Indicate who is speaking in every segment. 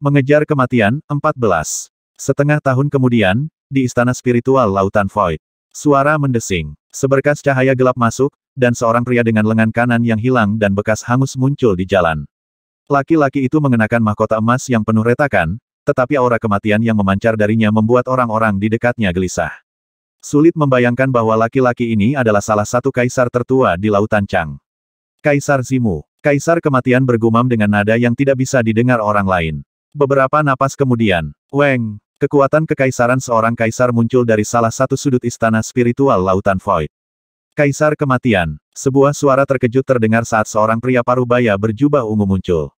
Speaker 1: Mengejar kematian, 14. Setengah tahun kemudian, di Istana Spiritual Lautan Void. Suara mendesing. Seberkas cahaya gelap masuk, dan seorang pria dengan lengan kanan yang hilang dan bekas hangus muncul di jalan. Laki-laki itu mengenakan mahkota emas yang penuh retakan, tetapi aura kematian yang memancar darinya membuat orang-orang di dekatnya gelisah. Sulit membayangkan bahwa laki-laki ini adalah salah satu kaisar tertua di Lautan Chang. Kaisar Zimu, kaisar kematian bergumam dengan nada yang tidak bisa didengar orang lain. Beberapa napas kemudian, Weng, kekuatan kekaisaran seorang kaisar muncul dari salah satu sudut istana spiritual Lautan Void. Kaisar Kematian, sebuah suara terkejut terdengar saat seorang pria parubaya berjubah ungu muncul.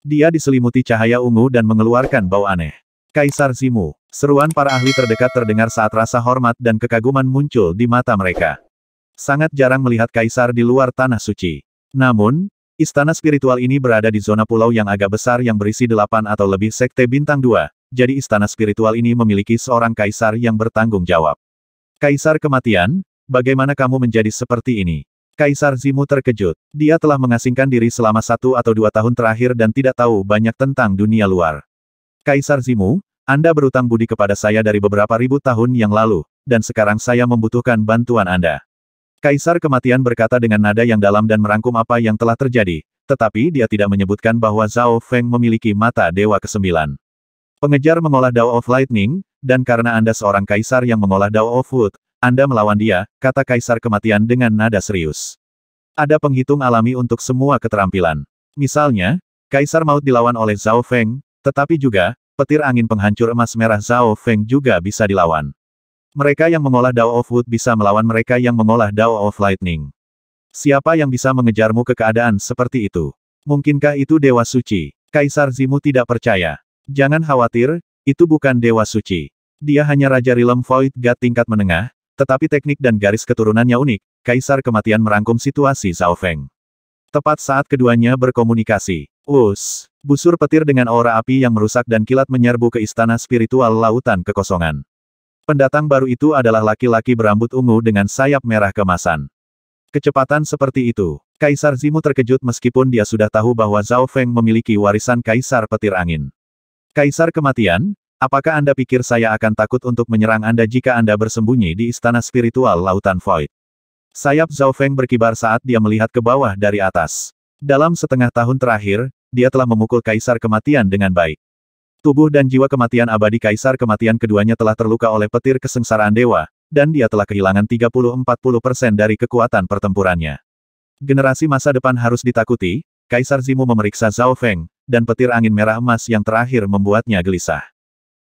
Speaker 1: Dia diselimuti cahaya ungu dan mengeluarkan bau aneh. Kaisar Zimu, seruan para ahli terdekat terdengar saat rasa hormat dan kekaguman muncul di mata mereka. Sangat jarang melihat kaisar di luar tanah suci. Namun, Istana spiritual ini berada di zona pulau yang agak besar yang berisi delapan atau lebih sekte bintang dua, jadi istana spiritual ini memiliki seorang kaisar yang bertanggung jawab. Kaisar kematian, bagaimana kamu menjadi seperti ini? Kaisar Zimu terkejut. Dia telah mengasingkan diri selama satu atau dua tahun terakhir dan tidak tahu banyak tentang dunia luar. Kaisar Zimu, Anda berutang budi kepada saya dari beberapa ribu tahun yang lalu, dan sekarang saya membutuhkan bantuan Anda. Kaisar Kematian berkata dengan nada yang dalam dan merangkum apa yang telah terjadi, tetapi dia tidak menyebutkan bahwa Zhao Feng memiliki mata Dewa ke-9. Pengejar mengolah Dao of Lightning, dan karena Anda seorang kaisar yang mengolah Dao of Wood, Anda melawan dia, kata Kaisar Kematian dengan nada serius. Ada penghitung alami untuk semua keterampilan. Misalnya, Kaisar Maut dilawan oleh Zhao Feng, tetapi juga, petir angin penghancur emas merah Zhao Feng juga bisa dilawan. Mereka yang mengolah Dao of Wood bisa melawan mereka yang mengolah Dao of Lightning. Siapa yang bisa mengejarmu ke keadaan seperti itu? Mungkinkah itu Dewa Suci? Kaisar Zimu tidak percaya. Jangan khawatir, itu bukan Dewa Suci. Dia hanya Raja Rilem Void God tingkat menengah, tetapi teknik dan garis keturunannya unik, Kaisar Kematian merangkum situasi Zhao Feng. Tepat saat keduanya berkomunikasi, Us, busur petir dengan aura api yang merusak dan kilat menyerbu ke istana spiritual lautan kekosongan. Pendatang baru itu adalah laki-laki berambut ungu dengan sayap merah kemasan. Kecepatan seperti itu, Kaisar Zimu terkejut meskipun dia sudah tahu bahwa Zhao Feng memiliki warisan Kaisar Petir Angin. Kaisar Kematian, apakah Anda pikir saya akan takut untuk menyerang Anda jika Anda bersembunyi di istana spiritual Lautan Void? Sayap Zhao Feng berkibar saat dia melihat ke bawah dari atas. Dalam setengah tahun terakhir, dia telah memukul Kaisar Kematian dengan baik. Tubuh dan jiwa kematian abadi kaisar kematian keduanya telah terluka oleh petir kesengsaraan dewa, dan dia telah kehilangan 30-40% dari kekuatan pertempurannya. Generasi masa depan harus ditakuti, Kaisar Zimu memeriksa Zhao Feng, dan petir angin merah emas yang terakhir membuatnya gelisah.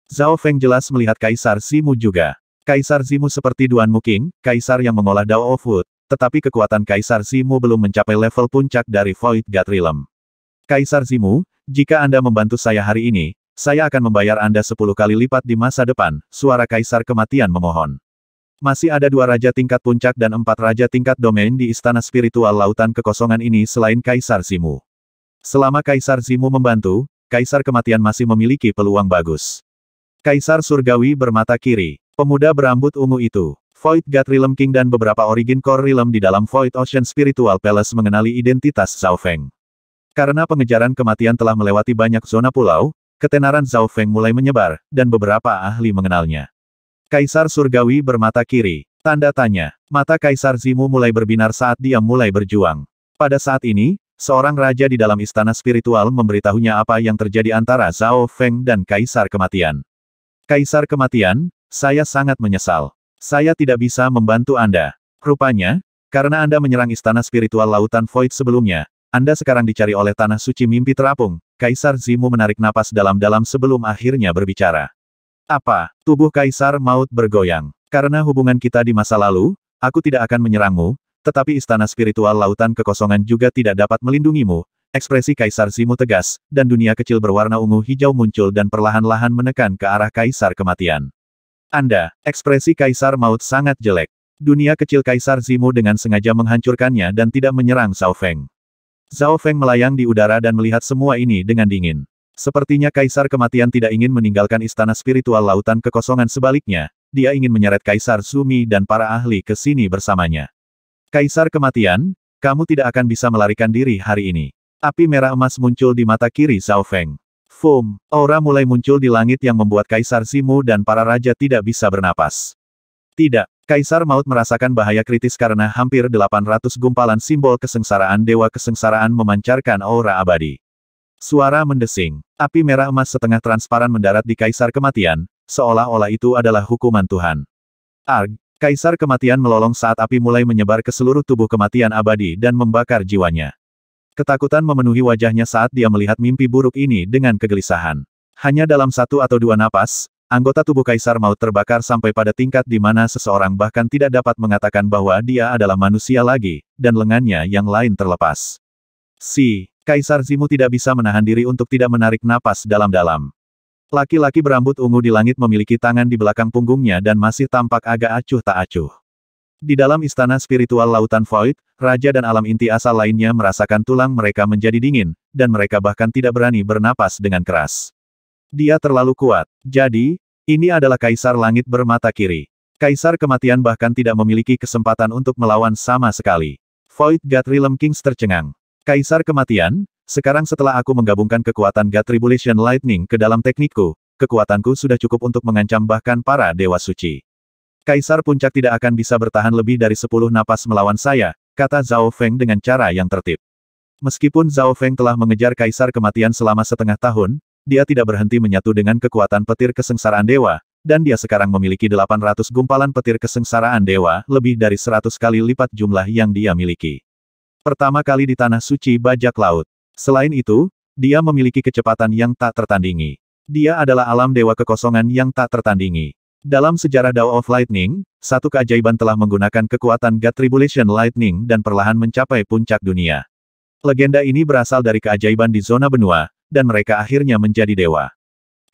Speaker 1: Zhao Feng jelas melihat Kaisar Zimu juga. Kaisar Zimu seperti Duan Muking, Kaisar yang mengolah Dao of Wood, tetapi kekuatan Kaisar Zimu belum mencapai level puncak dari Void God Realm. Kaisar Zimu, jika Anda membantu saya hari ini, saya akan membayar Anda sepuluh kali lipat di masa depan, suara kaisar kematian memohon. Masih ada dua raja tingkat puncak dan empat raja tingkat domain di istana spiritual lautan kekosongan ini selain Kaisar Zimu. Selama Kaisar Zimu membantu, Kaisar kematian masih memiliki peluang bagus. Kaisar Surgawi bermata kiri. Pemuda berambut ungu itu. Void God Realm King dan beberapa origin core realm di dalam Void Ocean Spiritual Palace mengenali identitas Zhao Feng. Karena pengejaran kematian telah melewati banyak zona pulau, Ketenaran Zhao Feng mulai menyebar, dan beberapa ahli mengenalnya. Kaisar Surgawi bermata kiri. Tanda tanya. Mata Kaisar Zimu mulai berbinar saat dia mulai berjuang. Pada saat ini, seorang raja di dalam istana spiritual memberitahunya apa yang terjadi antara Zhao Feng dan Kaisar Kematian. Kaisar Kematian, saya sangat menyesal. Saya tidak bisa membantu Anda. Rupanya, karena Anda menyerang istana spiritual lautan Void sebelumnya, Anda sekarang dicari oleh Tanah Suci Mimpi Terapung, Kaisar Zimu menarik napas dalam-dalam sebelum akhirnya berbicara. Apa? Tubuh Kaisar Maut bergoyang. Karena hubungan kita di masa lalu, aku tidak akan menyerangmu, tetapi istana spiritual lautan kekosongan juga tidak dapat melindungimu. Ekspresi Kaisar Zimu tegas, dan dunia kecil berwarna ungu hijau muncul dan perlahan-lahan menekan ke arah Kaisar kematian. Anda, ekspresi Kaisar Maut sangat jelek. Dunia kecil Kaisar Zimu dengan sengaja menghancurkannya dan tidak menyerang Sao Feng. Zhao Feng melayang di udara dan melihat semua ini dengan dingin. Sepertinya Kaisar Kematian tidak ingin meninggalkan istana spiritual lautan kekosongan sebaliknya, dia ingin menyeret Kaisar Sumi dan para ahli ke sini bersamanya. Kaisar Kematian, kamu tidak akan bisa melarikan diri hari ini. Api merah emas muncul di mata kiri Zhao Feng. Foam, aura mulai muncul di langit yang membuat Kaisar Simu dan para raja tidak bisa bernapas. Tidak, Kaisar Maut merasakan bahaya kritis karena hampir 800 gumpalan simbol kesengsaraan Dewa Kesengsaraan memancarkan aura abadi. Suara mendesing, api merah emas setengah transparan mendarat di Kaisar Kematian, seolah-olah itu adalah hukuman Tuhan. Arg, Kaisar Kematian melolong saat api mulai menyebar ke seluruh tubuh kematian abadi dan membakar jiwanya. Ketakutan memenuhi wajahnya saat dia melihat mimpi buruk ini dengan kegelisahan. Hanya dalam satu atau dua napas, Anggota tubuh Kaisar Maut terbakar sampai pada tingkat di mana seseorang bahkan tidak dapat mengatakan bahwa dia adalah manusia lagi, dan lengannya yang lain terlepas. Si Kaisar Zimu tidak bisa menahan diri untuk tidak menarik napas dalam-dalam. Laki-laki berambut ungu di langit memiliki tangan di belakang punggungnya dan masih tampak agak acuh tak acuh. Di dalam istana spiritual lautan Void, raja dan alam inti asal lainnya merasakan tulang mereka menjadi dingin, dan mereka bahkan tidak berani bernapas dengan keras. Dia terlalu kuat. Jadi, ini adalah kaisar langit bermata kiri. Kaisar kematian bahkan tidak memiliki kesempatan untuk melawan sama sekali. Void Gatrilem Kings tercengang. Kaisar kematian, sekarang setelah aku menggabungkan kekuatan Gatribulation Lightning ke dalam teknikku, kekuatanku sudah cukup untuk mengancam bahkan para dewa suci. Kaisar puncak tidak akan bisa bertahan lebih dari 10 napas melawan saya, kata Zhao Feng dengan cara yang tertib. Meskipun Zhao Feng telah mengejar kaisar kematian selama setengah tahun, dia tidak berhenti menyatu dengan kekuatan petir kesengsaraan dewa, dan dia sekarang memiliki 800 gumpalan petir kesengsaraan dewa, lebih dari 100 kali lipat jumlah yang dia miliki. Pertama kali di Tanah Suci Bajak Laut. Selain itu, dia memiliki kecepatan yang tak tertandingi. Dia adalah alam dewa kekosongan yang tak tertandingi. Dalam sejarah Dao of Lightning, satu keajaiban telah menggunakan kekuatan God Tribulation Lightning dan perlahan mencapai puncak dunia. Legenda ini berasal dari keajaiban di zona benua, dan mereka akhirnya menjadi dewa.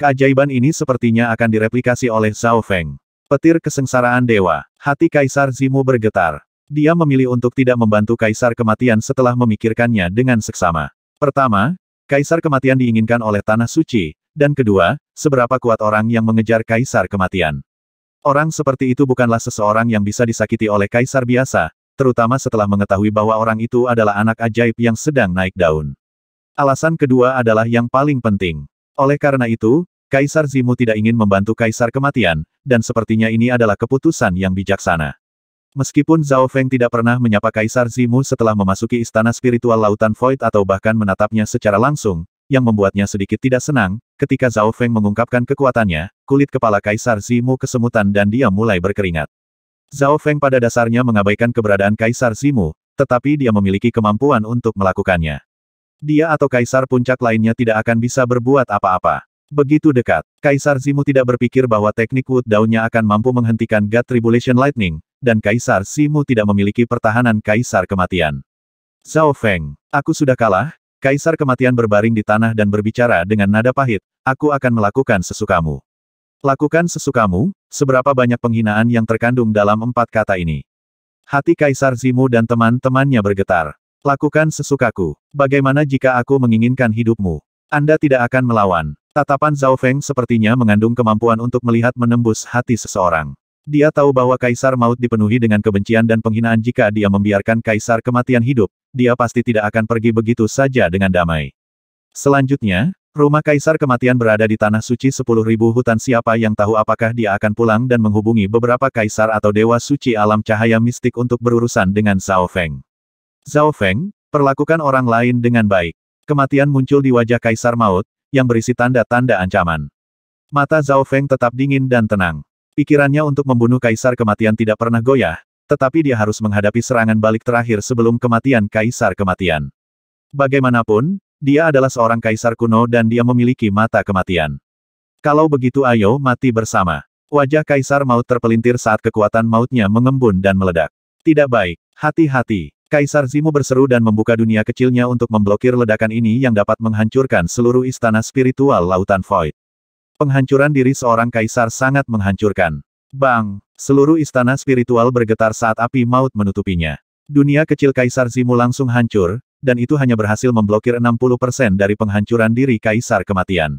Speaker 1: Keajaiban ini sepertinya akan direplikasi oleh Zhao Feng. Petir kesengsaraan dewa. Hati Kaisar Zimu bergetar. Dia memilih untuk tidak membantu Kaisar Kematian setelah memikirkannya dengan seksama. Pertama, Kaisar Kematian diinginkan oleh Tanah Suci, dan kedua, seberapa kuat orang yang mengejar Kaisar Kematian. Orang seperti itu bukanlah seseorang yang bisa disakiti oleh Kaisar biasa, terutama setelah mengetahui bahwa orang itu adalah anak ajaib yang sedang naik daun. Alasan kedua adalah yang paling penting. Oleh karena itu, Kaisar Zimu tidak ingin membantu Kaisar Kematian, dan sepertinya ini adalah keputusan yang bijaksana. Meskipun Zhao Feng tidak pernah menyapa Kaisar Zimu setelah memasuki istana spiritual Lautan Void atau bahkan menatapnya secara langsung, yang membuatnya sedikit tidak senang, ketika Zhao Feng mengungkapkan kekuatannya, kulit kepala Kaisar Zimu kesemutan dan dia mulai berkeringat. Zhao Feng pada dasarnya mengabaikan keberadaan Kaisar Zimu, tetapi dia memiliki kemampuan untuk melakukannya. Dia atau kaisar puncak lainnya tidak akan bisa berbuat apa-apa. Begitu dekat, Kaisar Zimu tidak berpikir bahwa teknik Wood Daunnya akan mampu menghentikan God Tribulation Lightning, dan Kaisar Zimu tidak memiliki pertahanan Kaisar Kematian. Zhao Feng, aku sudah kalah, Kaisar Kematian berbaring di tanah dan berbicara dengan nada pahit, aku akan melakukan sesukamu. Lakukan sesukamu, seberapa banyak penghinaan yang terkandung dalam empat kata ini. Hati Kaisar Zimu dan teman-temannya bergetar. Lakukan sesukaku. Bagaimana jika aku menginginkan hidupmu? Anda tidak akan melawan. Tatapan Zhao Feng sepertinya mengandung kemampuan untuk melihat menembus hati seseorang. Dia tahu bahwa kaisar maut dipenuhi dengan kebencian dan penghinaan jika dia membiarkan kaisar kematian hidup, dia pasti tidak akan pergi begitu saja dengan damai. Selanjutnya, rumah kaisar kematian berada di tanah suci 10.000 hutan siapa yang tahu apakah dia akan pulang dan menghubungi beberapa kaisar atau dewa suci alam cahaya mistik untuk berurusan dengan Zhao Feng. Zhao Feng, perlakukan orang lain dengan baik. Kematian muncul di wajah Kaisar Maut, yang berisi tanda-tanda ancaman. Mata Zhao Feng tetap dingin dan tenang. Pikirannya untuk membunuh Kaisar Kematian tidak pernah goyah, tetapi dia harus menghadapi serangan balik terakhir sebelum kematian Kaisar Kematian. Bagaimanapun, dia adalah seorang Kaisar kuno dan dia memiliki mata kematian. Kalau begitu ayo mati bersama. Wajah Kaisar Maut terpelintir saat kekuatan mautnya mengembun dan meledak. Tidak baik, hati-hati. Kaisar Zimu berseru dan membuka dunia kecilnya untuk memblokir ledakan ini yang dapat menghancurkan seluruh istana spiritual Lautan Void. Penghancuran diri seorang kaisar sangat menghancurkan. Bang! Seluruh istana spiritual bergetar saat api maut menutupinya. Dunia kecil Kaisar Zimu langsung hancur, dan itu hanya berhasil memblokir 60% dari penghancuran diri Kaisar Kematian.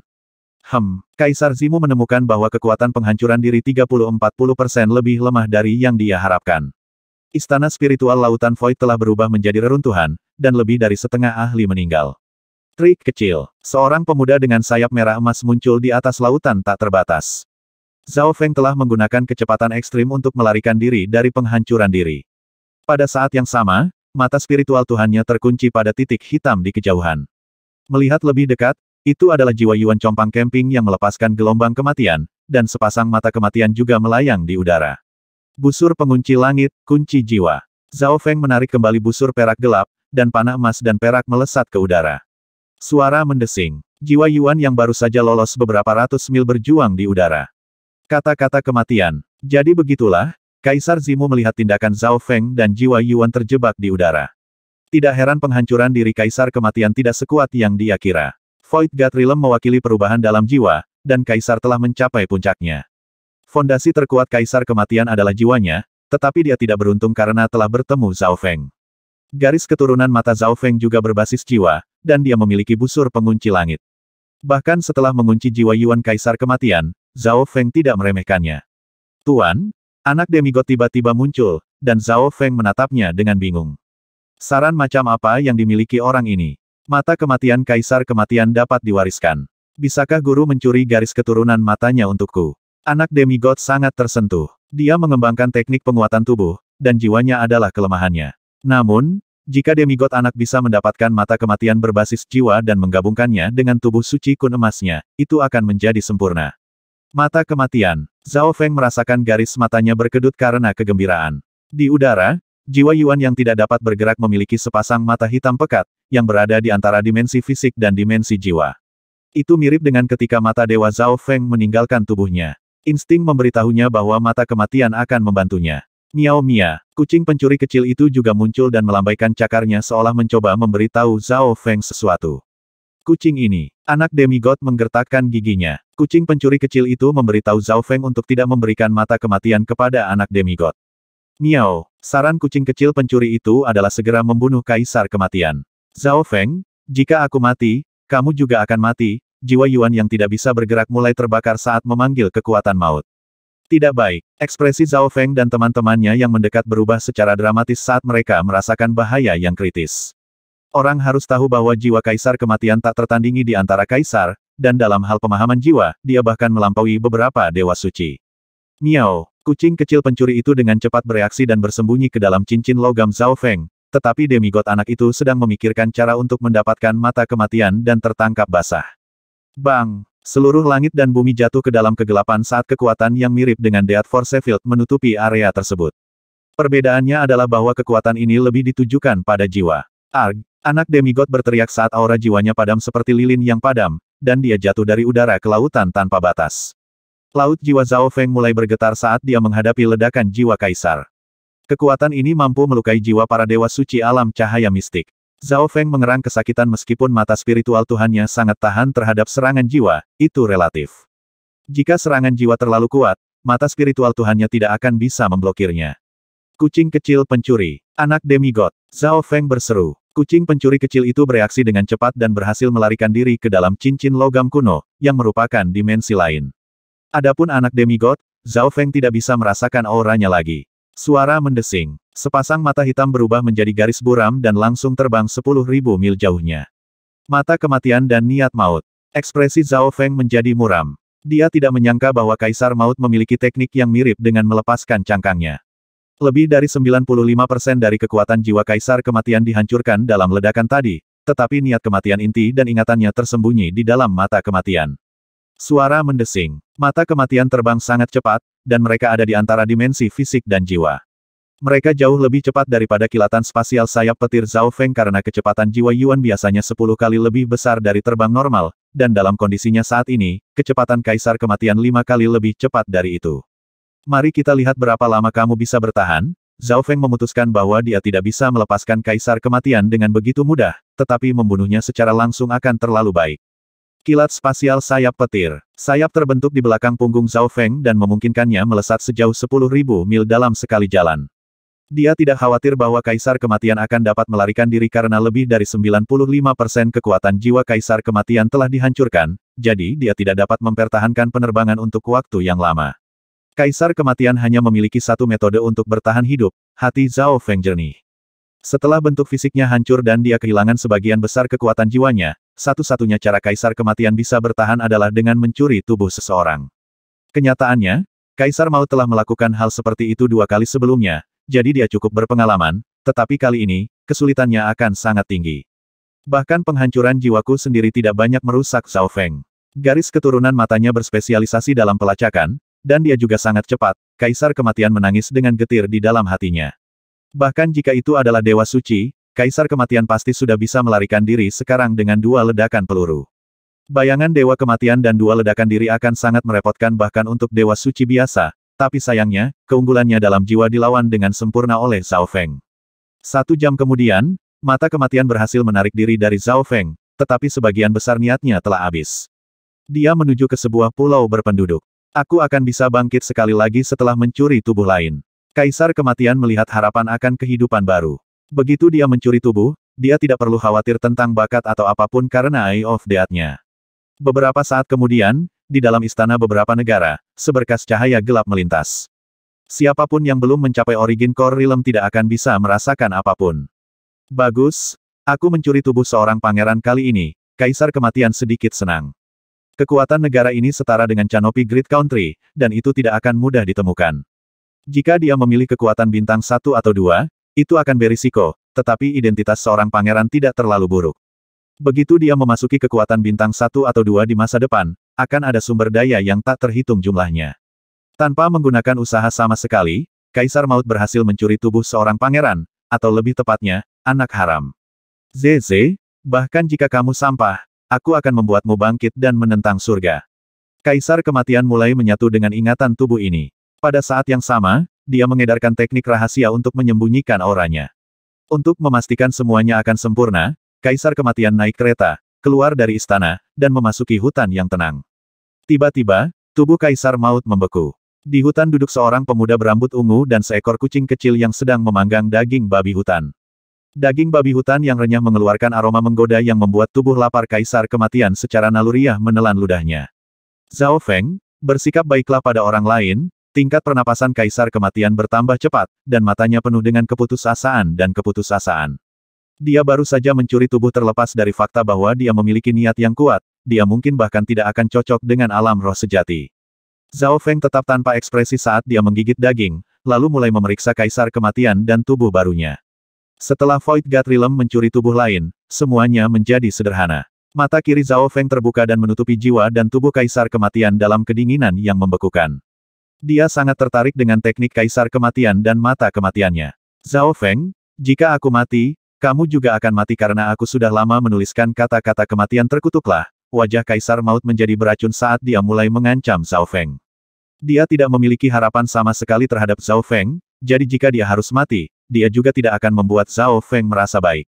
Speaker 1: Hem, Kaisar Zimu menemukan bahwa kekuatan penghancuran diri 30-40% lebih lemah dari yang dia harapkan. Istana spiritual lautan Void telah berubah menjadi reruntuhan, dan lebih dari setengah ahli meninggal. Trik kecil. Seorang pemuda dengan sayap merah emas muncul di atas lautan tak terbatas. Zhao Feng telah menggunakan kecepatan ekstrim untuk melarikan diri dari penghancuran diri. Pada saat yang sama, mata spiritual Tuhannya terkunci pada titik hitam di kejauhan. Melihat lebih dekat, itu adalah jiwa Yuan Compang Camping yang melepaskan gelombang kematian, dan sepasang mata kematian juga melayang di udara. Busur pengunci langit, kunci jiwa. Zhao Feng menarik kembali busur perak gelap, dan panah emas dan perak melesat ke udara. Suara mendesing. Jiwa Yuan yang baru saja lolos beberapa ratus mil berjuang di udara. Kata-kata kematian. Jadi begitulah, Kaisar Zimu melihat tindakan Zhao Feng dan jiwa Yuan terjebak di udara. Tidak heran penghancuran diri Kaisar kematian tidak sekuat yang dia kira. Void God Realm mewakili perubahan dalam jiwa, dan Kaisar telah mencapai puncaknya. Fondasi terkuat kaisar kematian adalah jiwanya, tetapi dia tidak beruntung karena telah bertemu Zhao Feng. Garis keturunan mata Zhao Feng juga berbasis jiwa, dan dia memiliki busur pengunci langit. Bahkan setelah mengunci jiwa Yuan Kaisar kematian, Zhao Feng tidak meremehkannya. Tuan, anak demigod tiba-tiba muncul, dan Zhao Feng menatapnya dengan bingung. Saran macam apa yang dimiliki orang ini? Mata kematian Kaisar kematian dapat diwariskan. Bisakah guru mencuri garis keturunan matanya untukku? Anak demigod sangat tersentuh. Dia mengembangkan teknik penguatan tubuh, dan jiwanya adalah kelemahannya. Namun, jika demigod anak bisa mendapatkan mata kematian berbasis jiwa dan menggabungkannya dengan tubuh suci kun emasnya, itu akan menjadi sempurna. Mata kematian. Zhao Feng merasakan garis matanya berkedut karena kegembiraan. Di udara, jiwa Yuan yang tidak dapat bergerak memiliki sepasang mata hitam pekat, yang berada di antara dimensi fisik dan dimensi jiwa. Itu mirip dengan ketika mata Dewa Zhao Feng meninggalkan tubuhnya. Insting memberitahunya bahwa mata kematian akan membantunya. Miao Mia, kucing pencuri kecil itu juga muncul dan melambaikan cakarnya seolah mencoba memberitahu Zhao Feng sesuatu. Kucing ini, anak demigod menggertakkan giginya. Kucing pencuri kecil itu memberitahu Zhao Feng untuk tidak memberikan mata kematian kepada anak demigod. Miao, saran kucing kecil pencuri itu adalah segera membunuh kaisar kematian. Zhao Feng, jika aku mati, kamu juga akan mati, jiwa Yuan yang tidak bisa bergerak mulai terbakar saat memanggil kekuatan maut. Tidak baik, ekspresi Zhao Feng dan teman-temannya yang mendekat berubah secara dramatis saat mereka merasakan bahaya yang kritis. Orang harus tahu bahwa jiwa kaisar kematian tak tertandingi di antara kaisar, dan dalam hal pemahaman jiwa, dia bahkan melampaui beberapa dewa suci. Miao, kucing kecil pencuri itu dengan cepat bereaksi dan bersembunyi ke dalam cincin logam Zhao Feng, tetapi demigod anak itu sedang memikirkan cara untuk mendapatkan mata kematian dan tertangkap basah. Bang! Seluruh langit dan bumi jatuh ke dalam kegelapan saat kekuatan yang mirip dengan Dead Force Field menutupi area tersebut. Perbedaannya adalah bahwa kekuatan ini lebih ditujukan pada jiwa. Arg, anak demigod berteriak saat aura jiwanya padam seperti lilin yang padam, dan dia jatuh dari udara ke lautan tanpa batas. Laut jiwa Zhao Feng mulai bergetar saat dia menghadapi ledakan jiwa kaisar. Kekuatan ini mampu melukai jiwa para dewa suci alam cahaya mistik. Zhao Feng mengerang kesakitan meskipun mata spiritual Tuhannya sangat tahan terhadap serangan jiwa, itu relatif. Jika serangan jiwa terlalu kuat, mata spiritual Tuhannya tidak akan bisa memblokirnya. Kucing kecil pencuri, anak demigod, Zhao Feng berseru. Kucing pencuri kecil itu bereaksi dengan cepat dan berhasil melarikan diri ke dalam cincin logam kuno, yang merupakan dimensi lain. Adapun anak demigod, Zhao Feng tidak bisa merasakan auranya lagi. Suara mendesing. Sepasang mata hitam berubah menjadi garis buram dan langsung terbang sepuluh ribu mil jauhnya. Mata kematian dan niat maut. Ekspresi Zhao Feng menjadi muram. Dia tidak menyangka bahwa Kaisar Maut memiliki teknik yang mirip dengan melepaskan cangkangnya. Lebih dari 95% dari kekuatan jiwa Kaisar kematian dihancurkan dalam ledakan tadi, tetapi niat kematian inti dan ingatannya tersembunyi di dalam mata kematian. Suara mendesing. Mata kematian terbang sangat cepat, dan mereka ada di antara dimensi fisik dan jiwa. Mereka jauh lebih cepat daripada kilatan spasial sayap petir Zhao Feng karena kecepatan jiwa Yuan biasanya 10 kali lebih besar dari terbang normal, dan dalam kondisinya saat ini, kecepatan kaisar kematian 5 kali lebih cepat dari itu. Mari kita lihat berapa lama kamu bisa bertahan. Zhao Feng memutuskan bahwa dia tidak bisa melepaskan kaisar kematian dengan begitu mudah, tetapi membunuhnya secara langsung akan terlalu baik. Kilat spasial sayap petir. Sayap terbentuk di belakang punggung Zhao Feng dan memungkinkannya melesat sejauh 10.000 mil dalam sekali jalan. Dia tidak khawatir bahwa Kaisar Kematian akan dapat melarikan diri karena lebih dari 95% kekuatan jiwa Kaisar Kematian telah dihancurkan, jadi dia tidak dapat mempertahankan penerbangan untuk waktu yang lama. Kaisar Kematian hanya memiliki satu metode untuk bertahan hidup, hati Zhao Feng jernih. Setelah bentuk fisiknya hancur dan dia kehilangan sebagian besar kekuatan jiwanya, satu-satunya cara Kaisar Kematian bisa bertahan adalah dengan mencuri tubuh seseorang. Kenyataannya, Kaisar Maut telah melakukan hal seperti itu dua kali sebelumnya, jadi dia cukup berpengalaman, tetapi kali ini, kesulitannya akan sangat tinggi. Bahkan penghancuran jiwaku sendiri tidak banyak merusak Zhao Feng. Garis keturunan matanya berspesialisasi dalam pelacakan, dan dia juga sangat cepat, Kaisar Kematian menangis dengan getir di dalam hatinya. Bahkan jika itu adalah Dewa Suci, Kaisar Kematian pasti sudah bisa melarikan diri sekarang dengan dua ledakan peluru. Bayangan Dewa Kematian dan dua ledakan diri akan sangat merepotkan bahkan untuk Dewa Suci biasa, tapi sayangnya, keunggulannya dalam jiwa dilawan dengan sempurna oleh Zhao Feng. Satu jam kemudian, mata kematian berhasil menarik diri dari Zhao Feng, tetapi sebagian besar niatnya telah habis. Dia menuju ke sebuah pulau berpenduduk. Aku akan bisa bangkit sekali lagi setelah mencuri tubuh lain. Kaisar kematian melihat harapan akan kehidupan baru. Begitu dia mencuri tubuh, dia tidak perlu khawatir tentang bakat atau apapun karena Eye of Death-nya. Beberapa saat kemudian, di dalam istana beberapa negara, seberkas cahaya gelap melintas. Siapapun yang belum mencapai origin core realm tidak akan bisa merasakan apapun. Bagus, aku mencuri tubuh seorang pangeran kali ini, Kaisar Kematian sedikit senang. Kekuatan negara ini setara dengan Canopy Great Country, dan itu tidak akan mudah ditemukan. Jika dia memilih kekuatan bintang satu atau dua, itu akan berisiko, tetapi identitas seorang pangeran tidak terlalu buruk. Begitu dia memasuki kekuatan bintang satu atau dua di masa depan, akan ada sumber daya yang tak terhitung jumlahnya. Tanpa menggunakan usaha sama sekali, Kaisar Maut berhasil mencuri tubuh seorang pangeran, atau lebih tepatnya, anak haram. ZZ, bahkan jika kamu sampah, aku akan membuatmu bangkit dan menentang surga. Kaisar kematian mulai menyatu dengan ingatan tubuh ini. Pada saat yang sama, dia mengedarkan teknik rahasia untuk menyembunyikan auranya. Untuk memastikan semuanya akan sempurna, Kaisar kematian naik kereta, keluar dari istana, dan memasuki hutan yang tenang. Tiba-tiba, tubuh Kaisar Maut membeku. Di hutan duduk seorang pemuda berambut ungu dan seekor kucing kecil yang sedang memanggang daging babi hutan. Daging babi hutan yang renyah mengeluarkan aroma menggoda yang membuat tubuh lapar Kaisar kematian secara naluriah menelan ludahnya. Zhao Feng, bersikap baiklah pada orang lain, tingkat pernapasan Kaisar kematian bertambah cepat, dan matanya penuh dengan keputusasaan dan keputusasaan. Dia baru saja mencuri tubuh terlepas dari fakta bahwa dia memiliki niat yang kuat, dia mungkin bahkan tidak akan cocok dengan alam roh sejati. Zhao Feng tetap tanpa ekspresi saat dia menggigit daging, lalu mulai memeriksa kaisar kematian dan tubuh barunya. Setelah Void God Realm mencuri tubuh lain, semuanya menjadi sederhana. Mata kiri Zhao Feng terbuka dan menutupi jiwa dan tubuh kaisar kematian dalam kedinginan yang membekukan. Dia sangat tertarik dengan teknik kaisar kematian dan mata kematiannya. Zhao Feng, jika aku mati, kamu juga akan mati karena aku sudah lama menuliskan kata-kata kematian terkutuklah, wajah Kaisar Maut menjadi beracun saat dia mulai mengancam Zhao Feng. Dia tidak memiliki harapan sama sekali terhadap Zhao Feng, jadi jika dia harus mati, dia juga tidak akan membuat Zhao Feng merasa baik.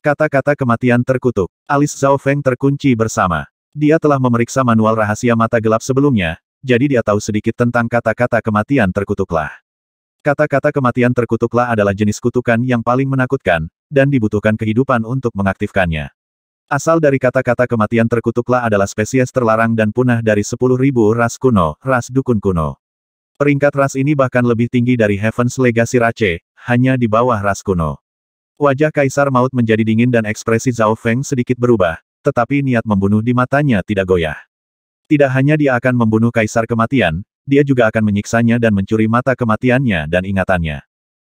Speaker 1: Kata-kata kematian terkutuk, alis Zhao Feng terkunci bersama. Dia telah memeriksa manual rahasia mata gelap sebelumnya, jadi dia tahu sedikit tentang kata-kata kematian terkutuklah. Kata-kata kematian terkutuklah adalah jenis kutukan yang paling menakutkan, dan dibutuhkan kehidupan untuk mengaktifkannya. Asal dari kata-kata kematian terkutuklah adalah spesies terlarang dan punah dari 10.000 ras kuno, ras dukun kuno. Peringkat ras ini bahkan lebih tinggi dari Heaven's Legacy Rache, hanya di bawah ras kuno. Wajah Kaisar Maut menjadi dingin dan ekspresi Zhao Feng sedikit berubah, tetapi niat membunuh di matanya tidak goyah. Tidak hanya dia akan membunuh Kaisar Kematian, dia juga akan menyiksanya dan mencuri mata kematiannya dan ingatannya.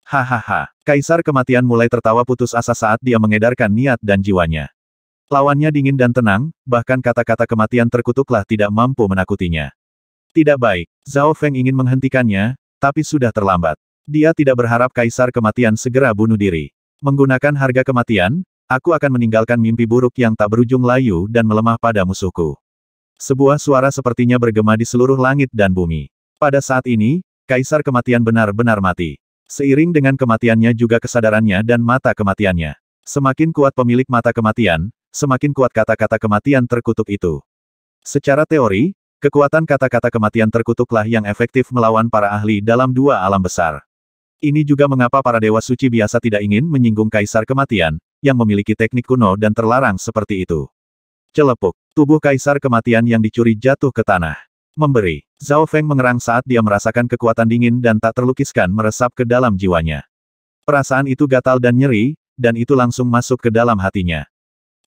Speaker 1: Hahaha, Kaisar Kematian mulai tertawa putus asa saat dia mengedarkan niat dan jiwanya. Lawannya dingin dan tenang, bahkan kata-kata kematian terkutuklah tidak mampu menakutinya. Tidak baik, Zhao Feng ingin menghentikannya, tapi sudah terlambat. Dia tidak berharap kaisar kematian segera bunuh diri. Menggunakan harga kematian, aku akan meninggalkan mimpi buruk yang tak berujung layu dan melemah pada musuhku. Sebuah suara sepertinya bergema di seluruh langit dan bumi. Pada saat ini, kaisar kematian benar-benar mati. Seiring dengan kematiannya juga kesadarannya dan mata kematiannya. Semakin kuat pemilik mata kematian, semakin kuat kata-kata kematian terkutuk itu. Secara teori, kekuatan kata-kata kematian terkutuklah yang efektif melawan para ahli dalam dua alam besar. Ini juga mengapa para dewa suci biasa tidak ingin menyinggung kaisar kematian, yang memiliki teknik kuno dan terlarang seperti itu. Celepuk, tubuh kaisar kematian yang dicuri jatuh ke tanah. Memberi, Zhao Feng mengerang saat dia merasakan kekuatan dingin dan tak terlukiskan meresap ke dalam jiwanya. Perasaan itu gatal dan nyeri, dan itu langsung masuk ke dalam hatinya.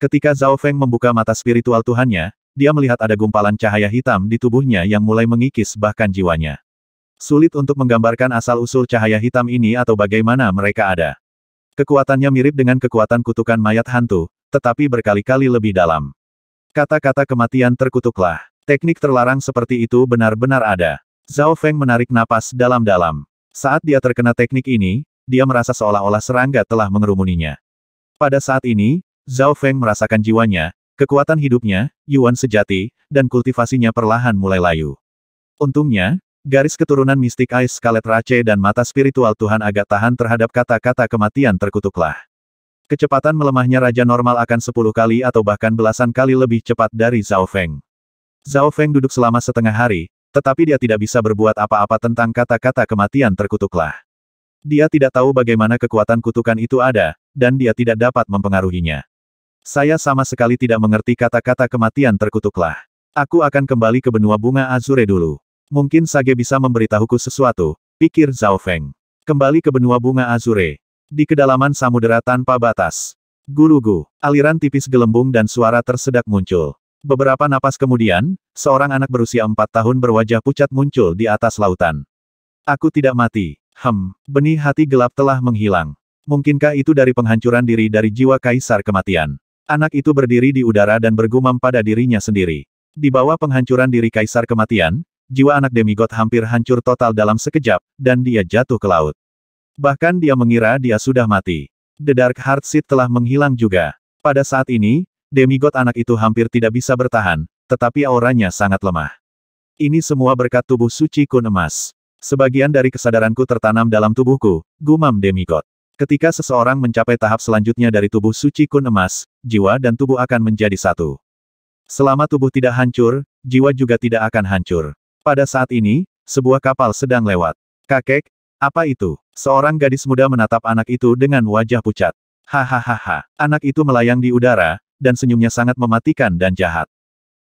Speaker 1: Ketika Zhao Feng membuka mata spiritual Tuhannya, dia melihat ada gumpalan cahaya hitam di tubuhnya yang mulai mengikis bahkan jiwanya. Sulit untuk menggambarkan asal-usul cahaya hitam ini atau bagaimana mereka ada. Kekuatannya mirip dengan kekuatan kutukan mayat hantu, tetapi berkali-kali lebih dalam. Kata-kata kematian terkutuklah. Teknik terlarang seperti itu benar-benar ada. Zhao Feng menarik napas dalam-dalam. Saat dia terkena teknik ini, dia merasa seolah-olah serangga telah mengerumuninya. Pada saat ini, Zhao Feng merasakan jiwanya, kekuatan hidupnya, Yuan sejati, dan kultivasinya perlahan mulai layu. Untungnya, garis keturunan mistik Ais Skalet Rache dan mata spiritual Tuhan agak tahan terhadap kata-kata kematian terkutuklah. Kecepatan melemahnya Raja Normal akan sepuluh kali atau bahkan belasan kali lebih cepat dari Zhao Feng. Zhao Feng duduk selama setengah hari, tetapi dia tidak bisa berbuat apa-apa tentang kata-kata kematian terkutuklah. Dia tidak tahu bagaimana kekuatan kutukan itu ada, dan dia tidak dapat mempengaruhinya. Saya sama sekali tidak mengerti kata-kata kematian terkutuklah. Aku akan kembali ke benua bunga Azure dulu. Mungkin Sage bisa memberitahuku sesuatu, pikir Zhao Feng. Kembali ke benua bunga Azure. Di kedalaman samudera tanpa batas. Gurugu, aliran tipis gelembung dan suara tersedak muncul. Beberapa napas kemudian, seorang anak berusia empat tahun berwajah pucat muncul di atas lautan. Aku tidak mati. Hem, benih hati gelap telah menghilang. Mungkinkah itu dari penghancuran diri dari jiwa kaisar kematian? Anak itu berdiri di udara dan bergumam pada dirinya sendiri. Di bawah penghancuran diri Kaisar Kematian, jiwa anak demigod hampir hancur total dalam sekejap, dan dia jatuh ke laut. Bahkan dia mengira dia sudah mati. The Dark Heart Seed telah menghilang juga. Pada saat ini, demigod anak itu hampir tidak bisa bertahan, tetapi auranya sangat lemah. Ini semua berkat tubuh suci kun emas. Sebagian dari kesadaranku tertanam dalam tubuhku, gumam demigod. Ketika seseorang mencapai tahap selanjutnya dari tubuh suci kun emas, jiwa dan tubuh akan menjadi satu. Selama tubuh tidak hancur, jiwa juga tidak akan hancur. Pada saat ini, sebuah kapal sedang lewat. Kakek, apa itu? Seorang gadis muda menatap anak itu dengan wajah pucat. Hahaha. Anak itu melayang di udara, dan senyumnya sangat mematikan dan jahat.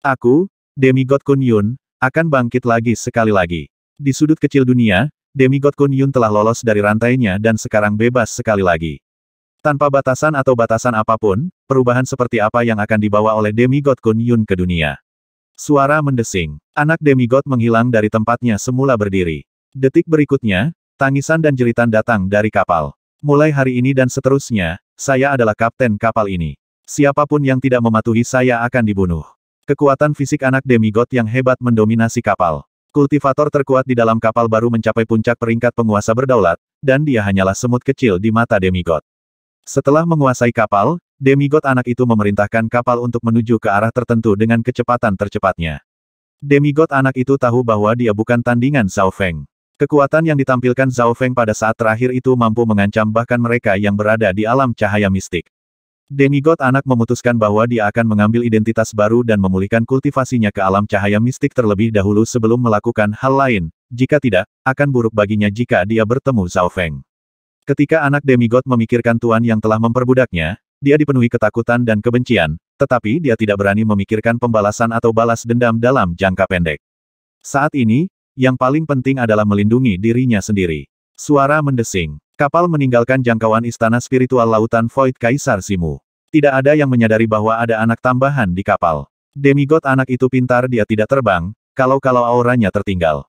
Speaker 1: Aku, demigod Kun Yun, akan bangkit lagi sekali lagi. Di sudut kecil dunia, demigod Kun Yun telah lolos dari rantainya dan sekarang bebas sekali lagi. Tanpa batasan atau batasan apapun, perubahan seperti apa yang akan dibawa oleh demigod Kun Yun ke dunia. Suara mendesing. Anak demigod menghilang dari tempatnya semula berdiri. Detik berikutnya, tangisan dan jeritan datang dari kapal. Mulai hari ini dan seterusnya, saya adalah kapten kapal ini. Siapapun yang tidak mematuhi saya akan dibunuh. Kekuatan fisik anak demigod yang hebat mendominasi kapal. Kultivator terkuat di dalam kapal baru mencapai puncak peringkat penguasa berdaulat, dan dia hanyalah semut kecil di mata demigod. Setelah menguasai kapal, demigod anak itu memerintahkan kapal untuk menuju ke arah tertentu dengan kecepatan tercepatnya. Demigod anak itu tahu bahwa dia bukan tandingan Zhao Feng. Kekuatan yang ditampilkan Zhao Feng pada saat terakhir itu mampu mengancam bahkan mereka yang berada di alam cahaya mistik. Demigod anak memutuskan bahwa dia akan mengambil identitas baru dan memulihkan kultivasinya ke alam cahaya mistik terlebih dahulu sebelum melakukan hal lain, jika tidak, akan buruk baginya jika dia bertemu Zhao Feng. Ketika anak demigod memikirkan tuan yang telah memperbudaknya, dia dipenuhi ketakutan dan kebencian, tetapi dia tidak berani memikirkan pembalasan atau balas dendam dalam jangka pendek. Saat ini, yang paling penting adalah melindungi dirinya sendiri. Suara mendesing. Kapal meninggalkan jangkauan istana spiritual lautan Void Kaisar Simu. Tidak ada yang menyadari bahwa ada anak tambahan di kapal. Demigod anak itu pintar dia tidak terbang, kalau-kalau auranya tertinggal.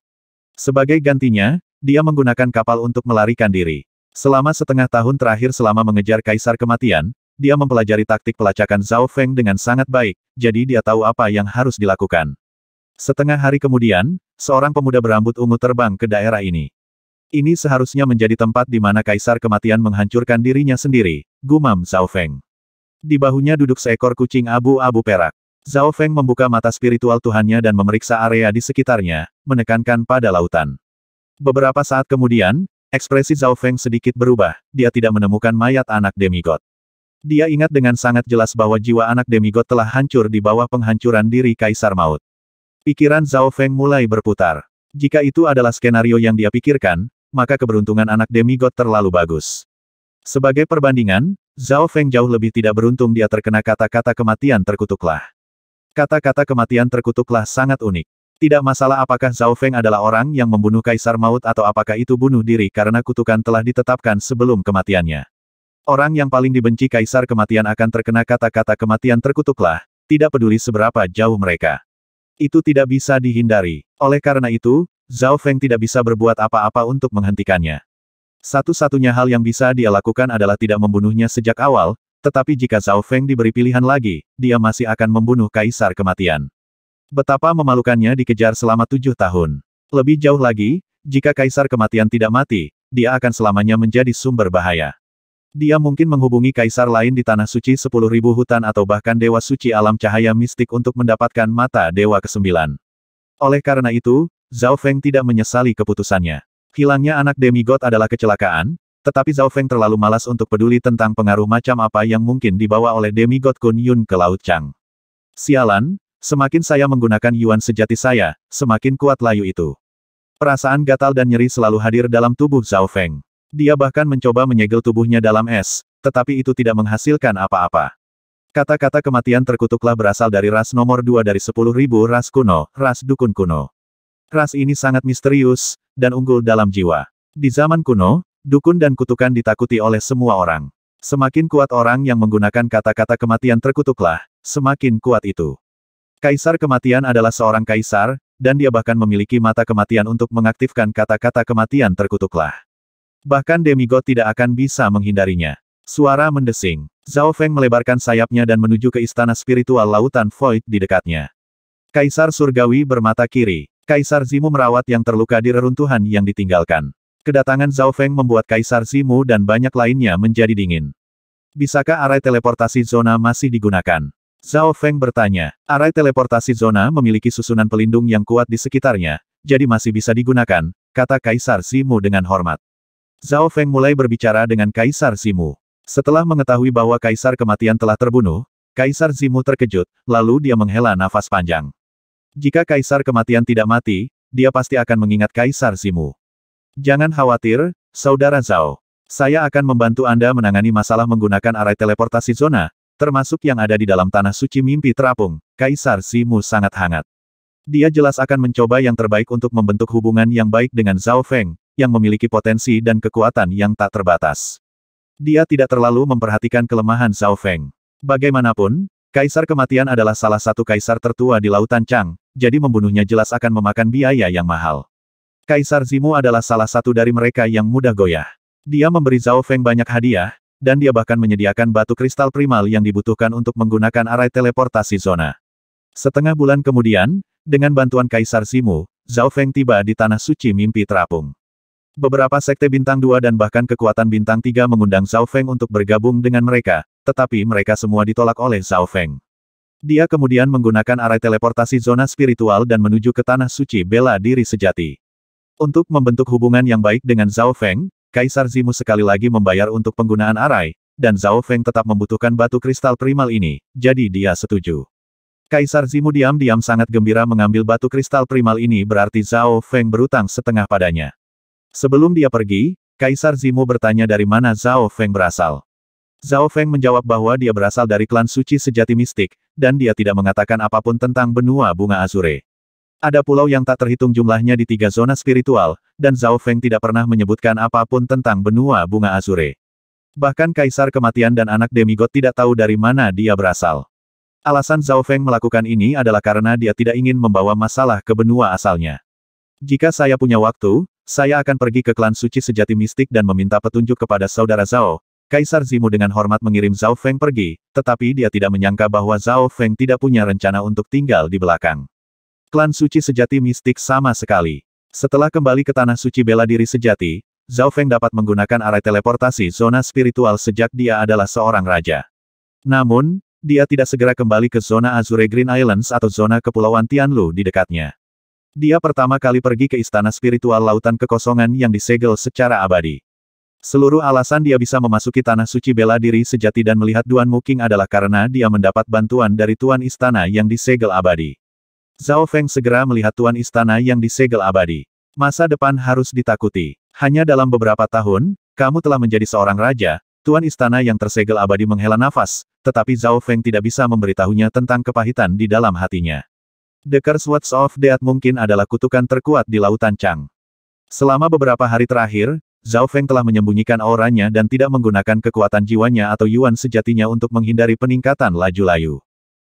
Speaker 1: Sebagai gantinya, dia menggunakan kapal untuk melarikan diri. Selama setengah tahun terakhir selama mengejar Kaisar Kematian, dia mempelajari taktik pelacakan Zhao Feng dengan sangat baik, jadi dia tahu apa yang harus dilakukan. Setengah hari kemudian, seorang pemuda berambut ungu terbang ke daerah ini. Ini seharusnya menjadi tempat di mana kaisar kematian menghancurkan dirinya sendiri, gumam Zhao Feng. Di bahunya duduk seekor kucing abu-abu perak. Zhao Feng membuka mata spiritual Tuhannya dan memeriksa area di sekitarnya, menekankan pada lautan. Beberapa saat kemudian, ekspresi Zhao Feng sedikit berubah, dia tidak menemukan mayat anak demigod. Dia ingat dengan sangat jelas bahwa jiwa anak demigod telah hancur di bawah penghancuran diri Kaisar Maut. Pikiran Zhao Feng mulai berputar. Jika itu adalah skenario yang dia pikirkan, maka keberuntungan anak demigod terlalu bagus. Sebagai perbandingan, Zhao Feng jauh lebih tidak beruntung dia terkena kata-kata kematian terkutuklah. Kata-kata kematian terkutuklah sangat unik. Tidak masalah apakah Zhao Feng adalah orang yang membunuh Kaisar Maut atau apakah itu bunuh diri karena kutukan telah ditetapkan sebelum kematiannya. Orang yang paling dibenci Kaisar Kematian akan terkena kata-kata kematian terkutuklah, tidak peduli seberapa jauh mereka. Itu tidak bisa dihindari. Oleh karena itu, Zhao Feng tidak bisa berbuat apa-apa untuk menghentikannya. Satu-satunya hal yang bisa dia lakukan adalah tidak membunuhnya sejak awal, tetapi jika Zhao Feng diberi pilihan lagi, dia masih akan membunuh Kaisar Kematian. Betapa memalukannya dikejar selama tujuh tahun. Lebih jauh lagi, jika Kaisar Kematian tidak mati, dia akan selamanya menjadi sumber bahaya. Dia mungkin menghubungi kaisar lain di Tanah Suci sepuluh ribu hutan atau bahkan Dewa Suci Alam Cahaya Mistik untuk mendapatkan mata Dewa Kesembilan. Oleh karena itu, Zhao Feng tidak menyesali keputusannya. Hilangnya anak demigod adalah kecelakaan, tetapi Zhao Feng terlalu malas untuk peduli tentang pengaruh macam apa yang mungkin dibawa oleh demigod Kun Yun ke Laut Chang. Sialan, semakin saya menggunakan yuan sejati saya, semakin kuat layu itu. Perasaan gatal dan nyeri selalu hadir dalam tubuh Zhao Feng. Dia bahkan mencoba menyegel tubuhnya dalam es, tetapi itu tidak menghasilkan apa-apa. Kata-kata kematian terkutuklah berasal dari ras nomor dua dari sepuluh ribu ras kuno, ras dukun kuno. Ras ini sangat misterius, dan unggul dalam jiwa. Di zaman kuno, dukun dan kutukan ditakuti oleh semua orang. Semakin kuat orang yang menggunakan kata-kata kematian terkutuklah, semakin kuat itu. Kaisar kematian adalah seorang kaisar, dan dia bahkan memiliki mata kematian untuk mengaktifkan kata-kata kematian terkutuklah. Bahkan demigod tidak akan bisa menghindarinya. Suara mendesing. Zhao Feng melebarkan sayapnya dan menuju ke istana spiritual lautan Void di dekatnya. Kaisar surgawi bermata kiri. Kaisar Zimu merawat yang terluka di reruntuhan yang ditinggalkan. Kedatangan Zhao Feng membuat Kaisar Zimu dan banyak lainnya menjadi dingin. Bisakah arai teleportasi zona masih digunakan? Zhao Feng bertanya. Arai teleportasi zona memiliki susunan pelindung yang kuat di sekitarnya, jadi masih bisa digunakan, kata Kaisar Zimu dengan hormat. Zhao Feng mulai berbicara dengan Kaisar Zimu. Setelah mengetahui bahwa Kaisar kematian telah terbunuh, Kaisar Zimu terkejut, lalu dia menghela nafas panjang. Jika Kaisar kematian tidak mati, dia pasti akan mengingat Kaisar Simu. Jangan khawatir, Saudara Zhao. Saya akan membantu Anda menangani masalah menggunakan arai teleportasi zona, termasuk yang ada di dalam tanah suci mimpi terapung. Kaisar Simu sangat hangat. Dia jelas akan mencoba yang terbaik untuk membentuk hubungan yang baik dengan Zhao Feng, yang memiliki potensi dan kekuatan yang tak terbatas. Dia tidak terlalu memperhatikan kelemahan Zhao Feng. Bagaimanapun, Kaisar Kematian adalah salah satu kaisar tertua di Lautan Chang, jadi membunuhnya jelas akan memakan biaya yang mahal. Kaisar Zimu adalah salah satu dari mereka yang mudah goyah. Dia memberi Zhao Feng banyak hadiah, dan dia bahkan menyediakan batu kristal primal yang dibutuhkan untuk menggunakan arai teleportasi zona. Setengah bulan kemudian, dengan bantuan Kaisar Zimu, Zhao Feng tiba di Tanah Suci Mimpi Terapung. Beberapa sekte bintang Dua dan bahkan kekuatan bintang tiga mengundang Zhao Feng untuk bergabung dengan mereka, tetapi mereka semua ditolak oleh Zhao Feng. Dia kemudian menggunakan arai teleportasi zona spiritual dan menuju ke tanah suci bela diri sejati. Untuk membentuk hubungan yang baik dengan Zhao Feng, Kaisar Zimu sekali lagi membayar untuk penggunaan arai, dan Zhao Feng tetap membutuhkan batu kristal primal ini, jadi dia setuju. Kaisar Zimu diam-diam sangat gembira mengambil batu kristal primal ini berarti Zhao Feng berutang setengah padanya. Sebelum dia pergi, Kaisar Zimu bertanya dari mana Zhao Feng berasal. Zhao Feng menjawab bahwa dia berasal dari klan suci sejati mistik, dan dia tidak mengatakan apapun tentang benua bunga azure. Ada pulau yang tak terhitung jumlahnya di tiga zona spiritual, dan Zhao Feng tidak pernah menyebutkan apapun tentang benua bunga azure. Bahkan kaisar kematian dan anak demigod tidak tahu dari mana dia berasal. Alasan Zhao Feng melakukan ini adalah karena dia tidak ingin membawa masalah ke benua asalnya. Jika saya punya waktu, saya akan pergi ke klan suci sejati mistik dan meminta petunjuk kepada saudara Zhao, Kaisar Zimu dengan hormat mengirim Zhao Feng pergi, tetapi dia tidak menyangka bahwa Zhao Feng tidak punya rencana untuk tinggal di belakang. Klan suci sejati mistik sama sekali. Setelah kembali ke tanah suci bela diri sejati, Zhao Feng dapat menggunakan arai teleportasi zona spiritual sejak dia adalah seorang raja. Namun, dia tidak segera kembali ke zona Azure Green Islands atau zona Kepulauan Tianlu di dekatnya. Dia pertama kali pergi ke istana spiritual lautan kekosongan yang disegel secara abadi. Seluruh alasan dia bisa memasuki tanah suci bela diri sejati dan melihat Duan Muking adalah karena dia mendapat bantuan dari Tuan Istana yang disegel abadi. Zhao Feng segera melihat Tuan Istana yang disegel abadi. Masa depan harus ditakuti. Hanya dalam beberapa tahun, kamu telah menjadi seorang raja, Tuan Istana yang tersegel abadi menghela nafas, tetapi Zhao Feng tidak bisa memberitahunya tentang kepahitan di dalam hatinya. The Curse Words of Death mungkin adalah kutukan terkuat di Lautan Chang. Selama beberapa hari terakhir, Zhao Feng telah menyembunyikan auranya dan tidak menggunakan kekuatan jiwanya atau yuan sejatinya untuk menghindari peningkatan laju layu.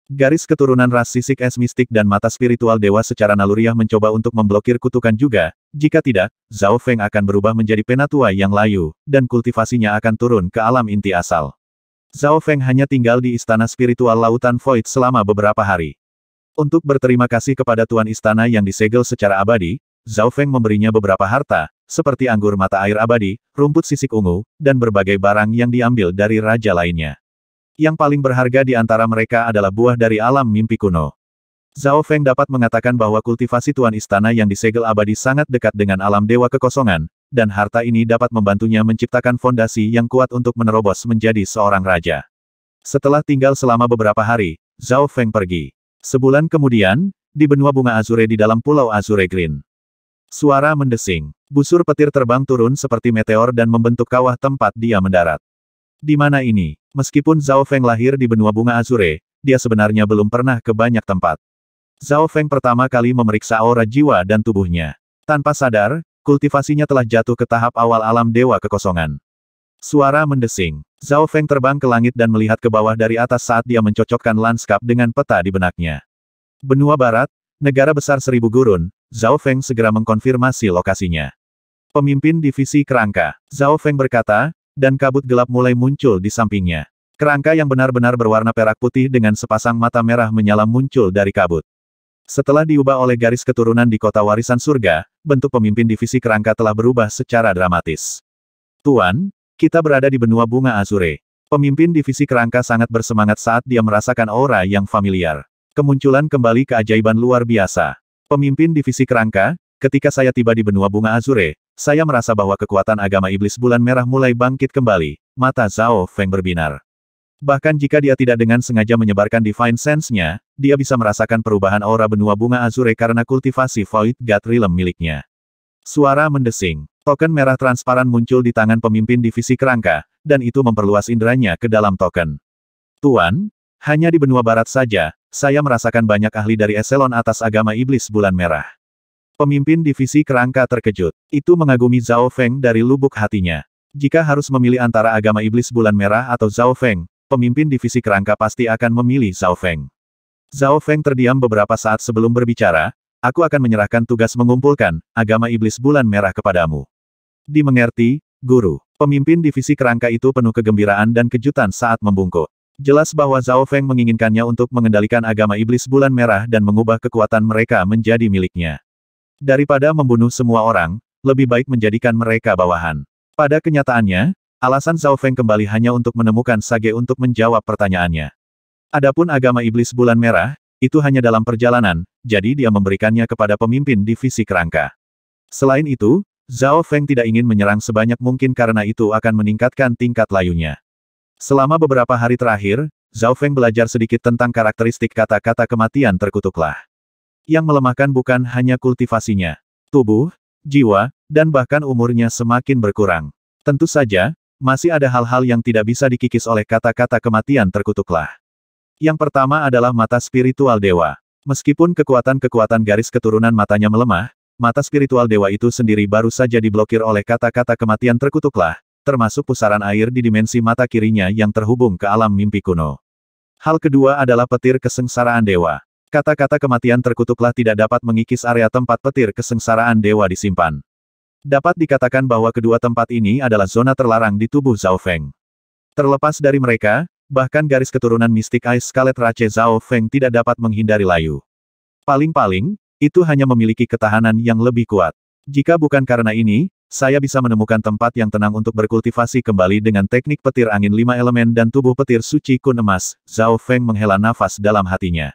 Speaker 1: Garis keturunan ras sisik es mistik dan mata spiritual dewa secara naluriah mencoba untuk memblokir kutukan juga, jika tidak, Zhao Feng akan berubah menjadi penatua yang layu, dan kultivasinya akan turun ke alam inti asal. Zhao Feng hanya tinggal di istana spiritual lautan Void selama beberapa hari. Untuk berterima kasih kepada Tuan Istana yang disegel secara abadi, Zhao Feng memberinya beberapa harta, seperti anggur mata air abadi, rumput sisik ungu, dan berbagai barang yang diambil dari raja lainnya. Yang paling berharga di antara mereka adalah buah dari alam mimpi kuno. Zhao Feng dapat mengatakan bahwa kultivasi tuan istana yang disegel abadi sangat dekat dengan alam dewa kekosongan, dan harta ini dapat membantunya menciptakan fondasi yang kuat untuk menerobos menjadi seorang raja. Setelah tinggal selama beberapa hari, Zhao Feng pergi. Sebulan kemudian, di benua bunga Azure di dalam pulau Azure Green. Suara mendesing. Busur petir terbang turun seperti meteor dan membentuk kawah tempat dia mendarat. Di mana ini? Meskipun Zhao Feng lahir di benua bunga Azure, dia sebenarnya belum pernah ke banyak tempat. Zhao Feng pertama kali memeriksa aura jiwa dan tubuhnya. Tanpa sadar, kultivasinya telah jatuh ke tahap awal alam dewa kekosongan. Suara mendesing. Zhao Feng terbang ke langit dan melihat ke bawah dari atas saat dia mencocokkan lanskap dengan peta di benaknya. Benua Barat, negara besar seribu gurun, Zhao Feng segera mengkonfirmasi lokasinya. Pemimpin divisi kerangka, Zhao Feng berkata, dan kabut gelap mulai muncul di sampingnya. Kerangka yang benar-benar berwarna perak putih dengan sepasang mata merah menyala muncul dari kabut. Setelah diubah oleh garis keturunan di kota warisan surga, bentuk pemimpin divisi kerangka telah berubah secara dramatis. Tuan, kita berada di benua bunga Azure. Pemimpin divisi kerangka sangat bersemangat saat dia merasakan aura yang familiar. Kemunculan kembali keajaiban luar biasa. Pemimpin divisi kerangka, ketika saya tiba di benua bunga Azure, saya merasa bahwa kekuatan agama iblis bulan merah mulai bangkit kembali, mata Zhao Feng berbinar. Bahkan jika dia tidak dengan sengaja menyebarkan Divine Sense-nya, dia bisa merasakan perubahan aura benua bunga Azure karena kultivasi Void God Realm miliknya. Suara mendesing, token merah transparan muncul di tangan pemimpin divisi kerangka, dan itu memperluas inderanya ke dalam token. Tuan, hanya di benua barat saja, saya merasakan banyak ahli dari eselon atas agama iblis bulan merah. Pemimpin divisi kerangka terkejut. Itu mengagumi Zhao Feng dari lubuk hatinya. Jika harus memilih antara agama iblis bulan merah atau Zhao Feng, pemimpin divisi kerangka pasti akan memilih Zhao Feng. Zhao Feng terdiam beberapa saat sebelum berbicara, aku akan menyerahkan tugas mengumpulkan agama iblis bulan merah kepadamu. Dimengerti, guru. Pemimpin divisi kerangka itu penuh kegembiraan dan kejutan saat membungkuk. Jelas bahwa Zhao Feng menginginkannya untuk mengendalikan agama iblis bulan merah dan mengubah kekuatan mereka menjadi miliknya. Daripada membunuh semua orang, lebih baik menjadikan mereka bawahan. Pada kenyataannya, alasan Zhao Feng kembali hanya untuk menemukan Sage untuk menjawab pertanyaannya. Adapun agama iblis bulan merah, itu hanya dalam perjalanan, jadi dia memberikannya kepada pemimpin divisi kerangka. Selain itu, Zhao Feng tidak ingin menyerang sebanyak mungkin karena itu akan meningkatkan tingkat layunya. Selama beberapa hari terakhir, Zhao Feng belajar sedikit tentang karakteristik kata-kata kematian terkutuklah. Yang melemahkan bukan hanya kultivasinya, tubuh, jiwa, dan bahkan umurnya semakin berkurang. Tentu saja, masih ada hal-hal yang tidak bisa dikikis oleh kata-kata kematian terkutuklah. Yang pertama adalah mata spiritual dewa. Meskipun kekuatan-kekuatan garis keturunan matanya melemah, mata spiritual dewa itu sendiri baru saja diblokir oleh kata-kata kematian terkutuklah, termasuk pusaran air di dimensi mata kirinya yang terhubung ke alam mimpi kuno. Hal kedua adalah petir kesengsaraan dewa. Kata-kata kematian terkutuklah tidak dapat mengikis area tempat petir kesengsaraan dewa disimpan. Dapat dikatakan bahwa kedua tempat ini adalah zona terlarang di tubuh Zhao Feng. Terlepas dari mereka, bahkan garis keturunan mistik Ice Scarlet Rache Zhao Feng tidak dapat menghindari layu. Paling-paling, itu hanya memiliki ketahanan yang lebih kuat. Jika bukan karena ini, saya bisa menemukan tempat yang tenang untuk berkultivasi kembali dengan teknik petir angin lima elemen dan tubuh petir suci kun emas, Zhao Feng menghela nafas dalam hatinya.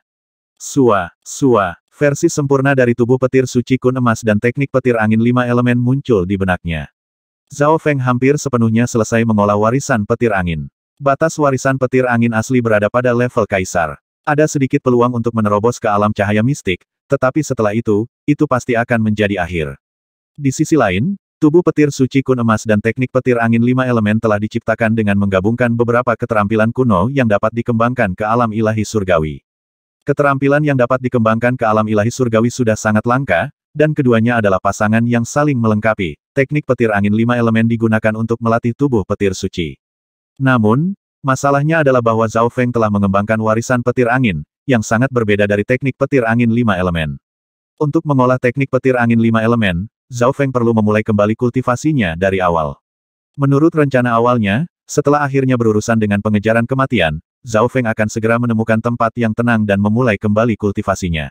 Speaker 1: Sua, sua, versi sempurna dari tubuh petir suci kun emas dan teknik petir angin lima elemen muncul di benaknya. Zhao Feng hampir sepenuhnya selesai mengolah warisan petir angin. Batas warisan petir angin asli berada pada level kaisar. Ada sedikit peluang untuk menerobos ke alam cahaya mistik, tetapi setelah itu, itu pasti akan menjadi akhir. Di sisi lain, Tubuh petir suci kun emas dan teknik petir angin lima elemen telah diciptakan dengan menggabungkan beberapa keterampilan kuno yang dapat dikembangkan ke alam ilahi surgawi. Keterampilan yang dapat dikembangkan ke alam ilahi surgawi sudah sangat langka, dan keduanya adalah pasangan yang saling melengkapi. Teknik petir angin lima elemen digunakan untuk melatih tubuh petir suci. Namun, masalahnya adalah bahwa Zhao Feng telah mengembangkan warisan petir angin, yang sangat berbeda dari teknik petir angin lima elemen. Untuk mengolah teknik petir angin lima elemen, Zhao Feng perlu memulai kembali kultivasinya dari awal. Menurut rencana awalnya, setelah akhirnya berurusan dengan pengejaran kematian, Zhao Feng akan segera menemukan tempat yang tenang dan memulai kembali kultivasinya.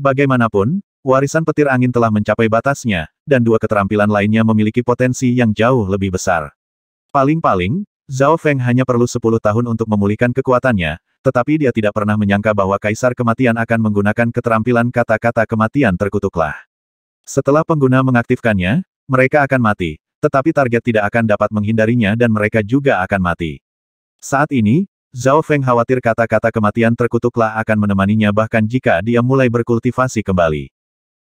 Speaker 1: Bagaimanapun, warisan petir angin telah mencapai batasnya, dan dua keterampilan lainnya memiliki potensi yang jauh lebih besar. Paling-paling, Zhao Feng hanya perlu 10 tahun untuk memulihkan kekuatannya, tetapi dia tidak pernah menyangka bahwa Kaisar Kematian akan menggunakan keterampilan kata-kata kematian terkutuklah. Setelah pengguna mengaktifkannya, mereka akan mati, tetapi target tidak akan dapat menghindarinya dan mereka juga akan mati. Saat ini, Zhao Feng khawatir kata-kata kematian terkutuklah akan menemaninya bahkan jika dia mulai berkultivasi kembali.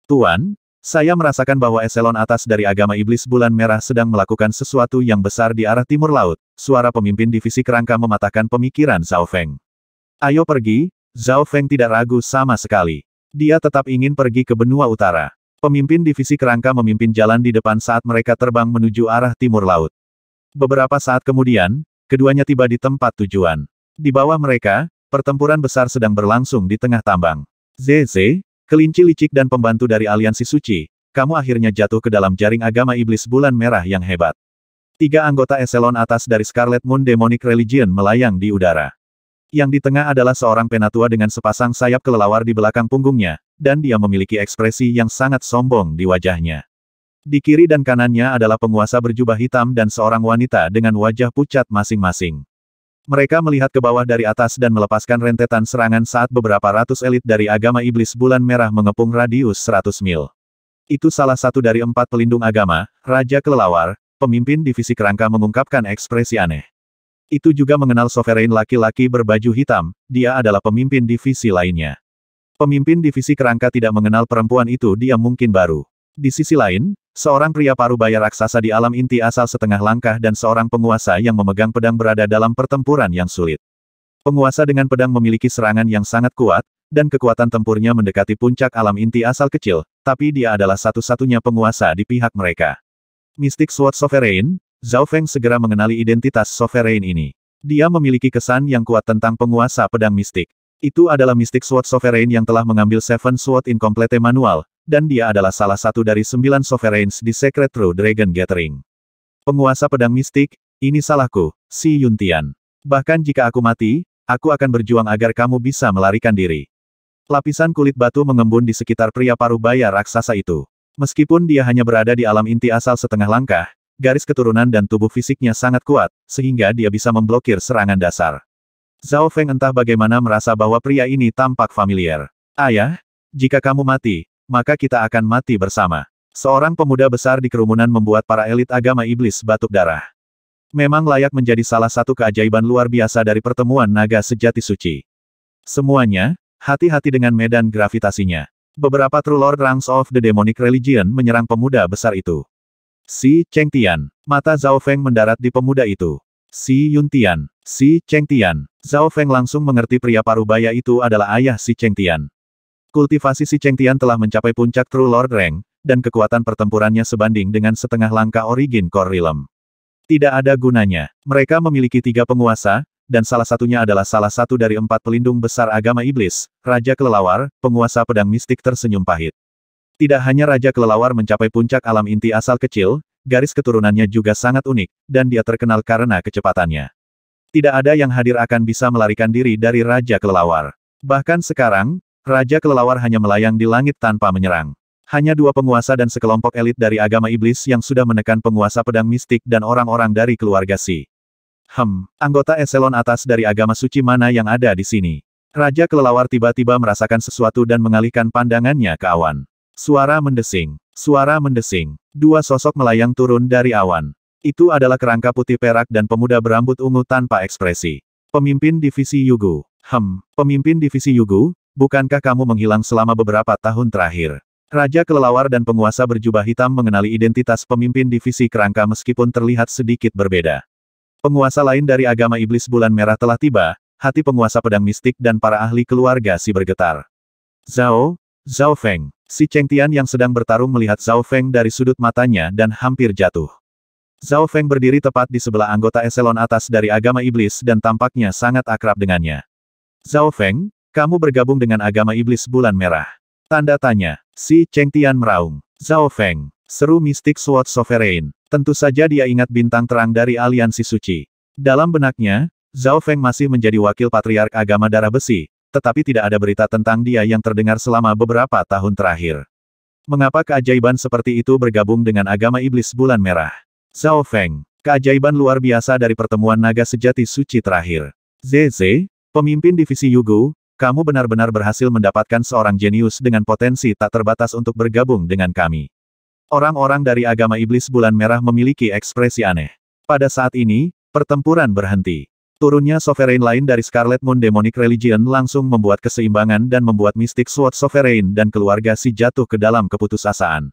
Speaker 1: Tuan, saya merasakan bahwa eselon atas dari agama iblis bulan merah sedang melakukan sesuatu yang besar di arah timur laut. Suara pemimpin divisi kerangka mematahkan pemikiran Zhao Feng. Ayo pergi, Zhao Feng tidak ragu sama sekali. Dia tetap ingin pergi ke benua utara. Pemimpin divisi kerangka memimpin jalan di depan saat mereka terbang menuju arah timur laut. Beberapa saat kemudian, keduanya tiba di tempat tujuan. Di bawah mereka, pertempuran besar sedang berlangsung di tengah tambang. ZZ, kelinci licik dan pembantu dari Aliansi Suci, kamu akhirnya jatuh ke dalam jaring agama iblis bulan merah yang hebat. Tiga anggota eselon atas dari Scarlet Moon Demonic Religion melayang di udara. Yang di tengah adalah seorang penatua dengan sepasang sayap kelelawar di belakang punggungnya, dan dia memiliki ekspresi yang sangat sombong di wajahnya. Di kiri dan kanannya adalah penguasa berjubah hitam dan seorang wanita dengan wajah pucat masing-masing. Mereka melihat ke bawah dari atas dan melepaskan rentetan serangan saat beberapa ratus elit dari agama iblis bulan merah mengepung radius 100 mil. Itu salah satu dari empat pelindung agama, Raja Kelelawar, pemimpin divisi kerangka mengungkapkan ekspresi aneh itu juga mengenal sovereign laki-laki berbaju hitam, dia adalah pemimpin divisi lainnya. Pemimpin divisi kerangka tidak mengenal perempuan itu dia mungkin baru. Di sisi lain, seorang pria paruh baya raksasa di alam inti asal setengah langkah dan seorang penguasa yang memegang pedang berada dalam pertempuran yang sulit. Penguasa dengan pedang memiliki serangan yang sangat kuat, dan kekuatan tempurnya mendekati puncak alam inti asal kecil, tapi dia adalah satu-satunya penguasa di pihak mereka. Mystic Sword Sovereign, Zhao Feng segera mengenali identitas Sovereign ini. Dia memiliki kesan yang kuat tentang penguasa pedang mistik. Itu adalah Mystic Sword Sovereign yang telah mengambil Seven Sword Incomplete Manual, dan dia adalah salah satu dari sembilan Sovereigns di Secret True Dragon Gathering. Penguasa pedang mistik, ini salahku, si Yuntian. Bahkan jika aku mati, aku akan berjuang agar kamu bisa melarikan diri. Lapisan kulit batu mengembun di sekitar pria paruh baya raksasa itu. Meskipun dia hanya berada di alam inti asal setengah langkah, garis keturunan dan tubuh fisiknya sangat kuat, sehingga dia bisa memblokir serangan dasar. Zhao Feng entah bagaimana merasa bahwa pria ini tampak familiar. Ayah, jika kamu mati, maka kita akan mati bersama. Seorang pemuda besar di kerumunan membuat para elit agama iblis batuk darah. Memang layak menjadi salah satu keajaiban luar biasa dari pertemuan naga sejati suci. Semuanya, hati-hati dengan medan gravitasinya. Beberapa True Lord Ranks of the Demonic Religion menyerang pemuda besar itu. Si Cheng Tian. Mata Zhao Feng mendarat di pemuda itu. Si Yun Tian. Si Cheng Tian. Zhao Feng langsung mengerti pria parubaya itu adalah ayah si Cheng Tian. Kultivasi si Cheng Tian telah mencapai puncak True Lord Rank, dan kekuatan pertempurannya sebanding dengan setengah langkah origin core realm. Tidak ada gunanya. Mereka memiliki tiga penguasa, dan salah satunya adalah salah satu dari empat pelindung besar agama iblis, Raja Kelelawar, penguasa pedang mistik tersenyum pahit. Tidak hanya Raja Kelelawar mencapai puncak alam inti asal kecil, garis keturunannya juga sangat unik, dan dia terkenal karena kecepatannya. Tidak ada yang hadir akan bisa melarikan diri dari Raja Kelelawar. Bahkan sekarang, Raja Kelelawar hanya melayang di langit tanpa menyerang. Hanya dua penguasa dan sekelompok elit dari agama iblis yang sudah menekan penguasa pedang mistik dan orang-orang dari keluarga Si. Hem, anggota eselon atas dari agama suci mana yang ada di sini? Raja Kelelawar tiba-tiba merasakan sesuatu dan mengalihkan pandangannya ke awan. Suara mendesing. Suara mendesing. Dua sosok melayang turun dari awan. Itu adalah kerangka putih perak dan pemuda berambut ungu tanpa ekspresi. Pemimpin Divisi Yugu. Hem, pemimpin Divisi Yugu, bukankah kamu menghilang selama beberapa tahun terakhir? Raja kelelawar dan penguasa berjubah hitam mengenali identitas pemimpin divisi kerangka meskipun terlihat sedikit berbeda. Penguasa lain dari agama iblis bulan merah telah tiba, hati penguasa pedang mistik dan para ahli keluarga si bergetar. Zhao, Zhao Feng, Si Cheng Tian yang sedang bertarung melihat Zhao Feng dari sudut matanya dan hampir jatuh. Zhao Feng berdiri tepat di sebelah anggota eselon atas dari agama iblis dan tampaknya sangat akrab dengannya. Zhao Feng, kamu bergabung dengan agama iblis bulan merah. Tanda tanya, si Cheng Tian meraung. Zhao Feng, seru mistik Sword Sovereign. Tentu saja dia ingat bintang terang dari aliansi suci. Dalam benaknya, Zhao Feng masih menjadi wakil patriark agama darah besi, tetapi tidak ada berita tentang dia yang terdengar selama beberapa tahun terakhir. Mengapa keajaiban seperti itu bergabung dengan agama iblis bulan merah? Zhao Feng, keajaiban luar biasa dari pertemuan naga sejati suci terakhir. ZZ, pemimpin divisi Yugu, kamu benar-benar berhasil mendapatkan seorang jenius dengan potensi tak terbatas untuk bergabung dengan kami. Orang-orang dari agama iblis bulan merah memiliki ekspresi aneh. Pada saat ini, pertempuran berhenti. Turunnya Sovereign lain dari Scarlet Moon Demonic Religion langsung membuat keseimbangan dan membuat Mystic Sword Sovereign dan keluarga si jatuh ke dalam keputusasaan.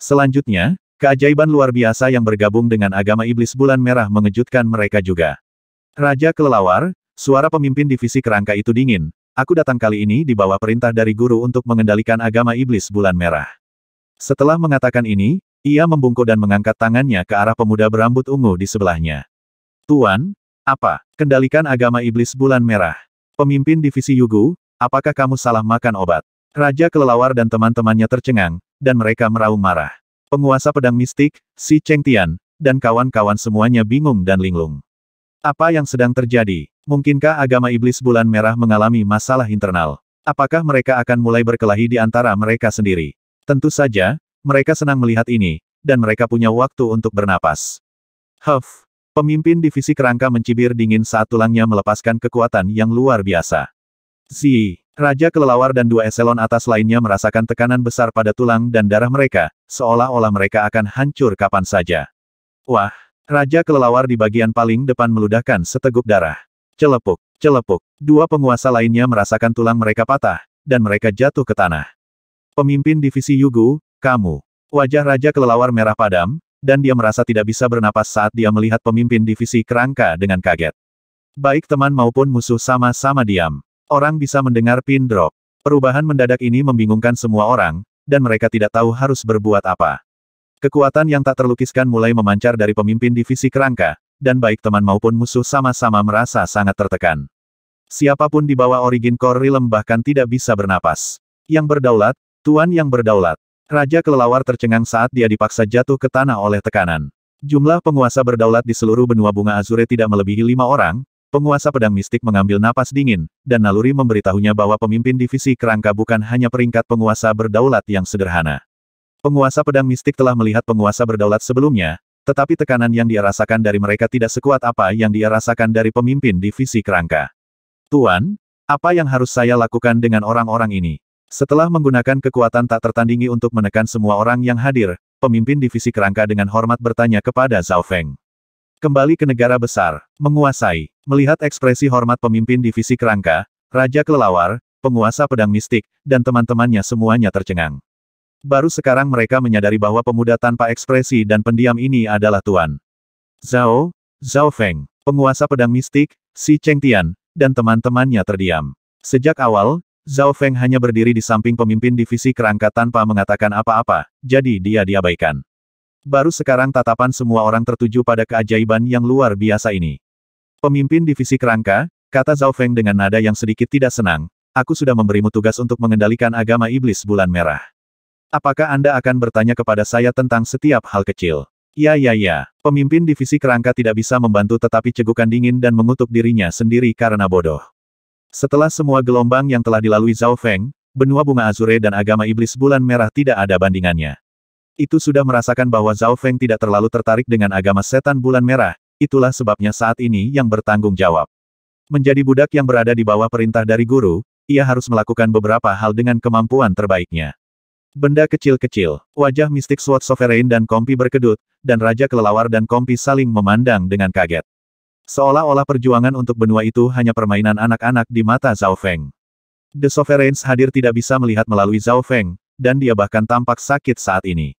Speaker 1: Selanjutnya, keajaiban luar biasa yang bergabung dengan agama iblis bulan merah mengejutkan mereka juga. Raja Kelelawar, suara pemimpin divisi kerangka itu dingin, aku datang kali ini di bawah perintah dari guru untuk mengendalikan agama iblis bulan merah. Setelah mengatakan ini, ia membungkuk dan mengangkat tangannya ke arah pemuda berambut ungu di sebelahnya. Tuan, apa? Kendalikan agama iblis bulan merah. Pemimpin divisi Yugu, apakah kamu salah makan obat? Raja kelelawar dan teman-temannya tercengang, dan mereka meraung marah. Penguasa pedang mistik, si Cheng Tian, dan kawan-kawan semuanya bingung dan linglung. Apa yang sedang terjadi? Mungkinkah agama iblis bulan merah mengalami masalah internal? Apakah mereka akan mulai berkelahi di antara mereka sendiri? Tentu saja, mereka senang melihat ini, dan mereka punya waktu untuk bernapas. Huff, Pemimpin divisi kerangka mencibir dingin saat tulangnya melepaskan kekuatan yang luar biasa. Zi, Raja Kelelawar dan dua eselon atas lainnya merasakan tekanan besar pada tulang dan darah mereka, seolah-olah mereka akan hancur kapan saja. Wah, Raja Kelelawar di bagian paling depan meludahkan seteguk darah. Celepuk, celepuk. Dua penguasa lainnya merasakan tulang mereka patah, dan mereka jatuh ke tanah. Pemimpin divisi Yugu, kamu. Wajah Raja Kelelawar merah padam, dan dia merasa tidak bisa bernapas saat dia melihat pemimpin divisi kerangka dengan kaget. Baik teman maupun musuh sama-sama diam. Orang bisa mendengar pin drop. Perubahan mendadak ini membingungkan semua orang, dan mereka tidak tahu harus berbuat apa. Kekuatan yang tak terlukiskan mulai memancar dari pemimpin divisi kerangka, dan baik teman maupun musuh sama-sama merasa sangat tertekan. Siapapun di bawah origin core realm bahkan tidak bisa bernapas. Yang berdaulat, Tuan yang berdaulat, Raja kelelawar tercengang saat dia dipaksa jatuh ke tanah oleh tekanan. Jumlah penguasa berdaulat di seluruh benua bunga Azure tidak melebihi lima orang, penguasa pedang mistik mengambil napas dingin, dan naluri memberitahunya bahwa pemimpin divisi kerangka bukan hanya peringkat penguasa berdaulat yang sederhana. Penguasa pedang mistik telah melihat penguasa berdaulat sebelumnya, tetapi tekanan yang dia rasakan dari mereka tidak sekuat apa yang dia rasakan dari pemimpin divisi kerangka. Tuan, apa yang harus saya lakukan dengan orang-orang ini? Setelah menggunakan kekuatan tak tertandingi untuk menekan semua orang yang hadir, pemimpin divisi kerangka dengan hormat bertanya kepada Zhao Feng. Kembali ke negara besar, menguasai. Melihat ekspresi hormat pemimpin divisi kerangka, Raja Kelelawar, penguasa pedang mistik, dan teman-temannya semuanya tercengang. Baru sekarang mereka menyadari bahwa pemuda tanpa ekspresi dan pendiam ini adalah Tuan. Zhao, Zhao Feng, penguasa pedang mistik, Si Cheng Tian, dan teman-temannya terdiam. Sejak awal, Zhao Feng hanya berdiri di samping pemimpin divisi kerangka tanpa mengatakan apa-apa, jadi dia diabaikan. Baru sekarang tatapan semua orang tertuju pada keajaiban yang luar biasa ini. Pemimpin divisi kerangka, kata Zhao Feng dengan nada yang sedikit tidak senang, aku sudah memberimu tugas untuk mengendalikan agama iblis bulan merah. Apakah Anda akan bertanya kepada saya tentang setiap hal kecil? Ya ya ya, pemimpin divisi kerangka tidak bisa membantu tetapi cegukan dingin dan mengutuk dirinya sendiri karena bodoh. Setelah semua gelombang yang telah dilalui Zhao Feng, benua bunga azure dan agama iblis bulan merah tidak ada bandingannya. Itu sudah merasakan bahwa Zhao Feng tidak terlalu tertarik dengan agama setan bulan merah, itulah sebabnya saat ini yang bertanggung jawab. Menjadi budak yang berada di bawah perintah dari guru, ia harus melakukan beberapa hal dengan kemampuan terbaiknya. Benda kecil-kecil, wajah mistik Sword Sovereign dan Kompi berkedut, dan Raja Kelelawar dan Kompi saling memandang dengan kaget. Seolah-olah perjuangan untuk benua itu hanya permainan anak-anak di mata Zhao Feng. The Sovereigns hadir tidak bisa melihat melalui Zhao Feng, dan dia bahkan tampak sakit saat ini.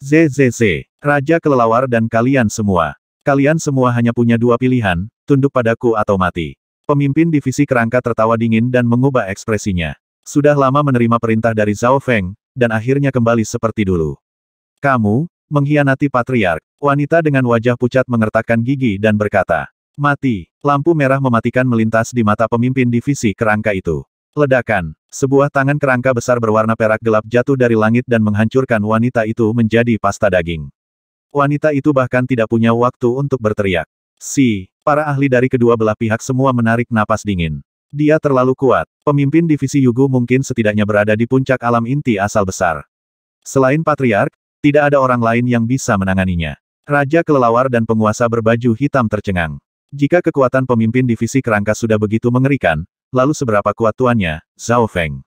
Speaker 1: ZZZ, Raja Kelelawar dan kalian semua. Kalian semua hanya punya dua pilihan, tunduk padaku atau mati. Pemimpin divisi kerangka tertawa dingin dan mengubah ekspresinya. Sudah lama menerima perintah dari Zhao Feng, dan akhirnya kembali seperti dulu. Kamu, mengkhianati patriark. Wanita dengan wajah pucat mengertakkan gigi dan berkata, Mati. Lampu merah mematikan melintas di mata pemimpin divisi kerangka itu. Ledakan. Sebuah tangan kerangka besar berwarna perak gelap jatuh dari langit dan menghancurkan wanita itu menjadi pasta daging. Wanita itu bahkan tidak punya waktu untuk berteriak. Si, para ahli dari kedua belah pihak semua menarik napas dingin. Dia terlalu kuat. Pemimpin divisi Yugu mungkin setidaknya berada di puncak alam inti asal besar. Selain patriark, tidak ada orang lain yang bisa menanganinya. Raja kelelawar dan penguasa berbaju hitam tercengang. Jika kekuatan pemimpin divisi kerangka sudah begitu mengerikan, lalu seberapa kuat tuannya, Zhao Feng?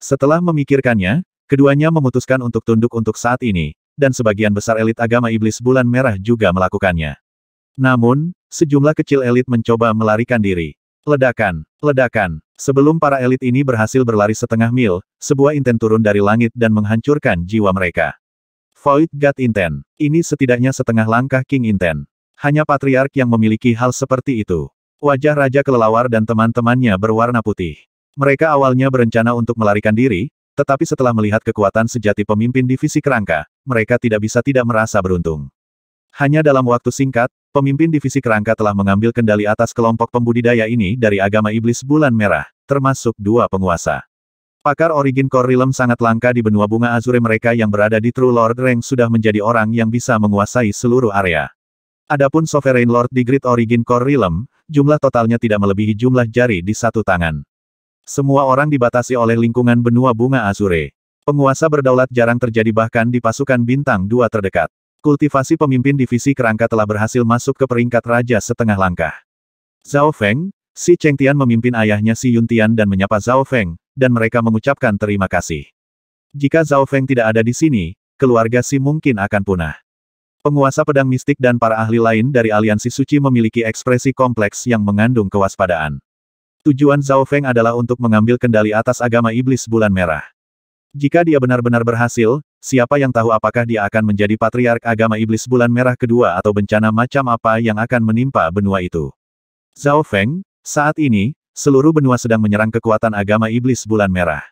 Speaker 1: Setelah memikirkannya, keduanya memutuskan untuk tunduk untuk saat ini, dan sebagian besar elit agama iblis bulan merah juga melakukannya. Namun, sejumlah kecil elit mencoba melarikan diri. Ledakan, ledakan. Sebelum para elit ini berhasil berlari setengah mil, sebuah inten turun dari langit dan menghancurkan jiwa mereka. Void God Inten. Ini setidaknya setengah langkah King Inten. Hanya patriark yang memiliki hal seperti itu. Wajah Raja Kelelawar dan teman-temannya berwarna putih. Mereka awalnya berencana untuk melarikan diri, tetapi setelah melihat kekuatan sejati pemimpin divisi kerangka, mereka tidak bisa tidak merasa beruntung. Hanya dalam waktu singkat, pemimpin divisi kerangka telah mengambil kendali atas kelompok pembudidaya ini dari agama iblis bulan merah, termasuk dua penguasa. Pakar origin Korilem sangat langka di benua bunga Azure mereka yang berada di True Lord Rank sudah menjadi orang yang bisa menguasai seluruh area. Adapun Sovereign Lord di Great Origin Core Realm, jumlah totalnya tidak melebihi jumlah jari di satu tangan. Semua orang dibatasi oleh lingkungan benua bunga Azure. Penguasa berdaulat jarang terjadi bahkan di pasukan bintang dua terdekat. Kultivasi pemimpin divisi kerangka telah berhasil masuk ke peringkat raja setengah langkah. Zhao Feng, Si Cheng Tian memimpin ayahnya Si Yun Tian dan menyapa Zhao Feng, dan mereka mengucapkan terima kasih. Jika Zhao Feng tidak ada di sini, keluarga Si mungkin akan punah. Penguasa pedang mistik dan para ahli lain dari aliansi suci memiliki ekspresi kompleks yang mengandung kewaspadaan. Tujuan Zhao Feng adalah untuk mengambil kendali atas agama iblis bulan merah. Jika dia benar-benar berhasil, siapa yang tahu apakah dia akan menjadi patriark agama iblis bulan merah kedua atau bencana macam apa yang akan menimpa benua itu. Zhao Feng, saat ini, seluruh benua sedang menyerang kekuatan agama iblis bulan merah.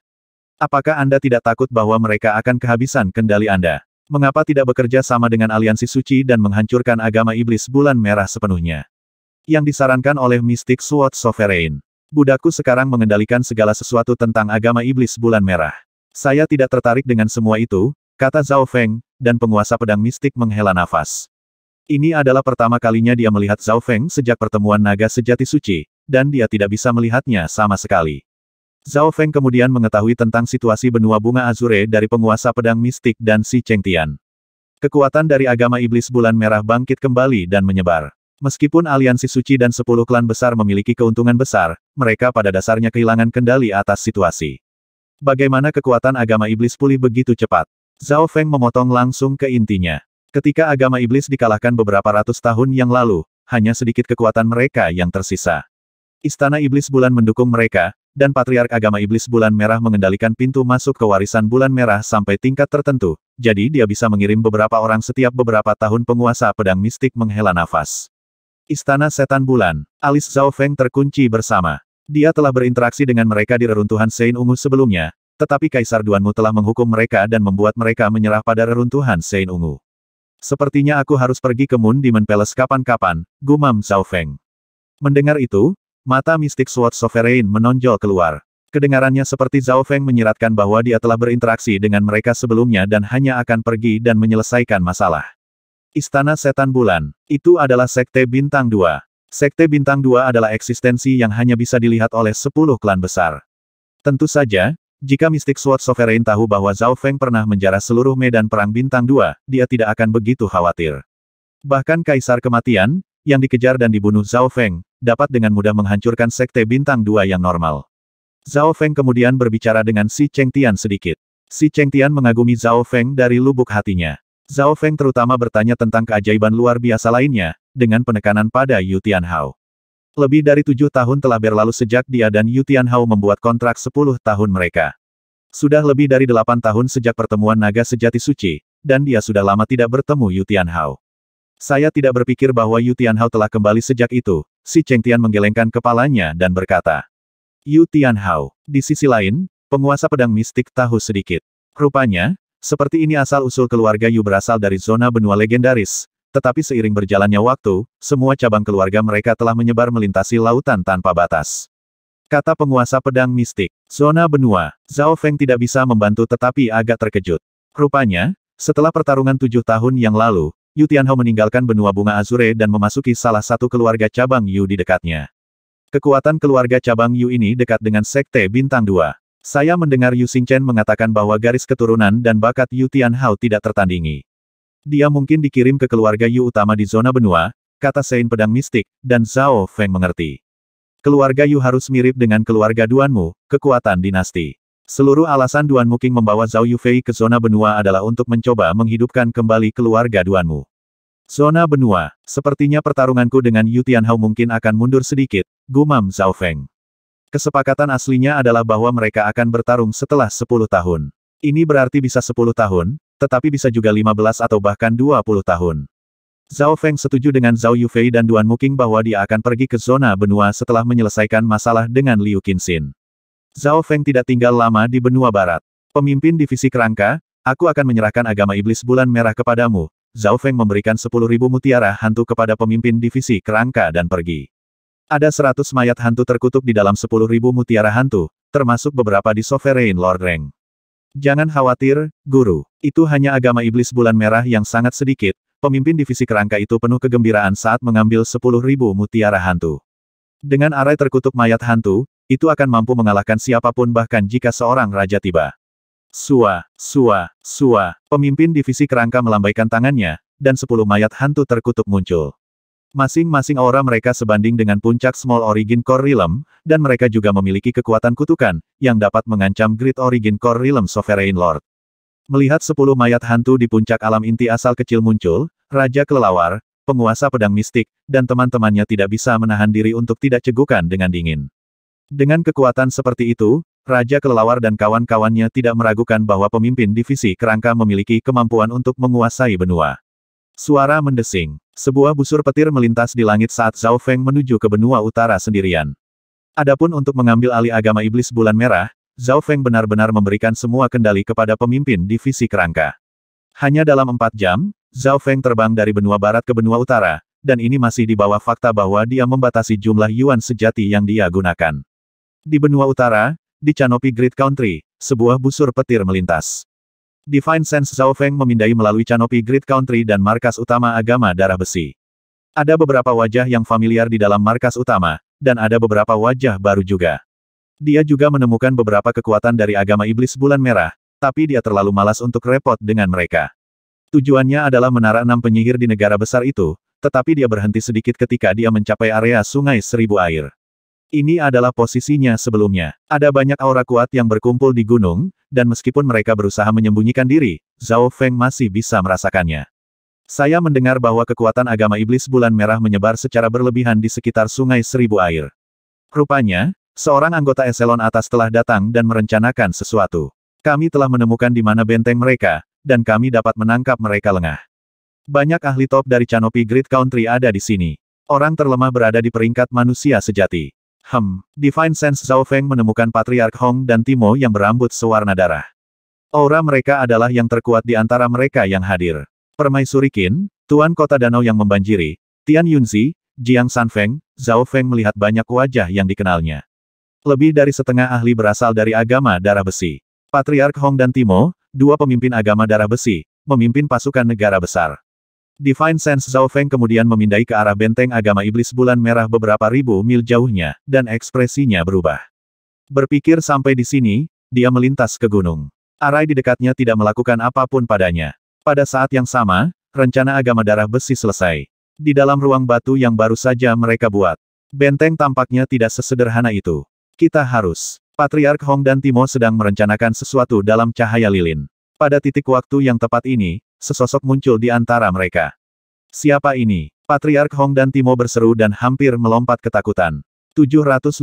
Speaker 1: Apakah Anda tidak takut bahwa mereka akan kehabisan kendali Anda? Mengapa tidak bekerja sama dengan aliansi suci dan menghancurkan agama iblis bulan merah sepenuhnya? Yang disarankan oleh mistik Sword Sovereign. Budaku sekarang mengendalikan segala sesuatu tentang agama iblis bulan merah. Saya tidak tertarik dengan semua itu, kata Zhao Feng, dan penguasa pedang mistik menghela nafas. Ini adalah pertama kalinya dia melihat Zhao Feng sejak pertemuan naga sejati suci, dan dia tidak bisa melihatnya sama sekali. Zhao Feng kemudian mengetahui tentang situasi benua bunga Azure dari penguasa pedang mistik dan Si Cheng Tian. Kekuatan dari agama iblis bulan merah bangkit kembali dan menyebar. Meskipun aliansi suci dan sepuluh klan besar memiliki keuntungan besar, mereka pada dasarnya kehilangan kendali atas situasi. Bagaimana kekuatan agama iblis pulih begitu cepat? Zhao Feng memotong langsung ke intinya. Ketika agama iblis dikalahkan beberapa ratus tahun yang lalu, hanya sedikit kekuatan mereka yang tersisa. Istana Iblis Bulan mendukung mereka, dan Patriark Agama Iblis Bulan Merah mengendalikan pintu masuk ke warisan Bulan Merah sampai tingkat tertentu, jadi dia bisa mengirim beberapa orang setiap beberapa tahun penguasa pedang mistik menghela nafas. Istana Setan Bulan, alis Zhao Feng terkunci bersama. Dia telah berinteraksi dengan mereka di reruntuhan Sein Ungu sebelumnya, tetapi Kaisar Duanmu telah menghukum mereka dan membuat mereka menyerah pada reruntuhan Sein Ungu. Sepertinya aku harus pergi ke Moon Demon Palace kapan-kapan, gumam Zhao Feng. Mendengar itu, Mata mistik Sword Sovereign menonjol keluar. Kedengarannya seperti Zhao Feng menyiratkan bahwa dia telah berinteraksi dengan mereka sebelumnya dan hanya akan pergi dan menyelesaikan masalah. Istana Setan Bulan. Itu adalah Sekte Bintang Dua. Sekte Bintang Dua adalah eksistensi yang hanya bisa dilihat oleh 10 klan besar. Tentu saja, jika Mistik Sword Sovereign tahu bahwa Zhao Feng pernah menjarah seluruh medan perang Bintang Dua, dia tidak akan begitu khawatir. Bahkan Kaisar Kematian, yang dikejar dan dibunuh Zhao Feng, dapat dengan mudah menghancurkan sekte bintang dua yang normal. Zhao Feng kemudian berbicara dengan Si Cheng Tian sedikit. Si Cheng Tian mengagumi Zhao Feng dari lubuk hatinya. Zhao Feng terutama bertanya tentang keajaiban luar biasa lainnya, dengan penekanan pada Yu Hao. Lebih dari tujuh tahun telah berlalu sejak dia dan Yu Hao membuat kontrak sepuluh tahun mereka. Sudah lebih dari delapan tahun sejak pertemuan naga sejati suci, dan dia sudah lama tidak bertemu Yu Hao. Saya tidak berpikir bahwa Yu Tianhao telah kembali sejak itu, si Cheng Tian menggelengkan kepalanya dan berkata. Yu Tianhao, di sisi lain, penguasa pedang mistik tahu sedikit. Rupanya, seperti ini asal-usul keluarga Yu berasal dari zona benua legendaris, tetapi seiring berjalannya waktu, semua cabang keluarga mereka telah menyebar melintasi lautan tanpa batas. Kata penguasa pedang mistik, zona benua, Zhao Feng tidak bisa membantu tetapi agak terkejut. Rupanya, setelah pertarungan tujuh tahun yang lalu, Yu Tianhao meninggalkan benua bunga Azure dan memasuki salah satu keluarga cabang Yu di dekatnya. Kekuatan keluarga cabang Yu ini dekat dengan Sekte Bintang 2. Saya mendengar Yu Xingchen mengatakan bahwa garis keturunan dan bakat Yu Tianhao tidak tertandingi. Dia mungkin dikirim ke keluarga Yu utama di zona benua, kata Sein Pedang Mistik, dan Zhao Feng mengerti. Keluarga Yu harus mirip dengan keluarga Duanmu, kekuatan dinasti. Seluruh alasan Duan Muking membawa Zhao Yufei ke zona benua adalah untuk mencoba menghidupkan kembali keluarga Duanmu. Zona benua, sepertinya pertarunganku dengan Yu Tianhao mungkin akan mundur sedikit, gumam Zhao Feng. Kesepakatan aslinya adalah bahwa mereka akan bertarung setelah 10 tahun. Ini berarti bisa 10 tahun, tetapi bisa juga 15 atau bahkan 20 tahun. Zhao Feng setuju dengan Zhao Yufei dan Duan Muking bahwa dia akan pergi ke zona benua setelah menyelesaikan masalah dengan Liu Qinxin. Zhao Feng tidak tinggal lama di benua barat. Pemimpin divisi kerangka, aku akan menyerahkan agama iblis bulan merah kepadamu. Zhao Feng memberikan sepuluh ribu mutiara hantu kepada pemimpin divisi kerangka dan pergi. Ada seratus mayat hantu terkutuk di dalam sepuluh ribu mutiara hantu, termasuk beberapa di Sovereign Lord Reng. Jangan khawatir, guru. Itu hanya agama iblis bulan merah yang sangat sedikit. Pemimpin divisi kerangka itu penuh kegembiraan saat mengambil sepuluh ribu mutiara hantu. Dengan arai terkutuk mayat hantu, itu akan mampu mengalahkan siapapun bahkan jika seorang raja tiba. Sua, sua, sua, pemimpin divisi kerangka melambaikan tangannya, dan sepuluh mayat hantu terkutuk muncul. Masing-masing aura mereka sebanding dengan puncak Small Origin Core Realm, dan mereka juga memiliki kekuatan kutukan, yang dapat mengancam Great Origin Core Realm Sovereign Lord. Melihat sepuluh mayat hantu di puncak alam inti asal kecil muncul, Raja Kelelawar, penguasa pedang mistik, dan teman-temannya tidak bisa menahan diri untuk tidak cegukan dengan dingin. Dengan kekuatan seperti itu, Raja Kelelawar dan kawan-kawannya tidak meragukan bahwa pemimpin divisi kerangka memiliki kemampuan untuk menguasai benua. Suara mendesing. Sebuah busur petir melintas di langit saat Zhao Feng menuju ke benua utara sendirian. Adapun untuk mengambil alih agama iblis bulan merah, Zhao Feng benar-benar memberikan semua kendali kepada pemimpin divisi kerangka. Hanya dalam empat jam, Zhao Feng terbang dari benua barat ke benua utara, dan ini masih di bawah fakta bahwa dia membatasi jumlah yuan sejati yang dia gunakan. Di benua utara, di Canopy Great Country, sebuah busur petir melintas. Divine Sense Zhao Feng memindai melalui Canopy Great Country dan markas utama agama darah besi. Ada beberapa wajah yang familiar di dalam markas utama, dan ada beberapa wajah baru juga. Dia juga menemukan beberapa kekuatan dari agama iblis bulan merah, tapi dia terlalu malas untuk repot dengan mereka. Tujuannya adalah menara enam penyihir di negara besar itu, tetapi dia berhenti sedikit ketika dia mencapai area sungai seribu air. Ini adalah posisinya sebelumnya. Ada banyak aura kuat yang berkumpul di gunung, dan meskipun mereka berusaha menyembunyikan diri, Zhao Feng masih bisa merasakannya. Saya mendengar bahwa kekuatan agama iblis bulan merah menyebar secara berlebihan di sekitar sungai seribu air. Rupanya, seorang anggota eselon atas telah datang dan merencanakan sesuatu. Kami telah menemukan di mana benteng mereka, dan kami dapat menangkap mereka lengah. Banyak ahli top dari Canopy Great Country ada di sini. Orang terlemah berada di peringkat manusia sejati. Hem, Divine Sense Zhao Feng menemukan Patriark Hong dan Timo yang berambut sewarna darah. Aura mereka adalah yang terkuat di antara mereka yang hadir. Permaisuri Qin, Tuan Kota Danau yang membanjiri, Tian Yunzi, Jiang Sanfeng, Zhao Feng melihat banyak wajah yang dikenalnya. Lebih dari setengah ahli berasal dari agama darah besi. Patriark Hong dan Timo, dua pemimpin agama darah besi, memimpin pasukan negara besar. Divine Sense Zhao Feng kemudian memindai ke arah benteng agama iblis bulan merah beberapa ribu mil jauhnya, dan ekspresinya berubah. Berpikir sampai di sini, dia melintas ke gunung. Arai di dekatnya tidak melakukan apapun padanya. Pada saat yang sama, rencana agama darah besi selesai. Di dalam ruang batu yang baru saja mereka buat, benteng tampaknya tidak sesederhana itu. Kita harus. Patriark Hong dan Timo sedang merencanakan sesuatu dalam cahaya lilin. Pada titik waktu yang tepat ini, sesosok muncul di antara mereka. Siapa ini? Patriark Hong dan Timo berseru dan hampir melompat ketakutan. 755.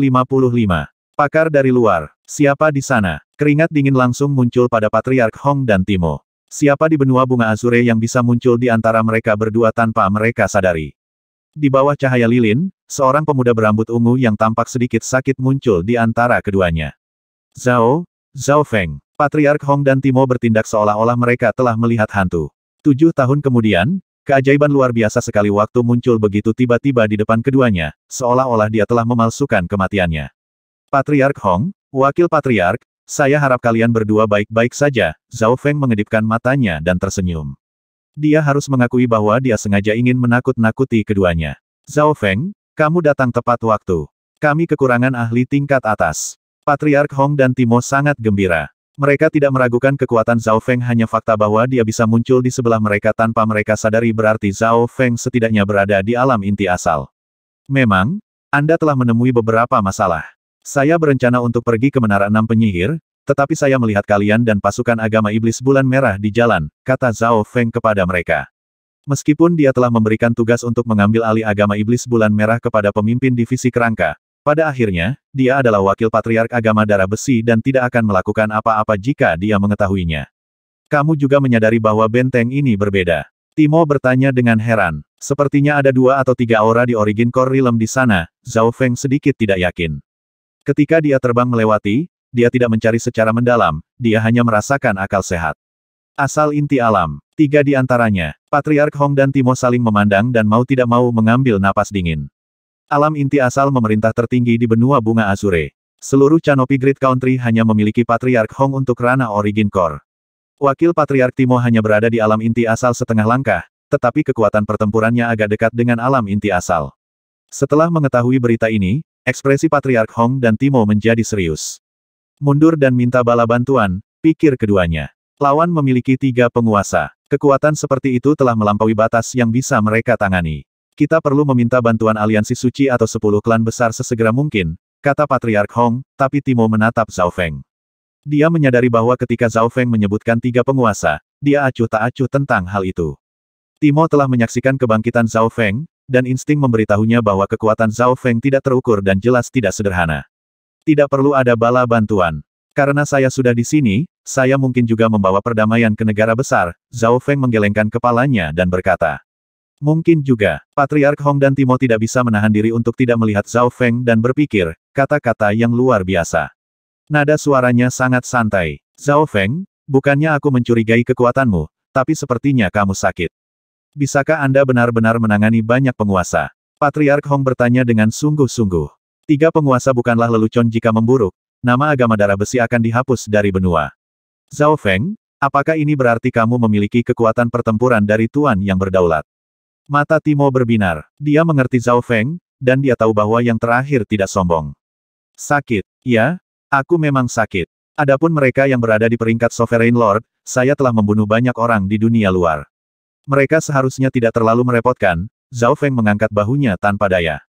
Speaker 1: Pakar dari luar. Siapa di sana? Keringat dingin langsung muncul pada Patriark Hong dan Timo. Siapa di benua bunga Azure yang bisa muncul di antara mereka berdua tanpa mereka sadari? Di bawah cahaya lilin, seorang pemuda berambut ungu yang tampak sedikit sakit muncul di antara keduanya. Zhao, Zhao Feng. Patriark Hong dan Timo bertindak seolah-olah mereka telah melihat hantu. Tujuh tahun kemudian, keajaiban luar biasa sekali waktu muncul begitu tiba-tiba di depan keduanya, seolah-olah dia telah memalsukan kematiannya. Patriark Hong, Wakil Patriark, saya harap kalian berdua baik-baik saja, Zhao Feng mengedipkan matanya dan tersenyum. Dia harus mengakui bahwa dia sengaja ingin menakut-nakuti keduanya. Zhao Feng, kamu datang tepat waktu. Kami kekurangan ahli tingkat atas. Patriark Hong dan Timo sangat gembira. Mereka tidak meragukan kekuatan Zhao Feng hanya fakta bahwa dia bisa muncul di sebelah mereka tanpa mereka sadari berarti Zhao Feng setidaknya berada di alam inti asal. Memang, Anda telah menemui beberapa masalah. Saya berencana untuk pergi ke Menara Enam Penyihir, tetapi saya melihat kalian dan pasukan agama iblis bulan merah di jalan, kata Zhao Feng kepada mereka. Meskipun dia telah memberikan tugas untuk mengambil alih agama iblis bulan merah kepada pemimpin divisi kerangka, pada akhirnya, dia adalah wakil patriark agama darah besi dan tidak akan melakukan apa-apa jika dia mengetahuinya. Kamu juga menyadari bahwa benteng ini berbeda. Timo bertanya dengan heran. Sepertinya ada dua atau tiga aura di origin core realm di sana, Zhao Feng sedikit tidak yakin. Ketika dia terbang melewati, dia tidak mencari secara mendalam, dia hanya merasakan akal sehat. Asal inti alam, tiga di antaranya, Patriark Hong dan Timo saling memandang dan mau tidak mau mengambil napas dingin. Alam inti asal memerintah tertinggi di benua bunga Azure. Seluruh Canopy Grid Country hanya memiliki Patriark Hong untuk ranah Origin Core. Wakil Patriark Timo hanya berada di alam inti asal setengah langkah, tetapi kekuatan pertempurannya agak dekat dengan alam inti asal. Setelah mengetahui berita ini, ekspresi Patriark Hong dan Timo menjadi serius. Mundur dan minta bala bantuan, pikir keduanya. Lawan memiliki tiga penguasa. Kekuatan seperti itu telah melampaui batas yang bisa mereka tangani. Kita perlu meminta bantuan aliansi suci atau sepuluh klan besar sesegera mungkin, kata Patriark Hong, tapi Timo menatap Zhao Feng. Dia menyadari bahwa ketika Zhao Feng menyebutkan tiga penguasa, dia acuh tak acuh tentang hal itu. Timo telah menyaksikan kebangkitan Zhao Feng, dan insting memberitahunya bahwa kekuatan Zhao Feng tidak terukur dan jelas tidak sederhana. Tidak perlu ada bala bantuan. Karena saya sudah di sini, saya mungkin juga membawa perdamaian ke negara besar, Zhao Feng menggelengkan kepalanya dan berkata. Mungkin juga, Patriark Hong dan Timo tidak bisa menahan diri untuk tidak melihat Zhao Feng dan berpikir, kata-kata yang luar biasa. Nada suaranya sangat santai. Zhao Feng, bukannya aku mencurigai kekuatanmu, tapi sepertinya kamu sakit. Bisakah Anda benar-benar menangani banyak penguasa? Patriark Hong bertanya dengan sungguh-sungguh. Tiga penguasa bukanlah lelucon jika memburuk, nama agama darah besi akan dihapus dari benua. Zhao Feng, apakah ini berarti kamu memiliki kekuatan pertempuran dari Tuan yang berdaulat? Mata Timo berbinar. Dia mengerti Zhao Feng, dan dia tahu bahwa yang terakhir tidak sombong. Sakit, ya, aku memang sakit. Adapun mereka yang berada di peringkat Sovereign Lord, saya telah membunuh banyak orang di dunia luar. Mereka seharusnya tidak terlalu merepotkan, Zhao Feng mengangkat bahunya tanpa daya.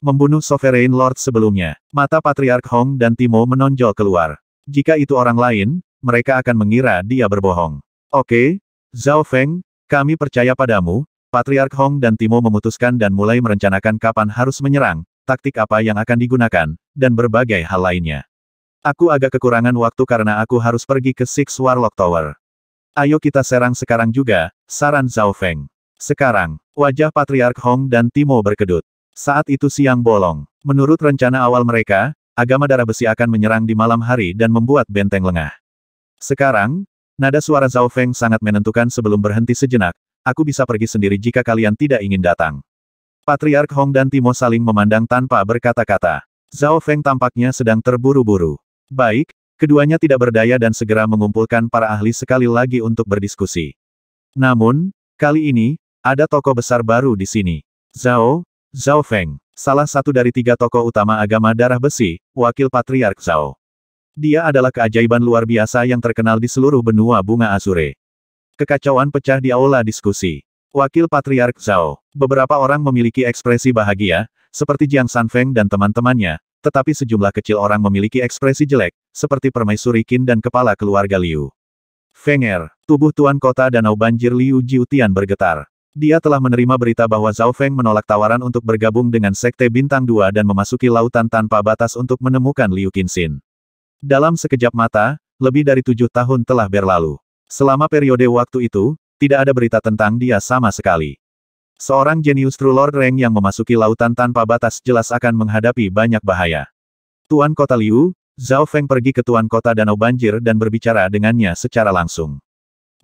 Speaker 1: Membunuh Sovereign Lord sebelumnya, mata Patriark Hong dan Timo menonjol keluar. Jika itu orang lain, mereka akan mengira dia berbohong. Oke, Zhao Feng, kami percaya padamu, Patriark Hong dan Timo memutuskan dan mulai merencanakan kapan harus menyerang, taktik apa yang akan digunakan, dan berbagai hal lainnya. Aku agak kekurangan waktu karena aku harus pergi ke Six Warlock Tower. Ayo kita serang sekarang juga, saran Zhao Feng. Sekarang, wajah Patriark Hong dan Timo berkedut. Saat itu siang bolong. Menurut rencana awal mereka, agama darah besi akan menyerang di malam hari dan membuat benteng lengah. Sekarang, nada suara Zhao Feng sangat menentukan sebelum berhenti sejenak, aku bisa pergi sendiri jika kalian tidak ingin datang. Patriark Hong dan Timo saling memandang tanpa berkata-kata. Zhao Feng tampaknya sedang terburu-buru. Baik, keduanya tidak berdaya dan segera mengumpulkan para ahli sekali lagi untuk berdiskusi. Namun, kali ini, ada toko besar baru di sini. Zhao, Zhao Feng, salah satu dari tiga toko utama agama darah besi, wakil Patriark Zhao. Dia adalah keajaiban luar biasa yang terkenal di seluruh benua bunga Azure. Kekacauan pecah di aula diskusi. Wakil Patriark Zhao. Beberapa orang memiliki ekspresi bahagia, seperti Jiang Sanfeng dan teman-temannya, tetapi sejumlah kecil orang memiliki ekspresi jelek, seperti permaisuri Qin dan kepala keluarga Liu. Fenger, tubuh Tuan Kota Danau Banjir Liu Jiutian bergetar. Dia telah menerima berita bahwa Zhao Feng menolak tawaran untuk bergabung dengan Sekte Bintang 2 dan memasuki lautan tanpa batas untuk menemukan Liu Qinxin. Dalam sekejap mata, lebih dari tujuh tahun telah berlalu. Selama periode waktu itu, tidak ada berita tentang dia sama sekali. Seorang jenius True Lord Reng yang memasuki lautan tanpa batas jelas akan menghadapi banyak bahaya. Tuan Kota Liu, Zhao Feng pergi ke Tuan Kota Danau Banjir dan berbicara dengannya secara langsung.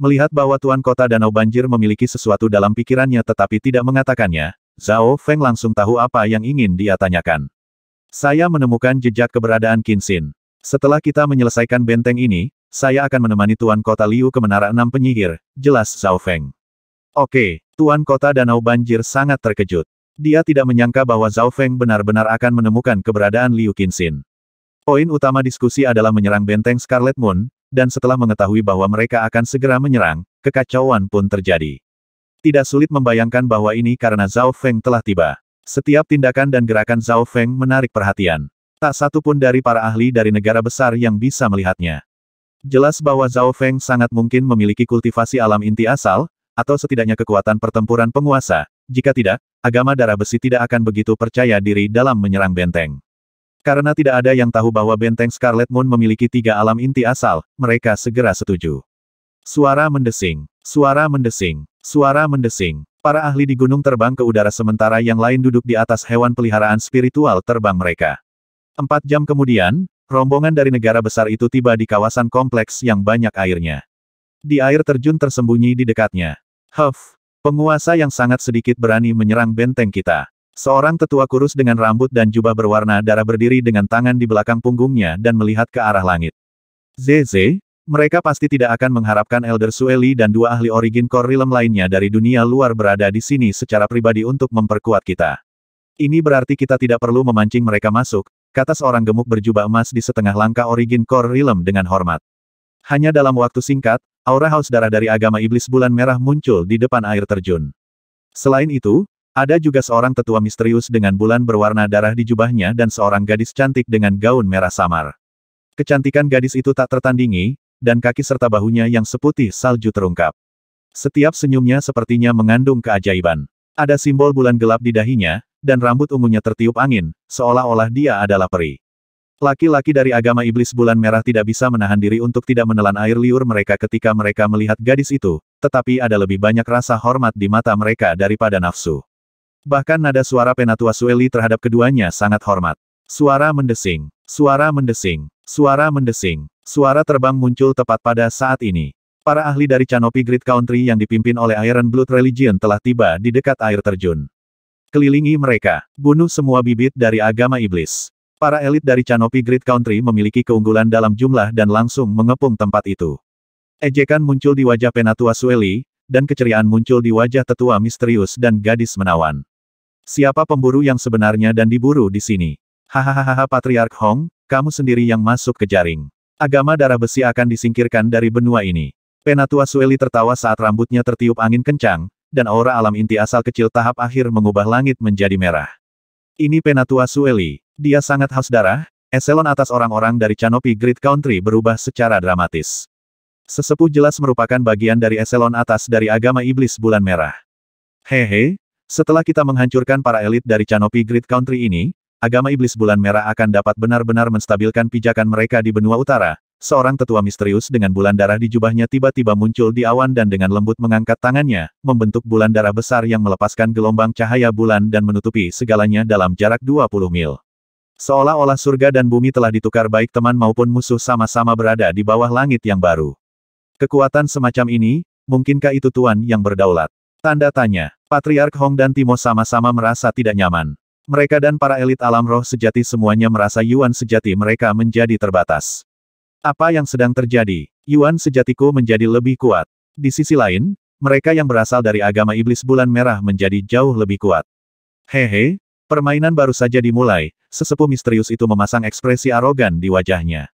Speaker 1: Melihat bahwa Tuan Kota Danau Banjir memiliki sesuatu dalam pikirannya tetapi tidak mengatakannya, Zhao Feng langsung tahu apa yang ingin dia tanyakan. Saya menemukan jejak keberadaan Kinsin. Setelah kita menyelesaikan benteng ini, saya akan menemani Tuan Kota Liu ke Menara Enam Penyihir, jelas Zhao Feng. Oke, Tuan Kota Danau Banjir sangat terkejut. Dia tidak menyangka bahwa Zhao Feng benar-benar akan menemukan keberadaan Liu Qinxin. Poin utama diskusi adalah menyerang benteng Scarlet Moon, dan setelah mengetahui bahwa mereka akan segera menyerang, kekacauan pun terjadi. Tidak sulit membayangkan bahwa ini karena Zhao Feng telah tiba. Setiap tindakan dan gerakan Zhao Feng menarik perhatian. Tak satu pun dari para ahli dari negara besar yang bisa melihatnya. Jelas bahwa Zhao Feng sangat mungkin memiliki kultivasi alam inti asal, atau setidaknya kekuatan pertempuran penguasa, jika tidak, agama darah besi tidak akan begitu percaya diri dalam menyerang benteng. Karena tidak ada yang tahu bahwa benteng Scarlet Moon memiliki tiga alam inti asal, mereka segera setuju. Suara mendesing, suara mendesing, suara mendesing. Para ahli di gunung terbang ke udara sementara yang lain duduk di atas hewan peliharaan spiritual terbang mereka. Empat jam kemudian, Rombongan dari negara besar itu tiba di kawasan kompleks yang banyak airnya. Di air terjun tersembunyi di dekatnya. Huff, penguasa yang sangat sedikit berani menyerang benteng kita. Seorang tetua kurus dengan rambut dan jubah berwarna darah berdiri dengan tangan di belakang punggungnya dan melihat ke arah langit. ZZ, mereka pasti tidak akan mengharapkan Elder Sueli dan dua ahli origin core realm lainnya dari dunia luar berada di sini secara pribadi untuk memperkuat kita. Ini berarti kita tidak perlu memancing mereka masuk, kata seorang gemuk berjubah emas di setengah langkah origin core realm dengan hormat. Hanya dalam waktu singkat, aura haus darah dari agama iblis bulan merah muncul di depan air terjun. Selain itu, ada juga seorang tetua misterius dengan bulan berwarna darah di jubahnya dan seorang gadis cantik dengan gaun merah samar. Kecantikan gadis itu tak tertandingi, dan kaki serta bahunya yang seputih salju terungkap. Setiap senyumnya sepertinya mengandung keajaiban. Ada simbol bulan gelap di dahinya, dan rambut ungunya tertiup angin, seolah-olah dia adalah peri. Laki-laki dari agama iblis bulan merah tidak bisa menahan diri untuk tidak menelan air liur mereka ketika mereka melihat gadis itu, tetapi ada lebih banyak rasa hormat di mata mereka daripada nafsu. Bahkan nada suara Penatua Sueli terhadap keduanya sangat hormat. Suara mendesing, suara mendesing, suara mendesing, suara terbang muncul tepat pada saat ini. Para ahli dari Canopy Grid Country yang dipimpin oleh Iron Blood Religion telah tiba di dekat air terjun. Kelilingi mereka. Bunuh semua bibit dari agama iblis. Para elit dari Canopy Great Country memiliki keunggulan dalam jumlah dan langsung mengepung tempat itu. Ejekan muncul di wajah Penatua Sueli, dan keceriaan muncul di wajah tetua misterius dan gadis menawan. Siapa pemburu yang sebenarnya dan diburu di sini? Hahaha Patriark Hong, kamu sendiri yang masuk ke jaring. Agama darah besi akan disingkirkan dari benua ini. Penatua Sueli tertawa saat rambutnya tertiup angin kencang, dan aura alam inti asal kecil tahap akhir mengubah langit menjadi merah. Ini Penatua Sueli. Dia sangat haus darah, eselon atas orang-orang dari Canopy Grid Country berubah secara dramatis. Sesepuh jelas merupakan bagian dari eselon atas dari agama iblis bulan merah. Hehe, setelah kita menghancurkan para elit dari Canopy Grid Country ini, agama iblis bulan merah akan dapat benar-benar menstabilkan pijakan mereka di benua utara, seorang tetua misterius dengan bulan darah di jubahnya tiba-tiba muncul di awan dan dengan lembut mengangkat tangannya, membentuk bulan darah besar yang melepaskan gelombang cahaya bulan dan menutupi segalanya dalam jarak 20 mil. Seolah-olah surga dan bumi telah ditukar baik teman maupun musuh sama-sama berada di bawah langit yang baru. Kekuatan semacam ini, mungkinkah itu Tuan yang berdaulat? Tanda tanya, Patriark Hong dan Timo sama-sama merasa tidak nyaman. Mereka dan para elit alam roh sejati semuanya merasa Yuan sejati mereka menjadi terbatas. Apa yang sedang terjadi? Yuan sejatiku menjadi lebih kuat. Di sisi lain, mereka yang berasal dari agama iblis bulan merah menjadi jauh lebih kuat. Hehe, permainan baru saja dimulai, sesepuh misterius itu memasang ekspresi arogan di wajahnya.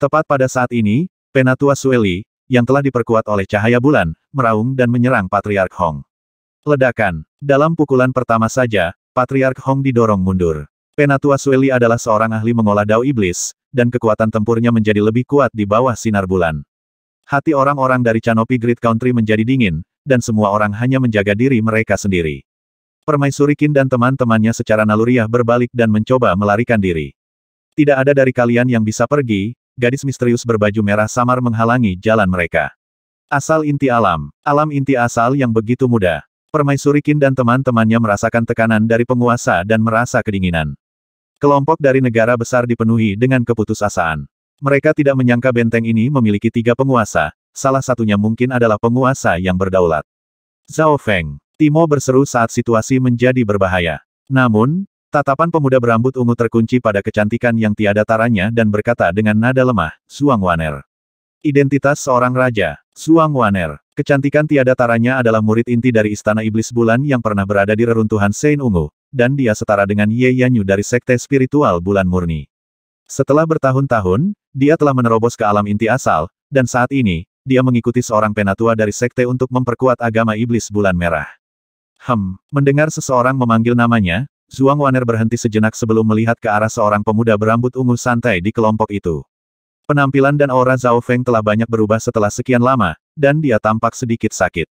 Speaker 1: Tepat pada saat ini, Penatua Sueli, yang telah diperkuat oleh cahaya bulan, meraung dan menyerang Patriark Hong. Ledakan. Dalam pukulan pertama saja, Patriark Hong didorong mundur. Penatua Sueli adalah seorang ahli mengolah dao iblis, dan kekuatan tempurnya menjadi lebih kuat di bawah sinar bulan. Hati orang-orang dari Canopy Great Country menjadi dingin, dan semua orang hanya menjaga diri mereka sendiri. Permaisuri Qin dan teman-temannya secara naluriah berbalik dan mencoba melarikan diri. Tidak ada dari kalian yang bisa pergi, gadis misterius berbaju merah samar menghalangi jalan mereka. Asal inti alam, alam inti asal yang begitu mudah. Qin dan teman-temannya merasakan tekanan dari penguasa dan merasa kedinginan. Kelompok dari negara besar dipenuhi dengan keputusasaan. Mereka tidak menyangka benteng ini memiliki tiga penguasa, salah satunya mungkin adalah penguasa yang berdaulat. Zhao Feng, Timo berseru saat situasi menjadi berbahaya. Namun, tatapan pemuda berambut ungu terkunci pada kecantikan yang tiada taranya dan berkata dengan nada lemah, Suang Waner. Identitas seorang raja, Suang Waner. Kecantikan tiada taranya adalah murid inti dari Istana Iblis Bulan yang pernah berada di reruntuhan Sein Ungu, dan dia setara dengan Ye Yanyu dari Sekte Spiritual Bulan Murni. Setelah bertahun-tahun, dia telah menerobos ke alam inti asal, dan saat ini, dia mengikuti seorang penatua dari Sekte untuk memperkuat agama Iblis Bulan Merah. Hem, mendengar seseorang memanggil namanya, Zhuang Waner berhenti sejenak sebelum melihat ke arah seorang pemuda berambut ungu santai di kelompok itu. Penampilan dan aura Zhao Feng telah banyak berubah setelah sekian lama, dan dia tampak sedikit sakit.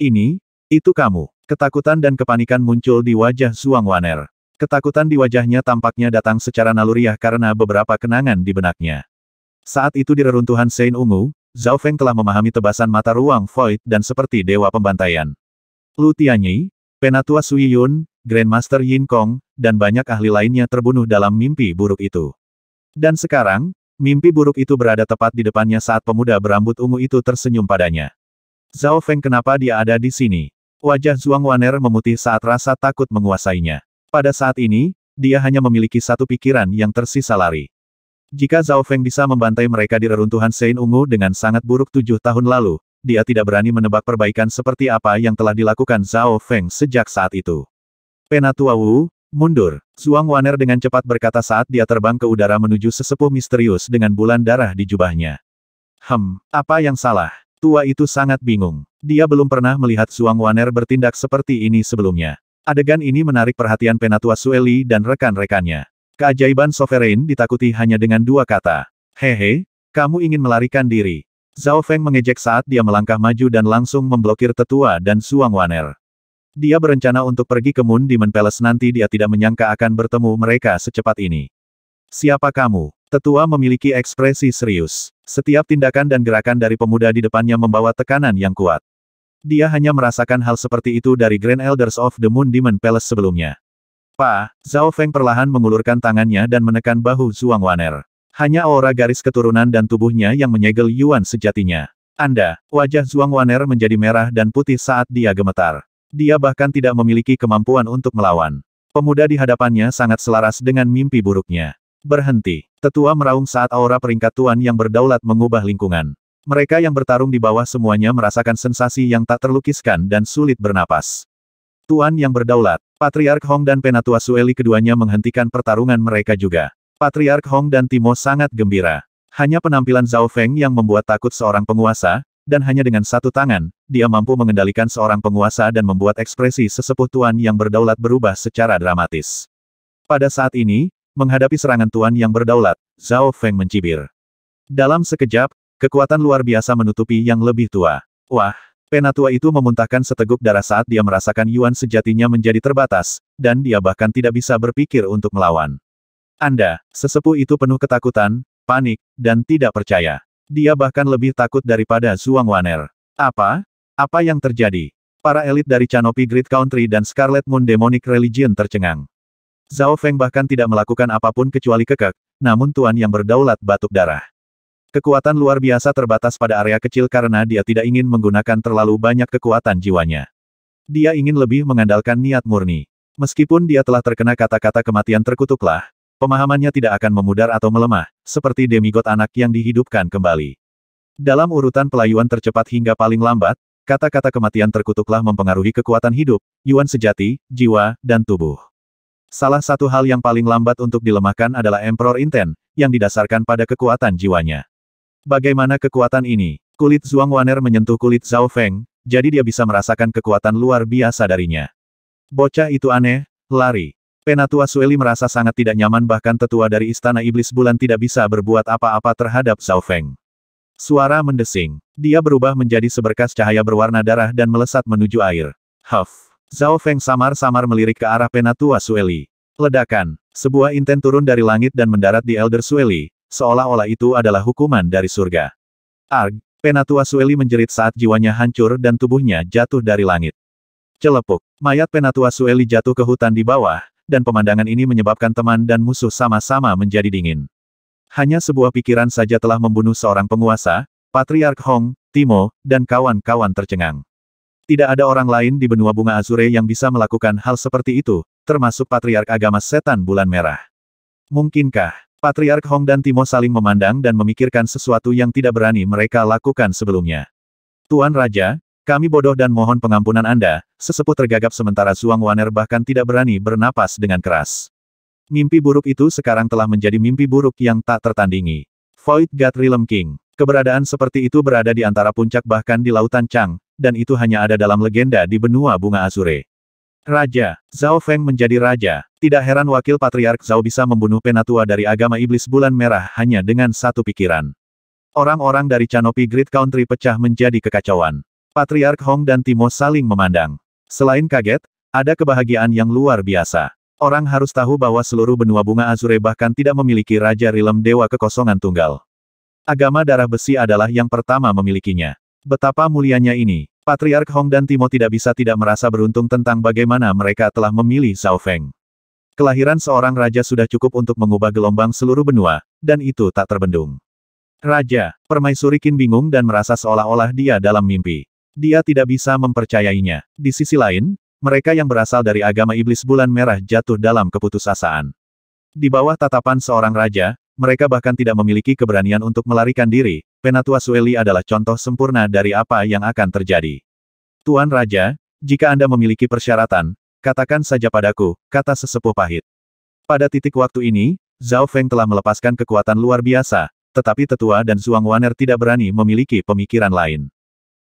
Speaker 1: Ini, itu kamu. Ketakutan dan kepanikan muncul di wajah Zhuang Waner. Ketakutan di wajahnya tampaknya datang secara naluriah karena beberapa kenangan di benaknya. Saat itu di reruntuhan Sein Ungu, Zhao Feng telah memahami tebasan mata ruang void dan seperti dewa pembantaian. Lu Tianyi, Penatua Sui Yun, Grandmaster Yin Kong, dan banyak ahli lainnya terbunuh dalam mimpi buruk itu. Dan sekarang, Mimpi buruk itu berada tepat di depannya saat pemuda berambut ungu itu tersenyum padanya. Zhao Feng kenapa dia ada di sini? Wajah Zhuang Waner memutih saat rasa takut menguasainya. Pada saat ini, dia hanya memiliki satu pikiran yang tersisa lari. Jika Zhao Feng bisa membantai mereka di reruntuhan Sein Ungu dengan sangat buruk tujuh tahun lalu, dia tidak berani menebak perbaikan seperti apa yang telah dilakukan Zhao Feng sejak saat itu. Penatua Wu, mundur. Zhuang Waner dengan cepat berkata saat dia terbang ke udara menuju sesepuh misterius dengan bulan darah di jubahnya. Hem, apa yang salah? Tua itu sangat bingung. Dia belum pernah melihat Suang Waner bertindak seperti ini sebelumnya. Adegan ini menarik perhatian Penatua Sueli dan rekan-rekannya. Keajaiban Sovereign ditakuti hanya dengan dua kata. Hehe, kamu ingin melarikan diri. Zhao Feng mengejek saat dia melangkah maju dan langsung memblokir tetua dan Suang Waner. Dia berencana untuk pergi ke Moon Demon Palace nanti dia tidak menyangka akan bertemu mereka secepat ini. Siapa kamu? Tetua memiliki ekspresi serius. Setiap tindakan dan gerakan dari pemuda di depannya membawa tekanan yang kuat. Dia hanya merasakan hal seperti itu dari Grand Elders of the Moon Demon Palace sebelumnya. Pa, Zhao Feng perlahan mengulurkan tangannya dan menekan bahu Zhuang Waner. Hanya aura garis keturunan dan tubuhnya yang menyegel Yuan sejatinya. Anda, wajah Zhuang Waner menjadi merah dan putih saat dia gemetar. Dia bahkan tidak memiliki kemampuan untuk melawan. Pemuda di hadapannya sangat selaras dengan mimpi buruknya. Berhenti. Tetua meraung saat aura peringkat tuan yang berdaulat mengubah lingkungan. Mereka yang bertarung di bawah semuanya merasakan sensasi yang tak terlukiskan dan sulit bernapas. Tuan yang berdaulat, Patriark Hong dan Penatua Sueli keduanya menghentikan pertarungan mereka juga. Patriark Hong dan Timo sangat gembira. Hanya penampilan Zhao Feng yang membuat takut seorang penguasa, dan hanya dengan satu tangan, dia mampu mengendalikan seorang penguasa dan membuat ekspresi sesepuh tuan yang berdaulat berubah secara dramatis. Pada saat ini, menghadapi serangan tuan yang berdaulat, Zhao Feng mencibir. Dalam sekejap, kekuatan luar biasa menutupi yang lebih tua. Wah, penatua itu memuntahkan seteguk darah saat dia merasakan Yuan sejatinya menjadi terbatas, dan dia bahkan tidak bisa berpikir untuk melawan. Anda, sesepuh itu penuh ketakutan, panik, dan tidak percaya. Dia bahkan lebih takut daripada Zhuang Waner. Apa? Apa yang terjadi? Para elit dari Canopy Great Country dan Scarlet Moon Demonic Religion tercengang. Zhao Feng bahkan tidak melakukan apapun kecuali kekek, namun Tuan yang berdaulat batuk darah. Kekuatan luar biasa terbatas pada area kecil karena dia tidak ingin menggunakan terlalu banyak kekuatan jiwanya. Dia ingin lebih mengandalkan niat murni. Meskipun dia telah terkena kata-kata kematian terkutuklah, pemahamannya tidak akan memudar atau melemah, seperti demigod anak yang dihidupkan kembali. Dalam urutan pelayuan tercepat hingga paling lambat, kata-kata kematian terkutuklah mempengaruhi kekuatan hidup, yuan sejati, jiwa, dan tubuh. Salah satu hal yang paling lambat untuk dilemahkan adalah Emperor Inten, yang didasarkan pada kekuatan jiwanya. Bagaimana kekuatan ini? Kulit Zhuang Waner menyentuh kulit Zhao Feng, jadi dia bisa merasakan kekuatan luar biasa darinya. Bocah itu aneh, lari. Penatua Sueli merasa sangat tidak nyaman bahkan tetua dari Istana Iblis Bulan tidak bisa berbuat apa-apa terhadap Zhao Feng. Suara mendesing. Dia berubah menjadi seberkas cahaya berwarna darah dan melesat menuju air. Huff. Zhao Feng samar-samar melirik ke arah penatua Sueli. Ledakan. Sebuah inten turun dari langit dan mendarat di Elder Sueli, seolah-olah itu adalah hukuman dari surga. Arg, penatua Sueli menjerit saat jiwanya hancur dan tubuhnya jatuh dari langit. Celepuk. Mayat penatua Sueli jatuh ke hutan di bawah, dan pemandangan ini menyebabkan teman dan musuh sama-sama menjadi dingin. Hanya sebuah pikiran saja telah membunuh seorang penguasa, Patriark Hong, Timo, dan kawan-kawan tercengang. Tidak ada orang lain di benua bunga Azure yang bisa melakukan hal seperti itu, termasuk Patriark Agama Setan Bulan Merah. Mungkinkah, Patriark Hong dan Timo saling memandang dan memikirkan sesuatu yang tidak berani mereka lakukan sebelumnya. Tuan Raja, kami bodoh dan mohon pengampunan Anda, sesepuh tergagap sementara Suang Waner bahkan tidak berani bernapas dengan keras. Mimpi buruk itu sekarang telah menjadi mimpi buruk yang tak tertandingi. Void God Realm King. Keberadaan seperti itu berada di antara puncak bahkan di Lautan Chang, dan itu hanya ada dalam legenda di benua bunga Azure. Raja, Zhao Feng menjadi raja. Tidak heran wakil patriark Zhao bisa membunuh penatua dari agama iblis bulan merah hanya dengan satu pikiran. Orang-orang dari Canopy Great Country pecah menjadi kekacauan. Patriark Hong dan Timo saling memandang. Selain kaget, ada kebahagiaan yang luar biasa. Orang harus tahu bahwa seluruh benua bunga Azure bahkan tidak memiliki Raja Rilem Dewa Kekosongan Tunggal. Agama Darah Besi adalah yang pertama memilikinya. Betapa mulianya ini, Patriark Hong dan Timo tidak bisa tidak merasa beruntung tentang bagaimana mereka telah memilih Zhao Feng. Kelahiran seorang raja sudah cukup untuk mengubah gelombang seluruh benua, dan itu tak terbendung. Raja, Permaisuri Qin bingung dan merasa seolah-olah dia dalam mimpi. Dia tidak bisa mempercayainya. Di sisi lain, mereka yang berasal dari agama iblis bulan merah jatuh dalam keputusasaan. Di bawah tatapan seorang raja, mereka bahkan tidak memiliki keberanian untuk melarikan diri, Penatua Sueli adalah contoh sempurna dari apa yang akan terjadi. Tuan Raja, jika Anda memiliki persyaratan, katakan saja padaku, kata sesepuh pahit. Pada titik waktu ini, Zhao Feng telah melepaskan kekuatan luar biasa, tetapi tetua dan Zhuang Waner tidak berani memiliki pemikiran lain.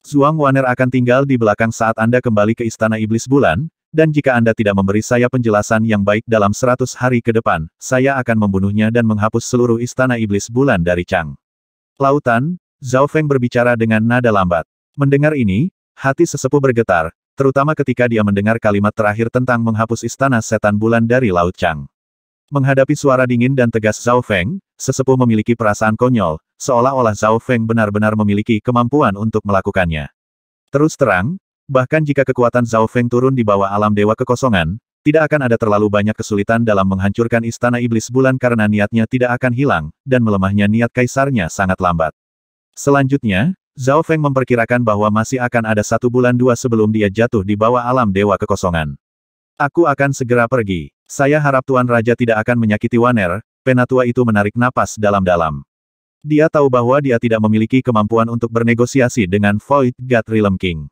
Speaker 1: Zhuang Waner akan tinggal di belakang saat Anda kembali ke Istana Iblis Bulan, dan jika Anda tidak memberi saya penjelasan yang baik dalam 100 hari ke depan, saya akan membunuhnya dan menghapus seluruh Istana Iblis Bulan dari Chang. Lautan, Zhao Feng berbicara dengan nada lambat. Mendengar ini, hati sesepuh bergetar, terutama ketika dia mendengar kalimat terakhir tentang menghapus istana setan bulan dari Laut Chang. Menghadapi suara dingin dan tegas Zhao Feng, sesepuh memiliki perasaan konyol, seolah-olah Zhao Feng benar-benar memiliki kemampuan untuk melakukannya. Terus terang, bahkan jika kekuatan Zhao Feng turun di bawah alam dewa kekosongan, tidak akan ada terlalu banyak kesulitan dalam menghancurkan istana iblis bulan karena niatnya tidak akan hilang, dan melemahnya niat kaisarnya sangat lambat. Selanjutnya, Zhao Feng memperkirakan bahwa masih akan ada satu bulan dua sebelum dia jatuh di bawah alam dewa kekosongan. Aku akan segera pergi. Saya harap Tuan Raja tidak akan menyakiti Waner, penatua itu menarik napas dalam-dalam. Dia tahu bahwa dia tidak memiliki kemampuan untuk bernegosiasi dengan Void God Realm King.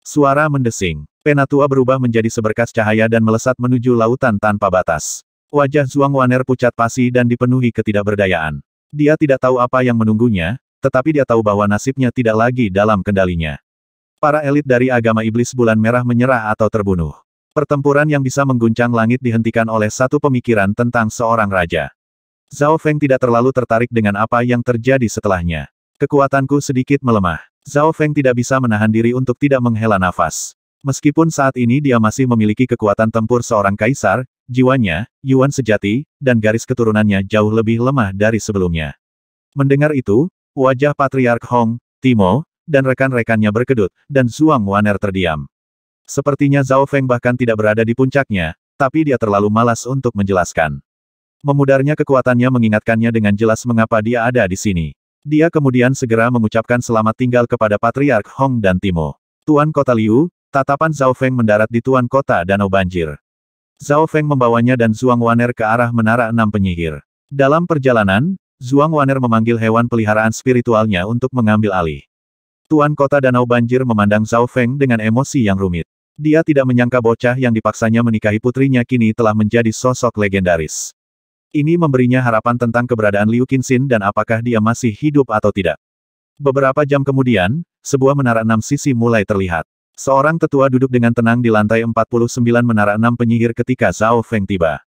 Speaker 1: Suara mendesing. Penatua berubah menjadi seberkas cahaya dan melesat menuju lautan tanpa batas. Wajah Zhuang Waner pucat pasi dan dipenuhi ketidakberdayaan. Dia tidak tahu apa yang menunggunya, tetapi dia tahu bahwa nasibnya tidak lagi dalam kendalinya. Para elit dari agama iblis bulan merah menyerah atau terbunuh. Pertempuran yang bisa mengguncang langit dihentikan oleh satu pemikiran tentang seorang raja. Zhao Feng tidak terlalu tertarik dengan apa yang terjadi setelahnya. Kekuatanku sedikit melemah. Zhao Feng tidak bisa menahan diri untuk tidak menghela nafas. Meskipun saat ini dia masih memiliki kekuatan tempur seorang kaisar, jiwanya, Yuan sejati, dan garis keturunannya jauh lebih lemah dari sebelumnya. Mendengar itu, wajah Patriark Hong, Timo, dan rekan-rekannya berkedut, dan Zhuang Waner terdiam. Sepertinya Zhao Feng bahkan tidak berada di puncaknya, tapi dia terlalu malas untuk menjelaskan. Memudarnya kekuatannya mengingatkannya dengan jelas mengapa dia ada di sini. Dia kemudian segera mengucapkan selamat tinggal kepada Patriark Hong dan Timo. Tuan Kota Liu, Tatapan Zhao Feng mendarat di tuan kota Danau Banjir. Zhao Feng membawanya dan Zhuang Waner ke arah Menara Enam Penyihir. Dalam perjalanan, Zhuang Waner memanggil hewan peliharaan spiritualnya untuk mengambil alih. Tuan kota Danau Banjir memandang Zhao Feng dengan emosi yang rumit. Dia tidak menyangka bocah yang dipaksanya menikahi putrinya kini telah menjadi sosok legendaris. Ini memberinya harapan tentang keberadaan Liu Qinxin dan apakah dia masih hidup atau tidak. Beberapa jam kemudian, sebuah menara enam sisi mulai terlihat. Seorang tetua duduk dengan tenang di lantai 49 menara enam penyihir ketika Zhao Feng tiba.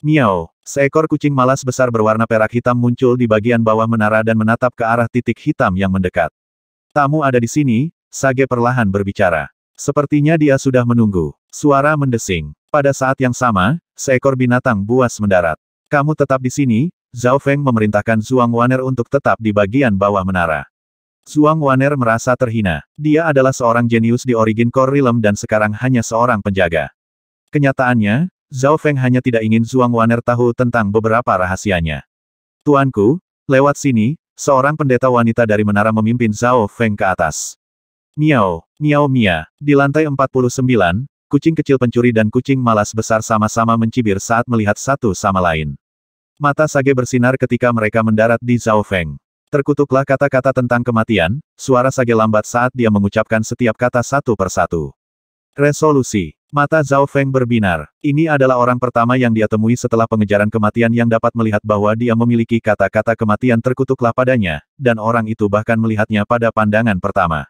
Speaker 1: Miao, seekor kucing malas besar berwarna perak hitam muncul di bagian bawah menara dan menatap ke arah titik hitam yang mendekat. Tamu ada di sini, Sage perlahan berbicara. Sepertinya dia sudah menunggu. Suara mendesing. Pada saat yang sama, seekor binatang buas mendarat. Kamu tetap di sini, Zhao Feng memerintahkan Zhuang Waner untuk tetap di bagian bawah menara. Zhuang Waner merasa terhina. Dia adalah seorang jenius di Origin Core Realm dan sekarang hanya seorang penjaga. Kenyataannya, Zhao Feng hanya tidak ingin Zhuang Waner tahu tentang beberapa rahasianya. Tuanku, lewat sini, seorang pendeta wanita dari menara memimpin Zhao Feng ke atas. Miao, miao mia, di lantai 49, kucing kecil pencuri dan kucing malas besar sama-sama mencibir saat melihat satu sama lain. Mata Sage bersinar ketika mereka mendarat di Zhao Feng. Terkutuklah kata-kata tentang kematian, suara Sage lambat saat dia mengucapkan setiap kata satu persatu. Resolusi. Mata Zhao Feng berbinar. Ini adalah orang pertama yang dia temui setelah pengejaran kematian yang dapat melihat bahwa dia memiliki kata-kata kematian terkutuklah padanya, dan orang itu bahkan melihatnya pada pandangan pertama.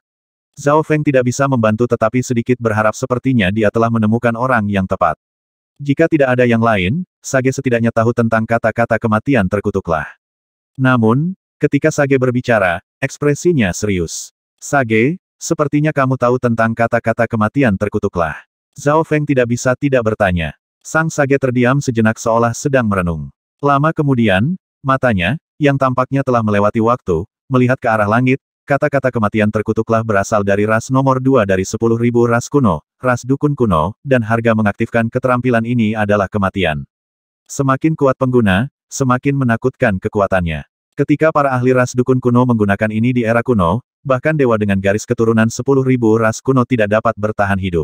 Speaker 1: Zhao Feng tidak bisa membantu tetapi sedikit berharap sepertinya dia telah menemukan orang yang tepat. Jika tidak ada yang lain, Sage setidaknya tahu tentang kata-kata kematian terkutuklah. Namun, Ketika Sage berbicara, ekspresinya serius. Sage, sepertinya kamu tahu tentang kata-kata kematian terkutuklah. Zhao Feng tidak bisa tidak bertanya. Sang Sage terdiam sejenak seolah sedang merenung. Lama kemudian, matanya, yang tampaknya telah melewati waktu, melihat ke arah langit, kata-kata kematian terkutuklah berasal dari ras nomor dua dari sepuluh ribu ras kuno, ras dukun kuno, dan harga mengaktifkan keterampilan ini adalah kematian. Semakin kuat pengguna, semakin menakutkan kekuatannya. Ketika para ahli ras dukun kuno menggunakan ini di era kuno, bahkan dewa dengan garis keturunan 10.000 ras kuno tidak dapat bertahan hidup.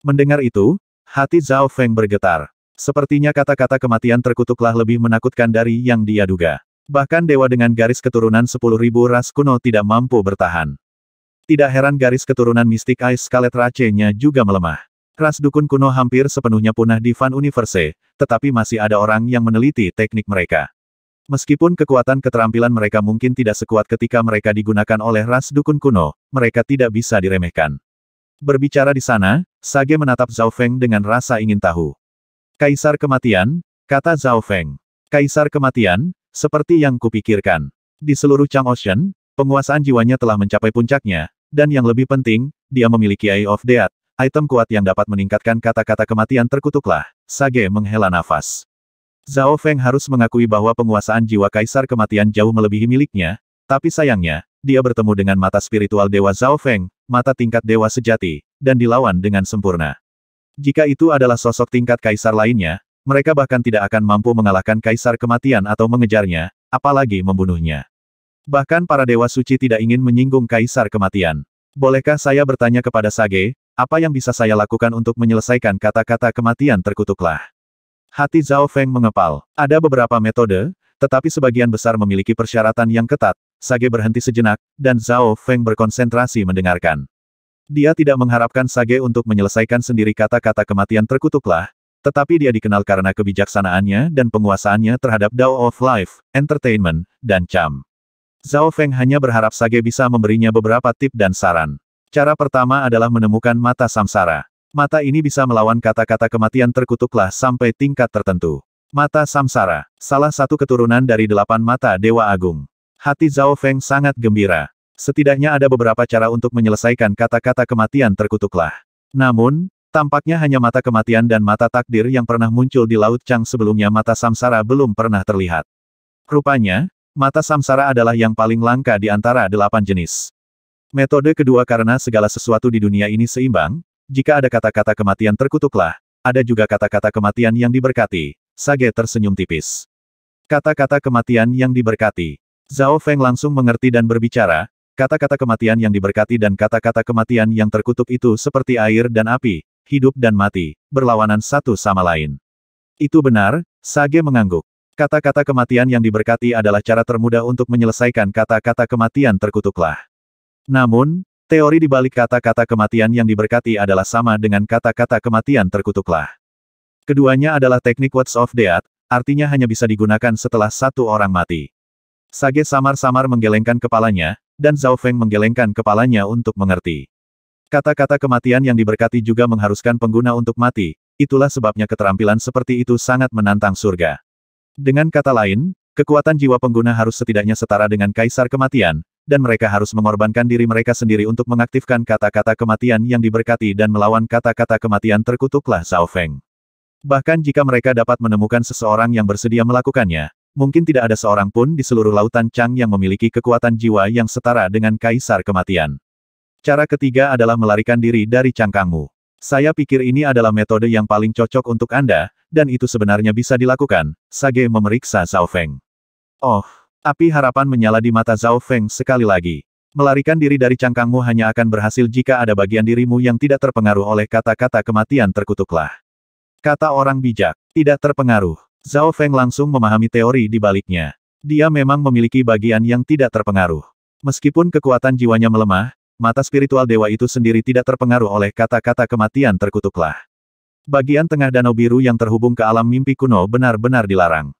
Speaker 1: Mendengar itu, hati Zhao Feng bergetar. Sepertinya kata-kata kematian terkutuklah lebih menakutkan dari yang dia duga. Bahkan dewa dengan garis keturunan 10.000 ras kuno tidak mampu bertahan. Tidak heran garis keturunan mistik Ice Scarlet Racenya juga melemah. Ras dukun kuno hampir sepenuhnya punah di Fan Universe, tetapi masih ada orang yang meneliti teknik mereka. Meskipun kekuatan keterampilan mereka mungkin tidak sekuat ketika mereka digunakan oleh ras dukun kuno, mereka tidak bisa diremehkan. Berbicara di sana, Sage menatap Zhao Feng dengan rasa ingin tahu. Kaisar kematian, kata Zhao Feng. Kaisar kematian, seperti yang kupikirkan. Di seluruh Chang Ocean, penguasaan jiwanya telah mencapai puncaknya, dan yang lebih penting, dia memiliki Eye of Death, item kuat yang dapat meningkatkan kata-kata kematian terkutuklah. Sage menghela nafas. Zhao Feng harus mengakui bahwa penguasaan jiwa kaisar kematian jauh melebihi miliknya, tapi sayangnya, dia bertemu dengan mata spiritual Dewa Zhao Feng, mata tingkat Dewa sejati, dan dilawan dengan sempurna. Jika itu adalah sosok tingkat kaisar lainnya, mereka bahkan tidak akan mampu mengalahkan kaisar kematian atau mengejarnya, apalagi membunuhnya. Bahkan para dewa suci tidak ingin menyinggung kaisar kematian. Bolehkah saya bertanya kepada Sage, apa yang bisa saya lakukan untuk menyelesaikan kata-kata kematian terkutuklah? Hati Zhao Feng mengepal. Ada beberapa metode, tetapi sebagian besar memiliki persyaratan yang ketat. Sage berhenti sejenak, dan Zhao Feng berkonsentrasi mendengarkan. Dia tidak mengharapkan Sage untuk menyelesaikan sendiri kata-kata kematian terkutuklah, tetapi dia dikenal karena kebijaksanaannya dan penguasaannya terhadap Dao of Life, Entertainment, dan Cham. Zhao Feng hanya berharap Sage bisa memberinya beberapa tip dan saran. Cara pertama adalah menemukan mata samsara. Mata ini bisa melawan kata-kata kematian terkutuklah sampai tingkat tertentu. Mata Samsara, salah satu keturunan dari delapan mata Dewa Agung. Hati Zhao Feng sangat gembira. Setidaknya ada beberapa cara untuk menyelesaikan kata-kata kematian terkutuklah. Namun, tampaknya hanya mata kematian dan mata takdir yang pernah muncul di Laut Chang sebelumnya mata Samsara belum pernah terlihat. Rupanya, mata Samsara adalah yang paling langka di antara delapan jenis. Metode kedua karena segala sesuatu di dunia ini seimbang, jika ada kata-kata kematian terkutuklah, ada juga kata-kata kematian yang diberkati. Sage tersenyum tipis. Kata-kata kematian yang diberkati. Zhao Feng langsung mengerti dan berbicara, kata-kata kematian yang diberkati dan kata-kata kematian yang terkutuk itu seperti air dan api, hidup dan mati, berlawanan satu sama lain. Itu benar, Sage mengangguk. Kata-kata kematian yang diberkati adalah cara termudah untuk menyelesaikan kata-kata kematian terkutuklah. Namun, Teori di balik kata-kata kematian yang diberkati adalah sama dengan kata-kata kematian terkutuklah. Keduanya adalah teknik words of death, artinya hanya bisa digunakan setelah satu orang mati. Sage samar-samar menggelengkan kepalanya, dan Zhao Feng menggelengkan kepalanya untuk mengerti. Kata-kata kematian yang diberkati juga mengharuskan pengguna untuk mati, itulah sebabnya keterampilan seperti itu sangat menantang surga. Dengan kata lain, kekuatan jiwa pengguna harus setidaknya setara dengan kaisar kematian, dan mereka harus mengorbankan diri mereka sendiri untuk mengaktifkan kata-kata kematian yang diberkati dan melawan kata-kata kematian terkutuklah Zhao Feng. Bahkan jika mereka dapat menemukan seseorang yang bersedia melakukannya, mungkin tidak ada seorang pun di seluruh lautan Chang yang memiliki kekuatan jiwa yang setara dengan Kaisar Kematian. Cara ketiga adalah melarikan diri dari cangkangmu. Saya pikir ini adalah metode yang paling cocok untuk Anda, dan itu sebenarnya bisa dilakukan, Sage memeriksa Zhao Feng. Oh, Api harapan menyala di mata Zhao Feng sekali lagi. Melarikan diri dari cangkangmu hanya akan berhasil jika ada bagian dirimu yang tidak terpengaruh oleh kata-kata kematian terkutuklah. Kata orang bijak, tidak terpengaruh. Zhao Feng langsung memahami teori di baliknya. Dia memang memiliki bagian yang tidak terpengaruh. Meskipun kekuatan jiwanya melemah, mata spiritual dewa itu sendiri tidak terpengaruh oleh kata-kata kematian terkutuklah. Bagian tengah danau biru yang terhubung ke alam mimpi kuno benar-benar dilarang.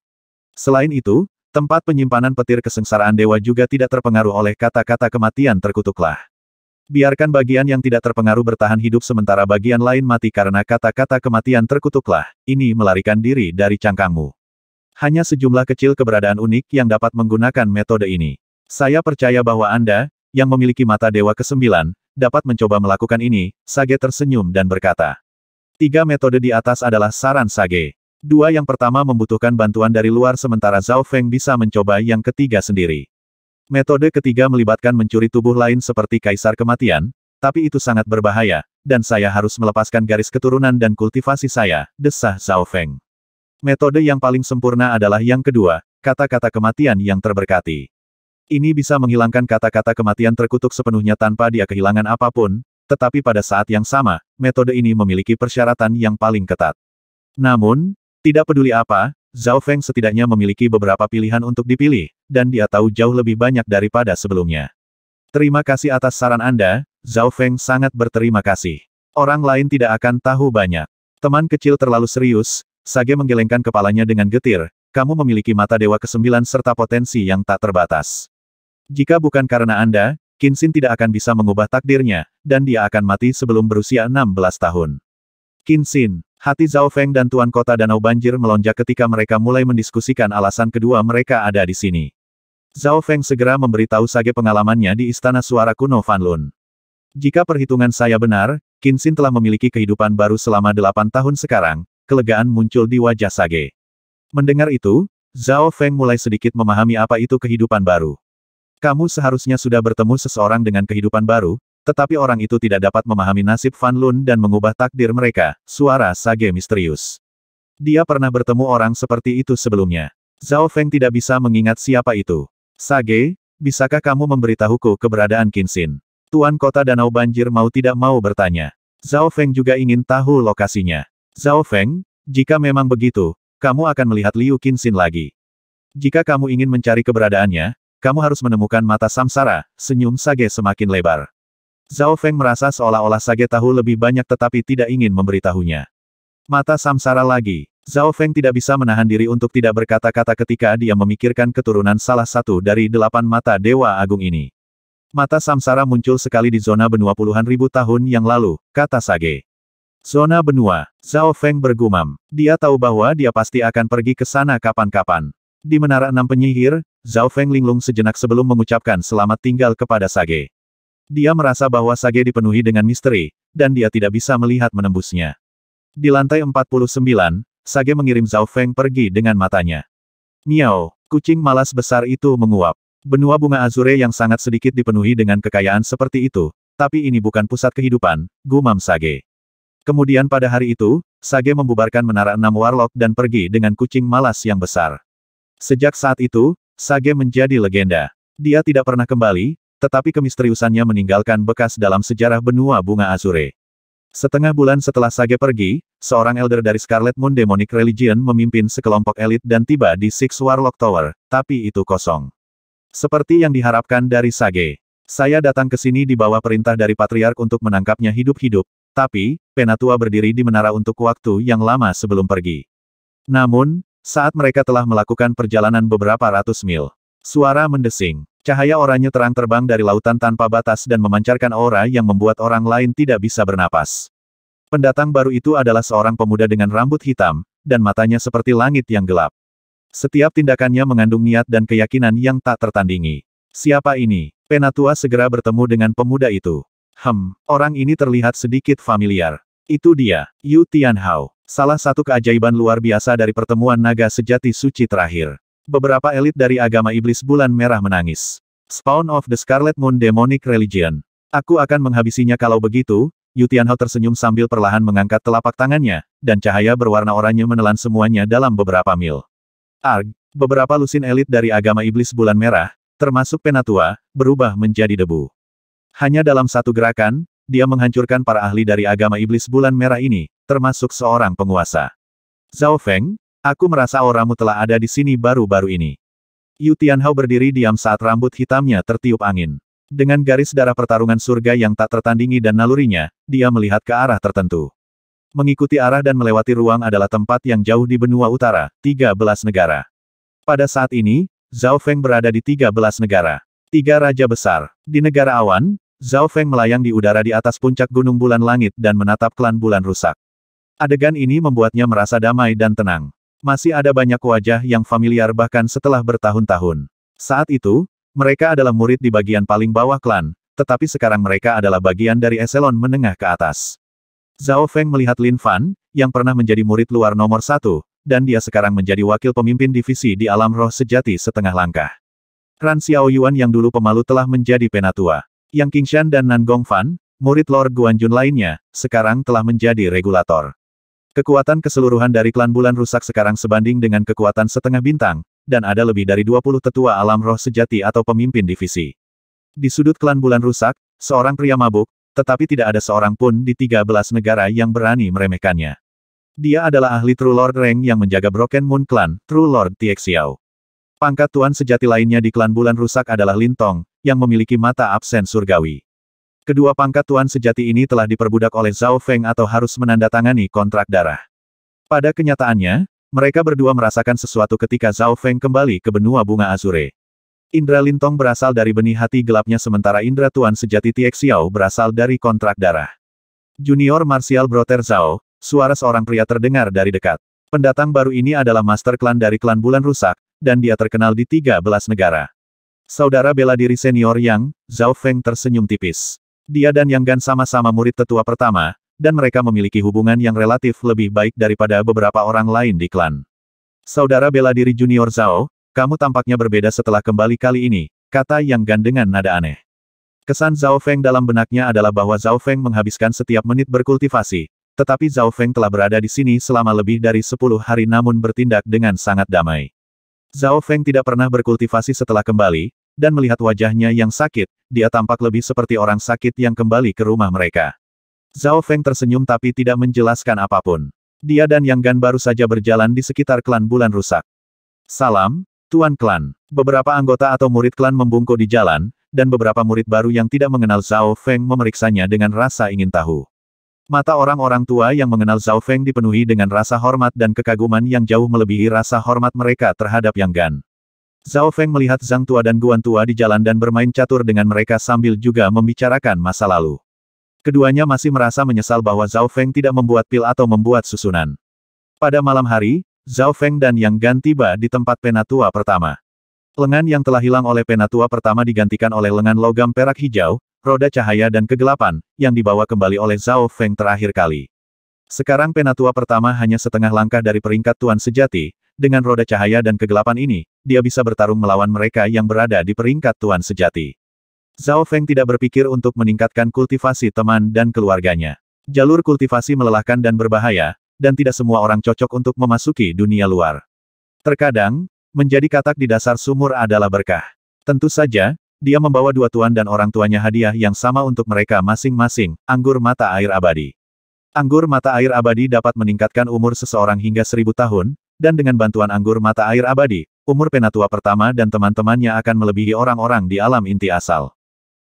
Speaker 1: Selain itu, Tempat penyimpanan petir kesengsaraan dewa juga tidak terpengaruh oleh kata-kata kematian terkutuklah. Biarkan bagian yang tidak terpengaruh bertahan hidup sementara bagian lain mati karena kata-kata kematian terkutuklah, ini melarikan diri dari cangkangmu. Hanya sejumlah kecil keberadaan unik yang dapat menggunakan metode ini. Saya percaya bahwa Anda, yang memiliki mata dewa ke-9, dapat mencoba melakukan ini, Sage tersenyum dan berkata. Tiga metode di atas adalah saran Sage. Dua yang pertama membutuhkan bantuan dari luar sementara Zhao Feng bisa mencoba yang ketiga sendiri. Metode ketiga melibatkan mencuri tubuh lain seperti kaisar kematian, tapi itu sangat berbahaya, dan saya harus melepaskan garis keturunan dan kultivasi saya, desah Zhao Feng. Metode yang paling sempurna adalah yang kedua, kata-kata kematian yang terberkati. Ini bisa menghilangkan kata-kata kematian terkutuk sepenuhnya tanpa dia kehilangan apapun, tetapi pada saat yang sama, metode ini memiliki persyaratan yang paling ketat. Namun, tidak peduli apa, Zhao Feng setidaknya memiliki beberapa pilihan untuk dipilih, dan dia tahu jauh lebih banyak daripada sebelumnya. Terima kasih atas saran Anda, Zhao Feng sangat berterima kasih. Orang lain tidak akan tahu banyak. Teman kecil terlalu serius, Sage menggelengkan kepalanya dengan getir, kamu memiliki mata dewa kesembilan serta potensi yang tak terbatas. Jika bukan karena Anda, Kinsin tidak akan bisa mengubah takdirnya, dan dia akan mati sebelum berusia 16 tahun. Kinsin, Hati Zhao Feng dan Tuan Kota Danau Banjir melonjak ketika mereka mulai mendiskusikan alasan kedua mereka ada di sini. Zhao Feng segera memberitahu Sage pengalamannya di Istana Suara Kuno Fanlun. Jika perhitungan saya benar, Kinsin telah memiliki kehidupan baru selama delapan tahun sekarang, kelegaan muncul di wajah Sage. Mendengar itu, Zhao Feng mulai sedikit memahami apa itu kehidupan baru. Kamu seharusnya sudah bertemu seseorang dengan kehidupan baru, tetapi orang itu tidak dapat memahami nasib Fan Lun dan mengubah takdir mereka, suara Sage misterius. Dia pernah bertemu orang seperti itu sebelumnya. Zhao Feng tidak bisa mengingat siapa itu. Sage, bisakah kamu memberitahuku keberadaan Kinsin? Tuan kota Danau Banjir mau tidak mau bertanya. Zhao Feng juga ingin tahu lokasinya. Zhao Feng, jika memang begitu, kamu akan melihat Liu Kinsin lagi. Jika kamu ingin mencari keberadaannya, kamu harus menemukan mata samsara, senyum Sage semakin lebar. Zhao Feng merasa seolah-olah Sage tahu lebih banyak tetapi tidak ingin memberitahunya. Mata samsara lagi. Zhao Feng tidak bisa menahan diri untuk tidak berkata-kata ketika dia memikirkan keturunan salah satu dari delapan mata Dewa Agung ini. Mata samsara muncul sekali di zona benua puluhan ribu tahun yang lalu, kata Sage. Zona benua, Zhao Feng bergumam. Dia tahu bahwa dia pasti akan pergi ke sana kapan-kapan. Di Menara Enam Penyihir, Zhao Feng linglung sejenak sebelum mengucapkan selamat tinggal kepada Sage. Dia merasa bahwa Sage dipenuhi dengan misteri, dan dia tidak bisa melihat menembusnya. Di lantai 49, Sage mengirim Zhao Feng pergi dengan matanya. Miao, kucing malas besar itu menguap. Benua bunga azure yang sangat sedikit dipenuhi dengan kekayaan seperti itu, tapi ini bukan pusat kehidupan, gumam Sage. Kemudian pada hari itu, Sage membubarkan menara enam warlock dan pergi dengan kucing malas yang besar. Sejak saat itu, Sage menjadi legenda. Dia tidak pernah kembali, tetapi kemisteriusannya meninggalkan bekas dalam sejarah benua bunga Azure. Setengah bulan setelah Sage pergi, seorang elder dari Scarlet Moon Demonic Religion memimpin sekelompok elit dan tiba di Six Warlock Tower, tapi itu kosong. Seperti yang diharapkan dari Sage. Saya datang ke sini di bawah perintah dari Patriark untuk menangkapnya hidup-hidup, tapi, Penatua berdiri di menara untuk waktu yang lama sebelum pergi. Namun, saat mereka telah melakukan perjalanan beberapa ratus mil, suara mendesing. Cahaya oranye terang terbang dari lautan tanpa batas dan memancarkan aura yang membuat orang lain tidak bisa bernapas. Pendatang baru itu adalah seorang pemuda dengan rambut hitam, dan matanya seperti langit yang gelap. Setiap tindakannya mengandung niat dan keyakinan yang tak tertandingi. Siapa ini? Penatua segera bertemu dengan pemuda itu. Hem, orang ini terlihat sedikit familiar. Itu dia, Yu Tianhao. Salah satu keajaiban luar biasa dari pertemuan naga sejati suci terakhir. Beberapa elit dari agama iblis bulan merah menangis. Spawn of the Scarlet Moon Demonic Religion. Aku akan menghabisinya kalau begitu, Tianhao tersenyum sambil perlahan mengangkat telapak tangannya, dan cahaya berwarna oranye menelan semuanya dalam beberapa mil. Arg, beberapa lusin elit dari agama iblis bulan merah, termasuk Penatua, berubah menjadi debu. Hanya dalam satu gerakan, dia menghancurkan para ahli dari agama iblis bulan merah ini, termasuk seorang penguasa. Zhao Feng, Aku merasa auramu telah ada di sini baru-baru ini. Yu Tianhao berdiri diam saat rambut hitamnya tertiup angin. Dengan garis darah pertarungan surga yang tak tertandingi dan nalurinya, dia melihat ke arah tertentu. Mengikuti arah dan melewati ruang adalah tempat yang jauh di benua utara, 13 negara. Pada saat ini, Zhao Feng berada di 13 negara. Tiga raja besar. Di negara awan, Zhao Feng melayang di udara di atas puncak gunung bulan langit dan menatap klan bulan rusak. Adegan ini membuatnya merasa damai dan tenang. Masih ada banyak wajah yang familiar bahkan setelah bertahun-tahun. Saat itu, mereka adalah murid di bagian paling bawah klan, tetapi sekarang mereka adalah bagian dari eselon menengah ke atas. Zhao Feng melihat Lin Fan, yang pernah menjadi murid luar nomor satu, dan dia sekarang menjadi wakil pemimpin divisi di alam roh sejati setengah langkah. Ran Yuan yang dulu pemalu telah menjadi penatua. Yang Qingshan dan Nan Gong Fan, murid Lord Guanjun lainnya, sekarang telah menjadi regulator. Kekuatan keseluruhan dari klan bulan rusak sekarang sebanding dengan kekuatan setengah bintang, dan ada lebih dari 20 tetua alam roh sejati atau pemimpin divisi. Di sudut klan bulan rusak, seorang pria mabuk, tetapi tidak ada seorang pun di 13 negara yang berani meremehkannya. Dia adalah ahli True Lord Reng yang menjaga Broken Moon Clan, True Lord Tiexiao. Pangkat tuan sejati lainnya di klan bulan rusak adalah Lintong, yang memiliki mata absen surgawi. Kedua pangkat tuan sejati ini telah diperbudak oleh Zhao Feng atau harus menandatangani kontrak darah. Pada kenyataannya, mereka berdua merasakan sesuatu ketika Zhao Feng kembali ke benua bunga Azure. Indra Lintong berasal dari benih hati gelapnya sementara Indra Tuan sejati Tiek Xiao berasal dari kontrak darah. Junior Martial brother Zhao, suara seorang pria terdengar dari dekat. Pendatang baru ini adalah master klan dari klan Bulan Rusak, dan dia terkenal di 13 negara. Saudara bela diri senior Yang, Zhao Feng tersenyum tipis. Dia dan Yang Gan sama-sama murid tetua pertama, dan mereka memiliki hubungan yang relatif lebih baik daripada beberapa orang lain di klan. Saudara bela diri junior Zhao, kamu tampaknya berbeda setelah kembali kali ini, kata Yang Gan dengan nada aneh. Kesan Zhao Feng dalam benaknya adalah bahwa Zhao Feng menghabiskan setiap menit berkultivasi, tetapi Zhao Feng telah berada di sini selama lebih dari 10 hari namun bertindak dengan sangat damai. Zhao Feng tidak pernah berkultivasi setelah kembali, dan melihat wajahnya yang sakit, dia tampak lebih seperti orang sakit yang kembali ke rumah mereka. Zhao Feng tersenyum tapi tidak menjelaskan apapun. Dia dan Yang Gan baru saja berjalan di sekitar klan bulan rusak. Salam, Tuan Klan. Beberapa anggota atau murid klan membungkuk di jalan, dan beberapa murid baru yang tidak mengenal Zhao Feng memeriksanya dengan rasa ingin tahu. Mata orang-orang tua yang mengenal Zhao Feng dipenuhi dengan rasa hormat dan kekaguman yang jauh melebihi rasa hormat mereka terhadap Yang Gan. Zhao Feng melihat Zhang Tua dan Guan Tua di jalan dan bermain catur dengan mereka sambil juga membicarakan masa lalu. Keduanya masih merasa menyesal bahwa Zhao Feng tidak membuat pil atau membuat susunan. Pada malam hari, Zhao Feng dan Yang Gan tiba di tempat penatua pertama. Lengan yang telah hilang oleh penatua pertama digantikan oleh lengan logam perak hijau, roda cahaya dan kegelapan, yang dibawa kembali oleh Zhao Feng terakhir kali. Sekarang penatua pertama hanya setengah langkah dari peringkat Tuan Sejati, dengan roda cahaya dan kegelapan ini, dia bisa bertarung melawan mereka yang berada di peringkat tuan sejati. Zhao Feng tidak berpikir untuk meningkatkan kultivasi teman dan keluarganya. Jalur kultivasi melelahkan dan berbahaya, dan tidak semua orang cocok untuk memasuki dunia luar. Terkadang, menjadi katak di dasar sumur adalah berkah. Tentu saja, dia membawa dua tuan dan orang tuanya hadiah yang sama untuk mereka masing-masing, anggur mata air abadi. Anggur mata air abadi dapat meningkatkan umur seseorang hingga seribu tahun, dan dengan bantuan anggur mata air abadi, umur penatua pertama dan teman-temannya akan melebihi orang-orang di alam inti asal.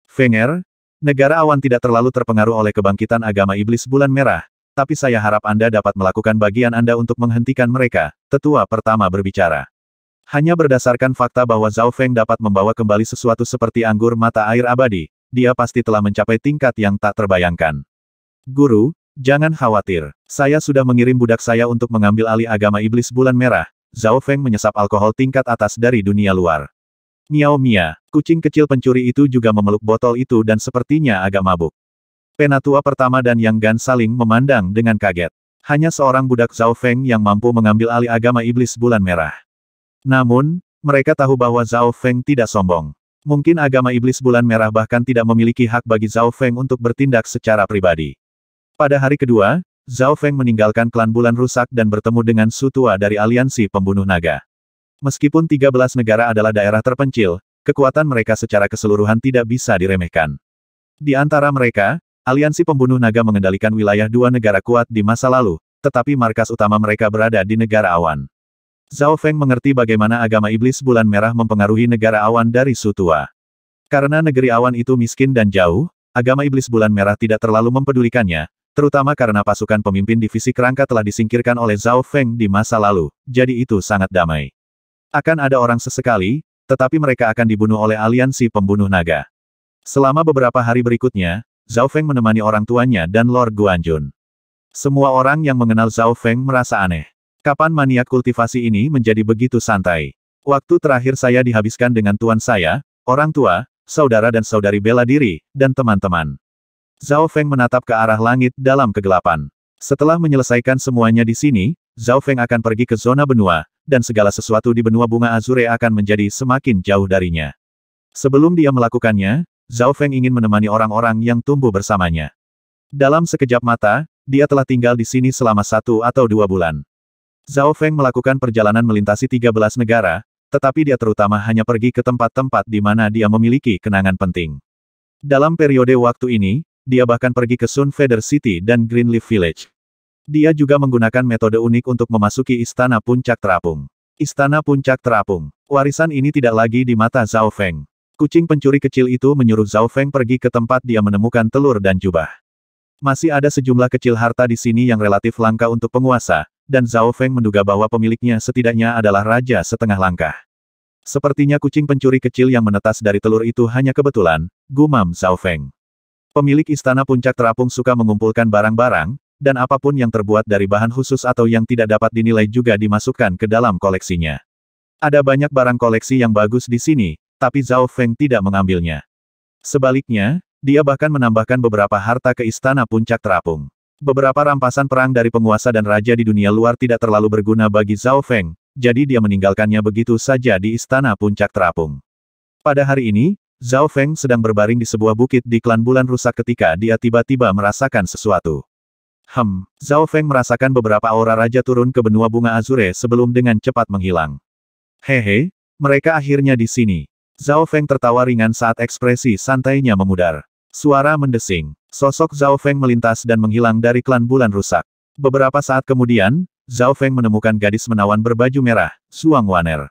Speaker 1: Fenger, negara awan tidak terlalu terpengaruh oleh kebangkitan agama iblis bulan merah, tapi saya harap Anda dapat melakukan bagian Anda untuk menghentikan mereka, tetua pertama berbicara. Hanya berdasarkan fakta bahwa Zhao Feng dapat membawa kembali sesuatu seperti anggur mata air abadi, dia pasti telah mencapai tingkat yang tak terbayangkan. Guru, Jangan khawatir, saya sudah mengirim budak saya untuk mengambil alih agama iblis bulan merah, Zhao Feng menyesap alkohol tingkat atas dari dunia luar. Miao Mia, kucing kecil pencuri itu juga memeluk botol itu dan sepertinya agak mabuk. Penatua pertama dan Yang Gan saling memandang dengan kaget. Hanya seorang budak Zhao Feng yang mampu mengambil alih agama iblis bulan merah. Namun, mereka tahu bahwa Zhao Feng tidak sombong. Mungkin agama iblis bulan merah bahkan tidak memiliki hak bagi Zhao Feng untuk bertindak secara pribadi. Pada hari kedua, Zhao Feng meninggalkan klan bulan rusak dan bertemu dengan Sutua dari aliansi pembunuh naga. Meskipun 13 negara adalah daerah terpencil, kekuatan mereka secara keseluruhan tidak bisa diremehkan. Di antara mereka, aliansi pembunuh naga mengendalikan wilayah dua negara kuat di masa lalu, tetapi markas utama mereka berada di negara awan. Zhao Feng mengerti bagaimana agama iblis bulan merah mempengaruhi negara awan dari Sutua. Karena negeri awan itu miskin dan jauh, agama iblis bulan merah tidak terlalu mempedulikannya, Terutama karena pasukan pemimpin divisi kerangka telah disingkirkan oleh Zhao Feng di masa lalu, jadi itu sangat damai. Akan ada orang sesekali, tetapi mereka akan dibunuh oleh aliansi pembunuh naga. Selama beberapa hari berikutnya, Zhao Feng menemani orang tuanya dan Lord Guanjun. Semua orang yang mengenal Zhao Feng merasa aneh. Kapan maniak kultivasi ini menjadi begitu santai? Waktu terakhir saya dihabiskan dengan tuan saya, orang tua, saudara dan saudari bela diri, dan teman-teman. Zhao Feng menatap ke arah langit dalam kegelapan. Setelah menyelesaikan semuanya di sini, Zhao Feng akan pergi ke zona benua, dan segala sesuatu di benua bunga Azure akan menjadi semakin jauh darinya. Sebelum dia melakukannya, Zhao Feng ingin menemani orang-orang yang tumbuh bersamanya. Dalam sekejap mata, dia telah tinggal di sini selama satu atau dua bulan. Zhao Feng melakukan perjalanan melintasi 13 negara, tetapi dia terutama hanya pergi ke tempat-tempat di mana dia memiliki kenangan penting. Dalam periode waktu ini, dia bahkan pergi ke Sun Feather City dan Greenleaf Village. Dia juga menggunakan metode unik untuk memasuki Istana Puncak Terapung. Istana Puncak Terapung. Warisan ini tidak lagi di mata Zhao Feng. Kucing pencuri kecil itu menyuruh Zhao Feng pergi ke tempat dia menemukan telur dan jubah. Masih ada sejumlah kecil harta di sini yang relatif langka untuk penguasa, dan Zhao Feng menduga bahwa pemiliknya setidaknya adalah raja setengah langkah. Sepertinya kucing pencuri kecil yang menetas dari telur itu hanya kebetulan, gumam Zhao Feng. Pemilik Istana Puncak Terapung suka mengumpulkan barang-barang, dan apapun yang terbuat dari bahan khusus atau yang tidak dapat dinilai juga dimasukkan ke dalam koleksinya. Ada banyak barang koleksi yang bagus di sini, tapi Zhao Feng tidak mengambilnya. Sebaliknya, dia bahkan menambahkan beberapa harta ke Istana Puncak Terapung. Beberapa rampasan perang dari penguasa dan raja di dunia luar tidak terlalu berguna bagi Zhao Feng, jadi dia meninggalkannya begitu saja di Istana Puncak Terapung. Pada hari ini, Zhao Feng sedang berbaring di sebuah bukit di klan bulan rusak ketika dia tiba-tiba merasakan sesuatu. Hem, Zhao Feng merasakan beberapa aura raja turun ke benua bunga azure sebelum dengan cepat menghilang. Hehe, mereka akhirnya di sini. Zhao Feng tertawa ringan saat ekspresi santainya memudar. Suara mendesing. Sosok Zhao Feng melintas dan menghilang dari klan bulan rusak. Beberapa saat kemudian, Zhao Feng menemukan gadis menawan berbaju merah, Suang Waner.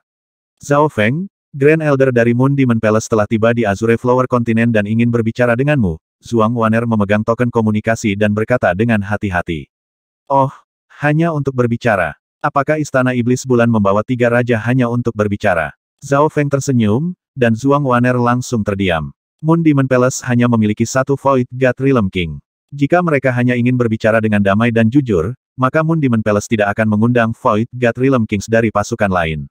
Speaker 1: Zhao Feng, Grand Elder dari Moon Demon Palace telah tiba di Azure Flower Continent dan ingin berbicara denganmu. Zhuang Waner memegang token komunikasi dan berkata dengan hati-hati. Oh, hanya untuk berbicara. Apakah Istana Iblis Bulan membawa tiga raja hanya untuk berbicara? Zhao Feng tersenyum, dan Zhuang Waner langsung terdiam. Moon Demon Palace hanya memiliki satu Void God Realm King. Jika mereka hanya ingin berbicara dengan damai dan jujur, maka Moon Demon Palace tidak akan mengundang Void God Realm Kings dari pasukan lain.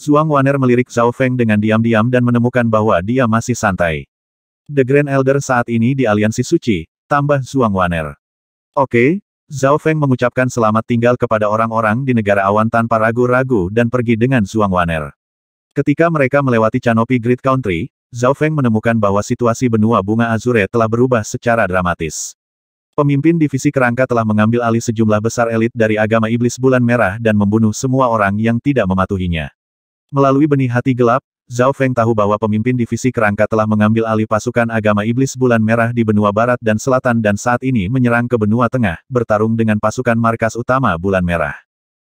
Speaker 1: Zhuang Waner melirik Zhao Feng dengan diam-diam dan menemukan bahwa dia masih santai. The Grand Elder saat ini di aliansi suci, tambah Zhuang Waner. Oke, okay, Zhao Feng mengucapkan selamat tinggal kepada orang-orang di negara awan tanpa ragu-ragu dan pergi dengan Zhuang Waner. Ketika mereka melewati Canopy Great Country, Zhao Feng menemukan bahwa situasi benua bunga Azure telah berubah secara dramatis. Pemimpin divisi kerangka telah mengambil alih sejumlah besar elit dari agama iblis bulan merah dan membunuh semua orang yang tidak mematuhinya. Melalui benih hati gelap, Zhao Feng tahu bahwa pemimpin divisi kerangka telah mengambil alih pasukan agama iblis bulan merah di benua barat dan selatan dan saat ini menyerang ke benua tengah, bertarung dengan pasukan markas utama bulan merah.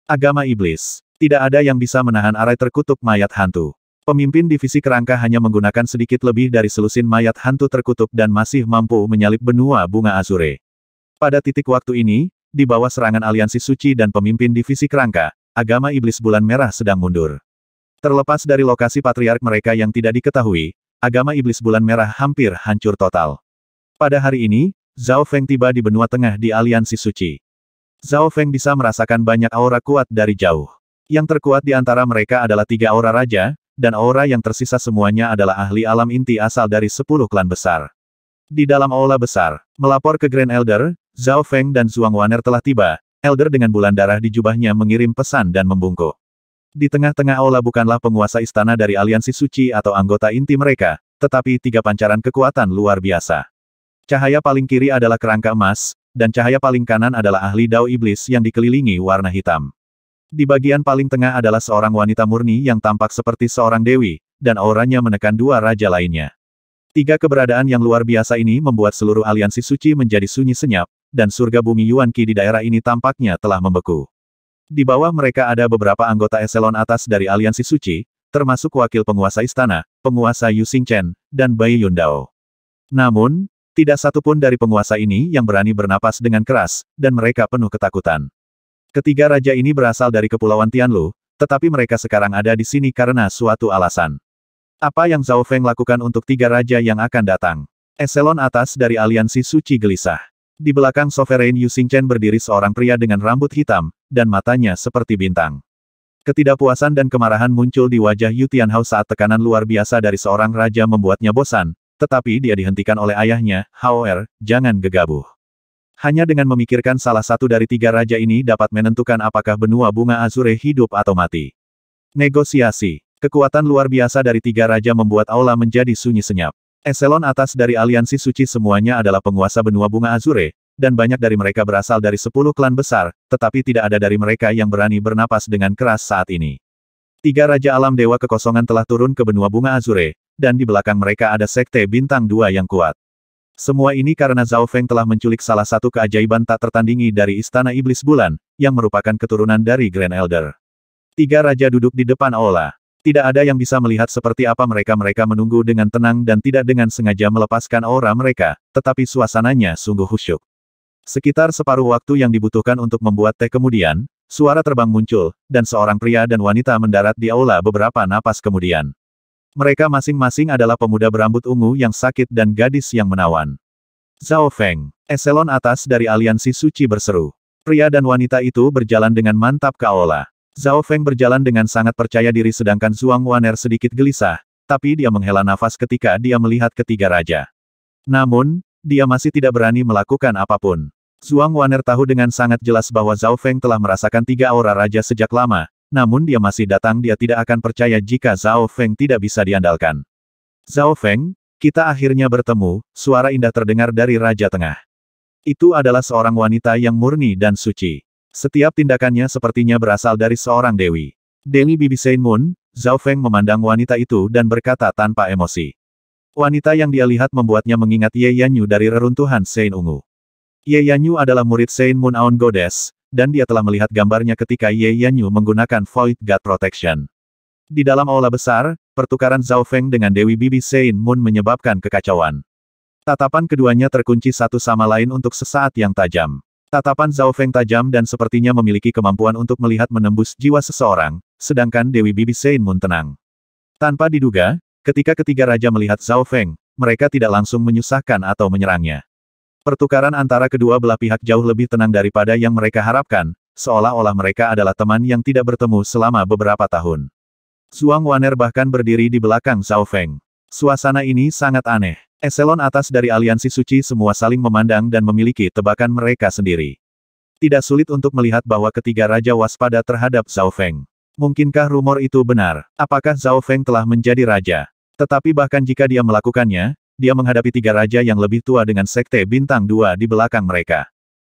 Speaker 1: Agama iblis. Tidak ada yang bisa menahan arai terkutuk mayat hantu. Pemimpin divisi kerangka hanya menggunakan sedikit lebih dari selusin mayat hantu terkutuk dan masih mampu menyalip benua bunga azure. Pada titik waktu ini, di bawah serangan aliansi suci dan pemimpin divisi kerangka, agama iblis bulan merah sedang mundur. Terlepas dari lokasi patriark mereka yang tidak diketahui, agama iblis bulan merah hampir hancur total. Pada hari ini, Zhao Feng tiba di benua tengah di aliansi suci. Zhao Feng bisa merasakan banyak aura kuat dari jauh. Yang terkuat di antara mereka adalah tiga aura raja, dan aura yang tersisa semuanya adalah ahli alam inti asal dari sepuluh klan besar. Di dalam aula besar, melapor ke Grand Elder, Zhao Feng dan Zhuang Waner telah tiba, Elder dengan bulan darah di jubahnya mengirim pesan dan membungkuk. Di tengah-tengah aula bukanlah penguasa istana dari aliansi suci atau anggota inti mereka, tetapi tiga pancaran kekuatan luar biasa. Cahaya paling kiri adalah kerangka emas, dan cahaya paling kanan adalah ahli dao iblis yang dikelilingi warna hitam. Di bagian paling tengah adalah seorang wanita murni yang tampak seperti seorang dewi, dan auranya menekan dua raja lainnya. Tiga keberadaan yang luar biasa ini membuat seluruh aliansi suci menjadi sunyi senyap, dan surga bumi Yuan Qi di daerah ini tampaknya telah membeku. Di bawah mereka ada beberapa anggota eselon atas dari Aliansi Suci, termasuk wakil penguasa istana, penguasa Yu Chen dan Bai Yundao. Namun, tidak satupun dari penguasa ini yang berani bernapas dengan keras, dan mereka penuh ketakutan. Ketiga raja ini berasal dari Kepulauan Tianlu, tetapi mereka sekarang ada di sini karena suatu alasan. Apa yang Zhao Feng lakukan untuk tiga raja yang akan datang? Eselon atas dari Aliansi Suci gelisah. Di belakang Sovereign Yu Chen berdiri seorang pria dengan rambut hitam, dan matanya seperti bintang. Ketidakpuasan dan kemarahan muncul di wajah Yu Tianhao saat tekanan luar biasa dari seorang raja membuatnya bosan, tetapi dia dihentikan oleh ayahnya, Hao Er, jangan gegabah. Hanya dengan memikirkan salah satu dari tiga raja ini dapat menentukan apakah benua bunga Azure hidup atau mati. Negosiasi. Kekuatan luar biasa dari tiga raja membuat aula menjadi sunyi senyap. Eselon atas dari aliansi suci semuanya adalah penguasa benua bunga Azure, dan banyak dari mereka berasal dari sepuluh klan besar, tetapi tidak ada dari mereka yang berani bernapas dengan keras saat ini. Tiga Raja Alam Dewa Kekosongan telah turun ke benua bunga Azure, dan di belakang mereka ada sekte bintang dua yang kuat. Semua ini karena Zhao Feng telah menculik salah satu keajaiban tak tertandingi dari Istana Iblis Bulan, yang merupakan keturunan dari Grand Elder. Tiga raja duduk di depan aula. Tidak ada yang bisa melihat seperti apa mereka-mereka menunggu dengan tenang dan tidak dengan sengaja melepaskan aura mereka, tetapi suasananya sungguh husyuk. Sekitar separuh waktu yang dibutuhkan untuk membuat teh kemudian, suara terbang muncul, dan seorang pria dan wanita mendarat di aula beberapa napas kemudian. Mereka masing-masing adalah pemuda berambut ungu yang sakit dan gadis yang menawan. Zhao Feng, eselon atas dari aliansi suci berseru. Pria dan wanita itu berjalan dengan mantap ke aula. Zhao Feng berjalan dengan sangat percaya diri sedangkan Zhuang Waner sedikit gelisah, tapi dia menghela nafas ketika dia melihat ketiga raja. Namun, dia masih tidak berani melakukan apapun. Zhuang Waner tahu dengan sangat jelas bahwa Zhao Feng telah merasakan tiga aura raja sejak lama, namun dia masih datang dia tidak akan percaya jika Zhao Feng tidak bisa diandalkan. Zhao Feng, kita akhirnya bertemu, suara indah terdengar dari Raja Tengah. Itu adalah seorang wanita yang murni dan suci. Setiap tindakannya sepertinya berasal dari seorang dewi. Dewi Bibi Sein Moon, Zhao Feng memandang wanita itu dan berkata tanpa emosi. Wanita yang dia lihat membuatnya mengingat Ye Yanyu dari reruntuhan Sein Ungu. Ye Yanyu adalah murid Sein Moon Aon Goddess, dan dia telah melihat gambarnya ketika Ye Yanyu menggunakan Void God Protection. Di dalam aula besar, pertukaran Zhao Feng dengan Dewi Bibi Sein Moon menyebabkan kekacauan. Tatapan keduanya terkunci satu sama lain untuk sesaat yang tajam. Tatapan Zhao Feng tajam dan sepertinya memiliki kemampuan untuk melihat menembus jiwa seseorang, sedangkan Dewi Bibi Sein Moon tenang. Tanpa diduga, ketika ketiga raja melihat Zhao Feng, mereka tidak langsung menyusahkan atau menyerangnya. Pertukaran antara kedua belah pihak jauh lebih tenang daripada yang mereka harapkan, seolah-olah mereka adalah teman yang tidak bertemu selama beberapa tahun. Suang Waner bahkan berdiri di belakang Zhao Feng. Suasana ini sangat aneh. Eselon atas dari aliansi suci semua saling memandang dan memiliki tebakan mereka sendiri. Tidak sulit untuk melihat bahwa ketiga raja waspada terhadap Zhao Feng. Mungkinkah rumor itu benar? Apakah Zhao Feng telah menjadi raja? Tetapi bahkan jika dia melakukannya, dia menghadapi tiga raja yang lebih tua dengan sekte bintang dua di belakang mereka.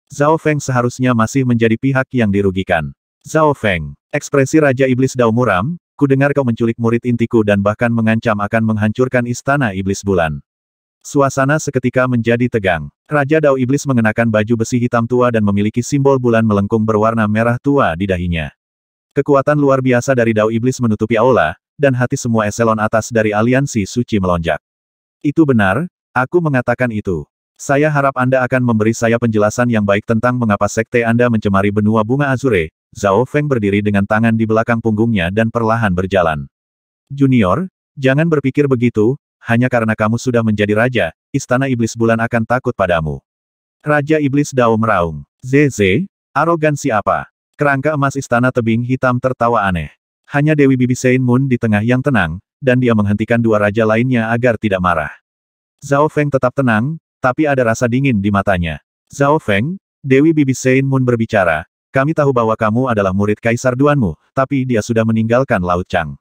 Speaker 1: Zhao Feng seharusnya masih menjadi pihak yang dirugikan. Zhao Feng, ekspresi Raja Iblis Dao Muram, ku dengar kau menculik murid intiku dan bahkan mengancam akan menghancurkan istana Iblis Bulan. Suasana seketika menjadi tegang. Raja Dao Iblis mengenakan baju besi hitam tua dan memiliki simbol bulan melengkung berwarna merah tua di dahinya. Kekuatan luar biasa dari Dao Iblis menutupi aula, dan hati semua eselon atas dari aliansi suci melonjak. Itu benar, aku mengatakan itu. Saya harap Anda akan memberi saya penjelasan yang baik tentang mengapa sekte Anda mencemari benua bunga azure. Zhao Feng berdiri dengan tangan di belakang punggungnya dan perlahan berjalan. Junior, jangan berpikir begitu, hanya karena kamu sudah menjadi raja, istana iblis bulan akan takut padamu. Raja iblis Dao meraung. ZZ, arogansi apa? Kerangka emas istana tebing hitam tertawa aneh. Hanya Dewi Bibi Sein Moon di tengah yang tenang, dan dia menghentikan dua raja lainnya agar tidak marah. Zhao Feng tetap tenang, tapi ada rasa dingin di matanya. Zhao Feng, Dewi Bibi Sein Moon berbicara, kami tahu bahwa kamu adalah murid Kaisar Duanmu, tapi dia sudah meninggalkan Laut Chang.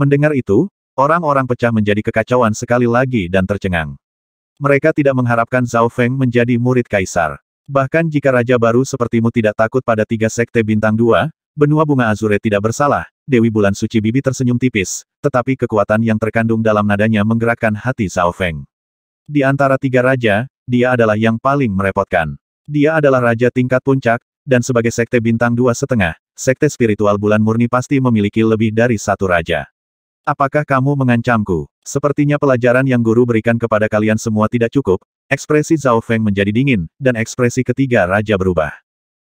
Speaker 1: Mendengar itu, orang-orang pecah menjadi kekacauan sekali lagi dan tercengang. Mereka tidak mengharapkan Zhao Feng menjadi murid Kaisar. Bahkan jika raja baru sepertimu tidak takut pada tiga sekte bintang dua, benua bunga azure tidak bersalah, Dewi Bulan Suci Bibi tersenyum tipis, tetapi kekuatan yang terkandung dalam nadanya menggerakkan hati Zhao Feng. Di antara tiga raja, dia adalah yang paling merepotkan. Dia adalah raja tingkat puncak, dan sebagai sekte bintang dua setengah, sekte spiritual bulan murni pasti memiliki lebih dari satu raja. Apakah kamu mengancamku? Sepertinya pelajaran yang guru berikan kepada kalian semua tidak cukup, ekspresi Zhao Feng menjadi dingin, dan ekspresi ketiga raja berubah.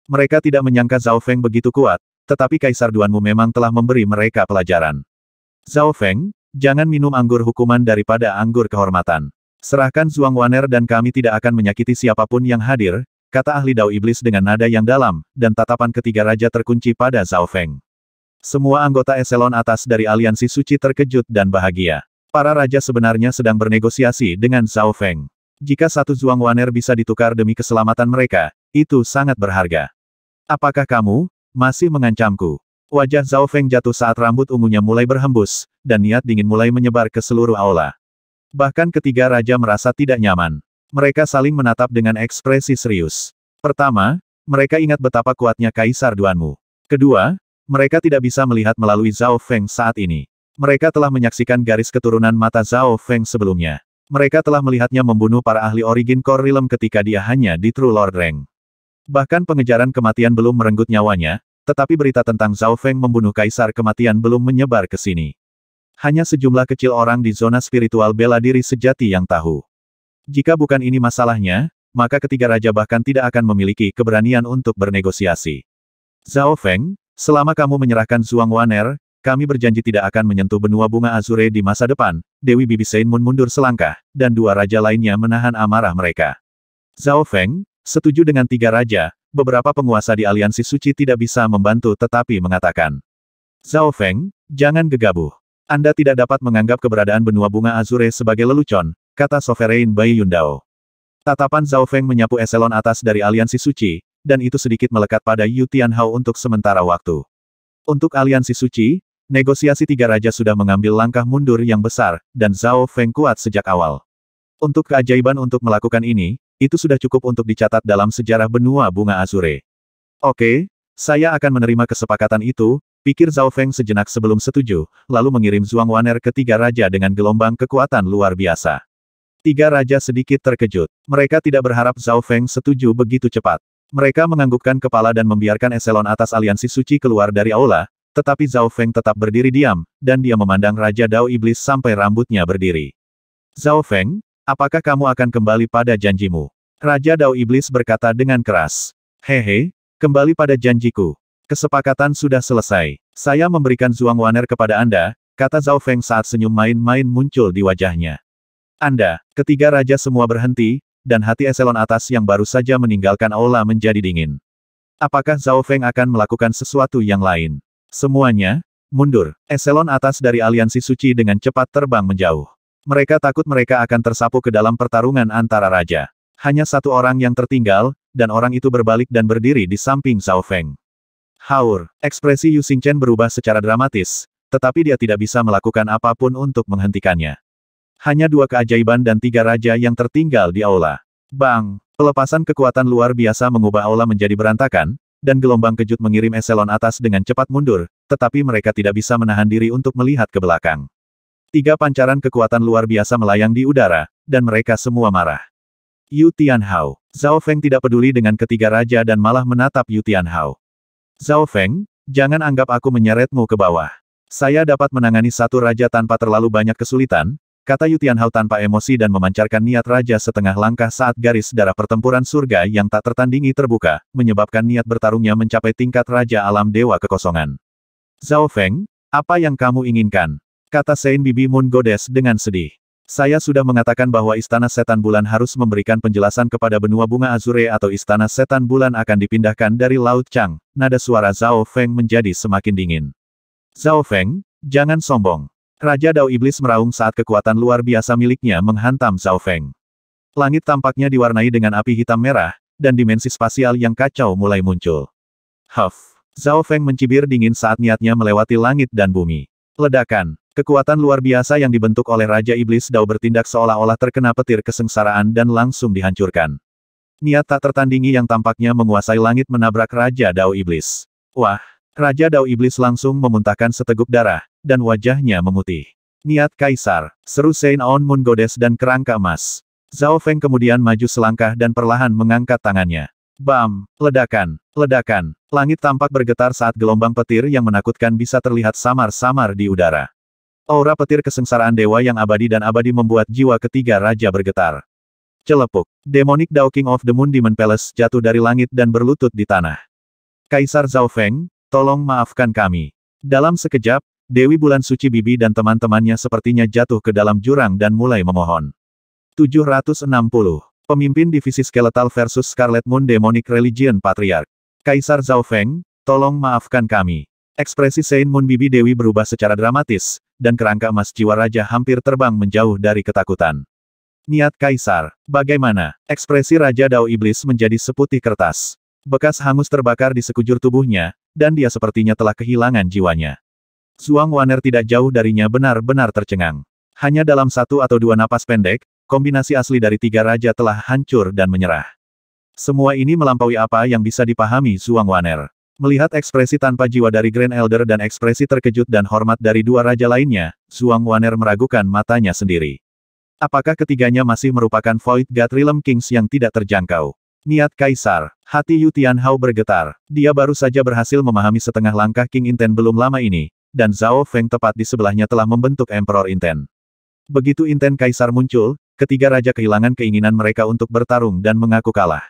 Speaker 1: Mereka tidak menyangka Zhao Feng begitu kuat, tetapi Kaisar Duanmu memang telah memberi mereka pelajaran. Zhao Feng, jangan minum anggur hukuman daripada anggur kehormatan. Serahkan Zhuang Waner dan kami tidak akan menyakiti siapapun yang hadir, kata ahli Dao Iblis dengan nada yang dalam, dan tatapan ketiga raja terkunci pada Zhao Feng. Semua anggota eselon atas dari aliansi suci terkejut dan bahagia. Para raja sebenarnya sedang bernegosiasi dengan Zhao Feng. Jika satu Zhuang Waner bisa ditukar demi keselamatan mereka, itu sangat berharga. Apakah kamu, masih mengancamku. Wajah Zhao Feng jatuh saat rambut ungunya mulai berhembus, dan niat dingin mulai menyebar ke seluruh aula. Bahkan ketiga raja merasa tidak nyaman. Mereka saling menatap dengan ekspresi serius. Pertama, mereka ingat betapa kuatnya Kaisar Duanmu. Kedua, mereka tidak bisa melihat melalui Zhao Feng saat ini. Mereka telah menyaksikan garis keturunan mata Zhao Feng sebelumnya. Mereka telah melihatnya membunuh para ahli origin Core Realm ketika dia hanya di True Lord Rank. Bahkan pengejaran kematian belum merenggut nyawanya, tetapi berita tentang Zhao Feng membunuh kaisar kematian belum menyebar ke sini. Hanya sejumlah kecil orang di zona spiritual bela diri sejati yang tahu. Jika bukan ini masalahnya, maka ketiga raja bahkan tidak akan memiliki keberanian untuk bernegosiasi. Zhao Feng, selama kamu menyerahkan Zhuang Waner, kami berjanji tidak akan menyentuh benua bunga Azure di masa depan, Dewi Bibi Sainmun mundur selangkah, dan dua raja lainnya menahan amarah mereka. Zhao Feng, Setuju dengan tiga raja, beberapa penguasa di aliansi suci tidak bisa membantu tetapi mengatakan. Zhao Feng, jangan gegabah. Anda tidak dapat menganggap keberadaan benua bunga Azure sebagai lelucon, kata Sovereign Bai Yundao. Tatapan Zhao Feng menyapu eselon atas dari aliansi suci, dan itu sedikit melekat pada Yu Tianhao untuk sementara waktu. Untuk aliansi suci, negosiasi tiga raja sudah mengambil langkah mundur yang besar, dan Zhao Feng kuat sejak awal. Untuk keajaiban untuk melakukan ini, itu sudah cukup untuk dicatat dalam sejarah benua bunga Azure. Oke, saya akan menerima kesepakatan itu, pikir Zhao Feng sejenak sebelum setuju, lalu mengirim Zhuang Waner ke tiga raja dengan gelombang kekuatan luar biasa. Tiga raja sedikit terkejut. Mereka tidak berharap Zhao Feng setuju begitu cepat. Mereka menganggukkan kepala dan membiarkan eselon atas aliansi suci keluar dari aula, tetapi Zhao Feng tetap berdiri diam, dan dia memandang Raja Dao Iblis sampai rambutnya berdiri. Zhao Feng, Apakah kamu akan kembali pada janjimu? Raja Dao Iblis berkata dengan keras. Hehe, kembali pada janjiku. Kesepakatan sudah selesai. Saya memberikan Zhuang Waner kepada Anda, kata Zhao Feng saat senyum main-main muncul di wajahnya. Anda, ketiga raja semua berhenti, dan hati eselon atas yang baru saja meninggalkan aula menjadi dingin. Apakah Zhao Feng akan melakukan sesuatu yang lain? Semuanya, mundur. Eselon atas dari aliansi suci dengan cepat terbang menjauh. Mereka takut mereka akan tersapu ke dalam pertarungan antara raja. Hanya satu orang yang tertinggal, dan orang itu berbalik dan berdiri di samping Zhao Feng. Haur, ekspresi Yu Xingchen berubah secara dramatis, tetapi dia tidak bisa melakukan apapun untuk menghentikannya. Hanya dua keajaiban dan tiga raja yang tertinggal di aula. Bang, pelepasan kekuatan luar biasa mengubah aula menjadi berantakan, dan gelombang kejut mengirim eselon atas dengan cepat mundur, tetapi mereka tidak bisa menahan diri untuk melihat ke belakang. Tiga pancaran kekuatan luar biasa melayang di udara, dan mereka semua marah. Yu Tianhao. Zhao Feng tidak peduli dengan ketiga raja dan malah menatap Yu Tianhao. Zhao Feng, jangan anggap aku menyeretmu ke bawah. Saya dapat menangani satu raja tanpa terlalu banyak kesulitan, kata Yu Tianhao tanpa emosi dan memancarkan niat raja setengah langkah saat garis darah pertempuran surga yang tak tertandingi terbuka, menyebabkan niat bertarungnya mencapai tingkat raja alam dewa kekosongan. Zhao Feng, apa yang kamu inginkan? Kata Sein Bibi Moon Goddess dengan sedih. Saya sudah mengatakan bahwa Istana Setan Bulan harus memberikan penjelasan kepada benua bunga Azure atau Istana Setan Bulan akan dipindahkan dari Laut Chang. Nada suara Zhao Feng menjadi semakin dingin. Zhao Feng, jangan sombong. Raja Dao Iblis meraung saat kekuatan luar biasa miliknya menghantam Zhao Feng. Langit tampaknya diwarnai dengan api hitam merah, dan dimensi spasial yang kacau mulai muncul. Huff! Zhao Feng mencibir dingin saat niatnya melewati langit dan bumi. Ledakan! Kekuatan luar biasa yang dibentuk oleh Raja Iblis Dao bertindak seolah-olah terkena petir kesengsaraan dan langsung dihancurkan. Niat tak tertandingi yang tampaknya menguasai langit menabrak Raja Dao Iblis. Wah! Raja Dao Iblis langsung memuntahkan seteguk darah, dan wajahnya memutih. Niat Kaisar, seru Sein Aon Moon Goddess dan kerangka emas. Zhao Feng kemudian maju selangkah dan perlahan mengangkat tangannya. Bam! Ledakan! Ledakan! Langit tampak bergetar saat gelombang petir yang menakutkan bisa terlihat samar-samar di udara. Aura petir kesengsaraan dewa yang abadi dan abadi membuat jiwa ketiga raja bergetar. Celepuk. Demonic Dao King of the Moon Demon Palace jatuh dari langit dan berlutut di tanah. Kaisar Zhao Feng, tolong maafkan kami. Dalam sekejap, Dewi Bulan Suci Bibi dan teman-temannya sepertinya jatuh ke dalam jurang dan mulai memohon. 760. Pemimpin Divisi Skeletal versus Scarlet Moon Demonic Religion Patriarch. Kaisar Zhao Feng, tolong maafkan kami. Ekspresi Saint Moon Bibi Dewi berubah secara dramatis, dan kerangka emas jiwa raja hampir terbang menjauh dari ketakutan. Niat Kaisar, bagaimana? Ekspresi Raja Dao Iblis menjadi seputih kertas. Bekas hangus terbakar di sekujur tubuhnya, dan dia sepertinya telah kehilangan jiwanya. Suang Waner tidak jauh darinya benar-benar tercengang. Hanya dalam satu atau dua napas pendek, kombinasi asli dari tiga raja telah hancur dan menyerah. Semua ini melampaui apa yang bisa dipahami Suang Waner. Melihat ekspresi tanpa jiwa dari Grand Elder dan ekspresi terkejut dan hormat dari dua raja lainnya, Zhuang Waner meragukan matanya sendiri. Apakah ketiganya masih merupakan Void God Realm Kings yang tidak terjangkau? Niat Kaisar, hati Yu Tianhao bergetar. Dia baru saja berhasil memahami setengah langkah King Inten belum lama ini, dan Zhao Feng tepat di sebelahnya telah membentuk Emperor Inten. Begitu Inten Kaisar muncul, ketiga raja kehilangan keinginan mereka untuk bertarung dan mengaku kalah.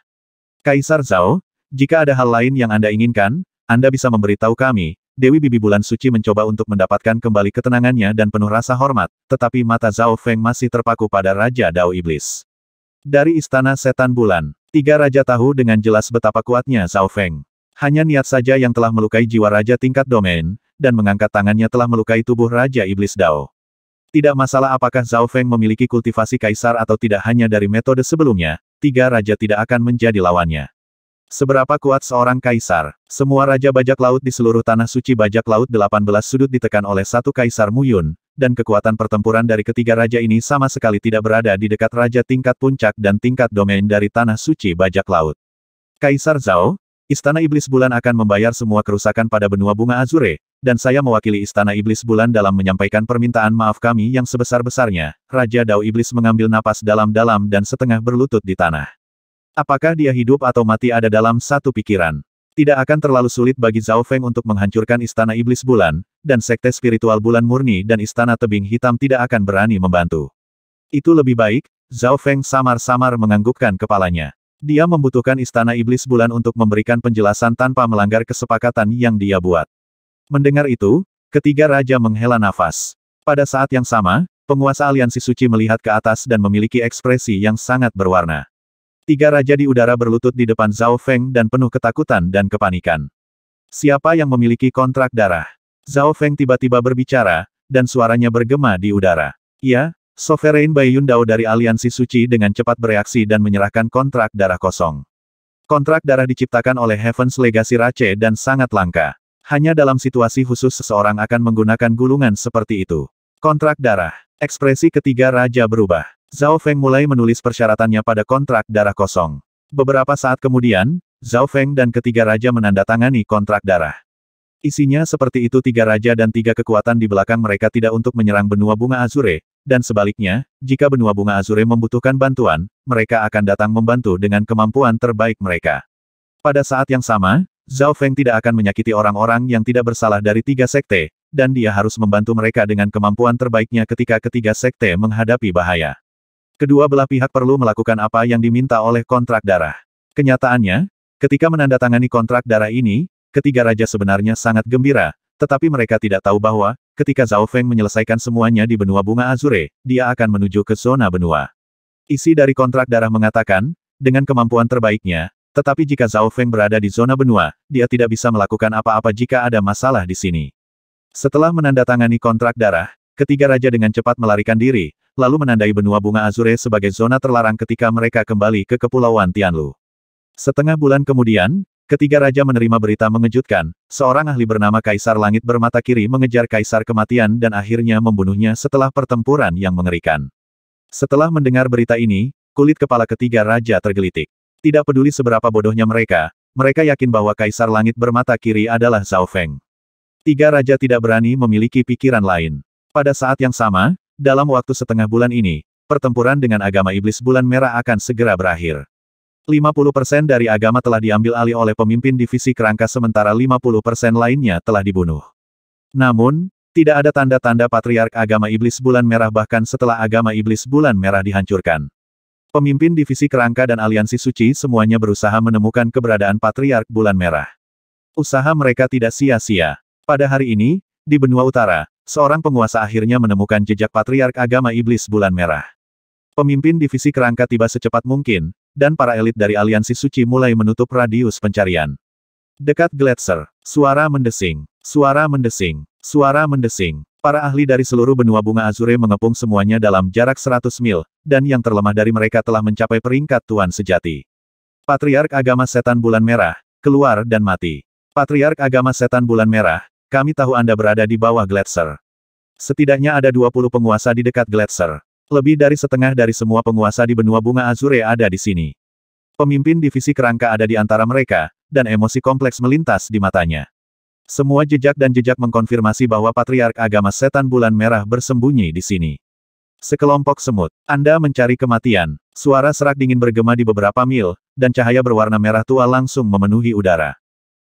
Speaker 1: Kaisar Zhao, jika ada hal lain yang Anda inginkan, Anda bisa memberitahu kami. Dewi Bibi Bulan Suci mencoba untuk mendapatkan kembali ketenangannya dan penuh rasa hormat, tetapi mata Zhao Feng masih terpaku pada Raja Dao Iblis. Dari Istana Setan Bulan, tiga Raja tahu dengan jelas betapa kuatnya Zhao Feng. Hanya niat saja yang telah melukai jiwa Raja tingkat domain, dan mengangkat tangannya telah melukai tubuh Raja Iblis Dao. Tidak masalah apakah Zhao Feng memiliki kultivasi kaisar atau tidak hanya dari metode sebelumnya, tiga raja tidak akan menjadi lawannya. Seberapa kuat seorang kaisar? Semua raja bajak laut di seluruh tanah suci bajak laut 18 sudut ditekan oleh satu kaisar Muyun, dan kekuatan pertempuran dari ketiga raja ini sama sekali tidak berada di dekat raja tingkat puncak dan tingkat domain dari tanah suci bajak laut. Kaisar Zhao, Istana Iblis Bulan akan membayar semua kerusakan pada benua bunga Azure, dan saya mewakili Istana Iblis Bulan dalam menyampaikan permintaan maaf kami yang sebesar-besarnya. Raja Dao Iblis mengambil napas dalam-dalam dan setengah berlutut di tanah. Apakah dia hidup atau mati ada dalam satu pikiran? Tidak akan terlalu sulit bagi Zhao Feng untuk menghancurkan Istana Iblis Bulan, dan Sekte Spiritual Bulan Murni dan Istana Tebing Hitam tidak akan berani membantu. Itu lebih baik, Zhao Feng samar-samar menganggukkan kepalanya. Dia membutuhkan Istana Iblis Bulan untuk memberikan penjelasan tanpa melanggar kesepakatan yang dia buat. Mendengar itu, ketiga raja menghela nafas. Pada saat yang sama, penguasa aliansi suci melihat ke atas dan memiliki ekspresi yang sangat berwarna. Tiga raja di udara berlutut di depan Zhao Feng dan penuh ketakutan dan kepanikan. Siapa yang memiliki kontrak darah? Zhao Feng tiba-tiba berbicara, dan suaranya bergema di udara. Ya, Sovereign Bai Yundao dari Aliansi Suci dengan cepat bereaksi dan menyerahkan kontrak darah kosong. Kontrak darah diciptakan oleh Heaven's Legacy Rache dan sangat langka. Hanya dalam situasi khusus seseorang akan menggunakan gulungan seperti itu. Kontrak darah. Ekspresi ketiga raja berubah. Zhao Feng mulai menulis persyaratannya pada kontrak darah kosong. Beberapa saat kemudian, Zhao Feng dan ketiga raja menandatangani kontrak darah. Isinya seperti itu tiga raja dan tiga kekuatan di belakang mereka tidak untuk menyerang benua bunga Azure, dan sebaliknya, jika benua bunga Azure membutuhkan bantuan, mereka akan datang membantu dengan kemampuan terbaik mereka. Pada saat yang sama, Zhao Feng tidak akan menyakiti orang-orang yang tidak bersalah dari tiga sekte, dan dia harus membantu mereka dengan kemampuan terbaiknya ketika ketiga sekte menghadapi bahaya. Kedua belah pihak perlu melakukan apa yang diminta oleh kontrak darah. Kenyataannya, ketika menandatangani kontrak darah ini, ketiga raja sebenarnya sangat gembira, tetapi mereka tidak tahu bahwa, ketika Zhao Feng menyelesaikan semuanya di benua bunga Azure, dia akan menuju ke zona benua. Isi dari kontrak darah mengatakan, dengan kemampuan terbaiknya, tetapi jika Zhao Feng berada di zona benua, dia tidak bisa melakukan apa-apa jika ada masalah di sini. Setelah menandatangani kontrak darah, ketiga raja dengan cepat melarikan diri, lalu menandai benua bunga Azure sebagai zona terlarang ketika mereka kembali ke Kepulauan Tianlu. Setengah bulan kemudian, ketiga raja menerima berita mengejutkan, seorang ahli bernama Kaisar Langit bermata kiri mengejar Kaisar kematian dan akhirnya membunuhnya setelah pertempuran yang mengerikan. Setelah mendengar berita ini, kulit kepala ketiga raja tergelitik. Tidak peduli seberapa bodohnya mereka, mereka yakin bahwa Kaisar Langit bermata kiri adalah Zhao Feng. Tiga raja tidak berani memiliki pikiran lain. Pada saat yang sama, dalam waktu setengah bulan ini, pertempuran dengan agama iblis bulan merah akan segera berakhir. 50% dari agama telah diambil alih oleh pemimpin divisi kerangka sementara 50% lainnya telah dibunuh. Namun, tidak ada tanda-tanda patriark agama iblis bulan merah bahkan setelah agama iblis bulan merah dihancurkan. Pemimpin divisi kerangka dan aliansi suci semuanya berusaha menemukan keberadaan patriark bulan merah. Usaha mereka tidak sia-sia. Pada hari ini, di benua utara, seorang penguasa akhirnya menemukan jejak patriark agama iblis bulan merah. Pemimpin divisi kerangka tiba secepat mungkin, dan para elit dari aliansi suci mulai menutup radius pencarian. Dekat Gletser, suara mendesing, suara mendesing, suara mendesing. Para ahli dari seluruh benua bunga Azure mengepung semuanya dalam jarak 100 mil, dan yang terlemah dari mereka telah mencapai peringkat Tuan Sejati. Patriark Agama Setan Bulan Merah, keluar dan mati. Patriark Agama Setan Bulan Merah, kami tahu Anda berada di bawah Gletser. Setidaknya ada 20 penguasa di dekat Gletser. Lebih dari setengah dari semua penguasa di benua bunga Azure ada di sini. Pemimpin divisi kerangka ada di antara mereka, dan emosi kompleks melintas di matanya. Semua jejak dan jejak mengkonfirmasi bahwa Patriark Agama Setan Bulan Merah bersembunyi di sini. Sekelompok semut, Anda mencari kematian. Suara serak dingin bergema di beberapa mil, dan cahaya berwarna merah tua langsung memenuhi udara.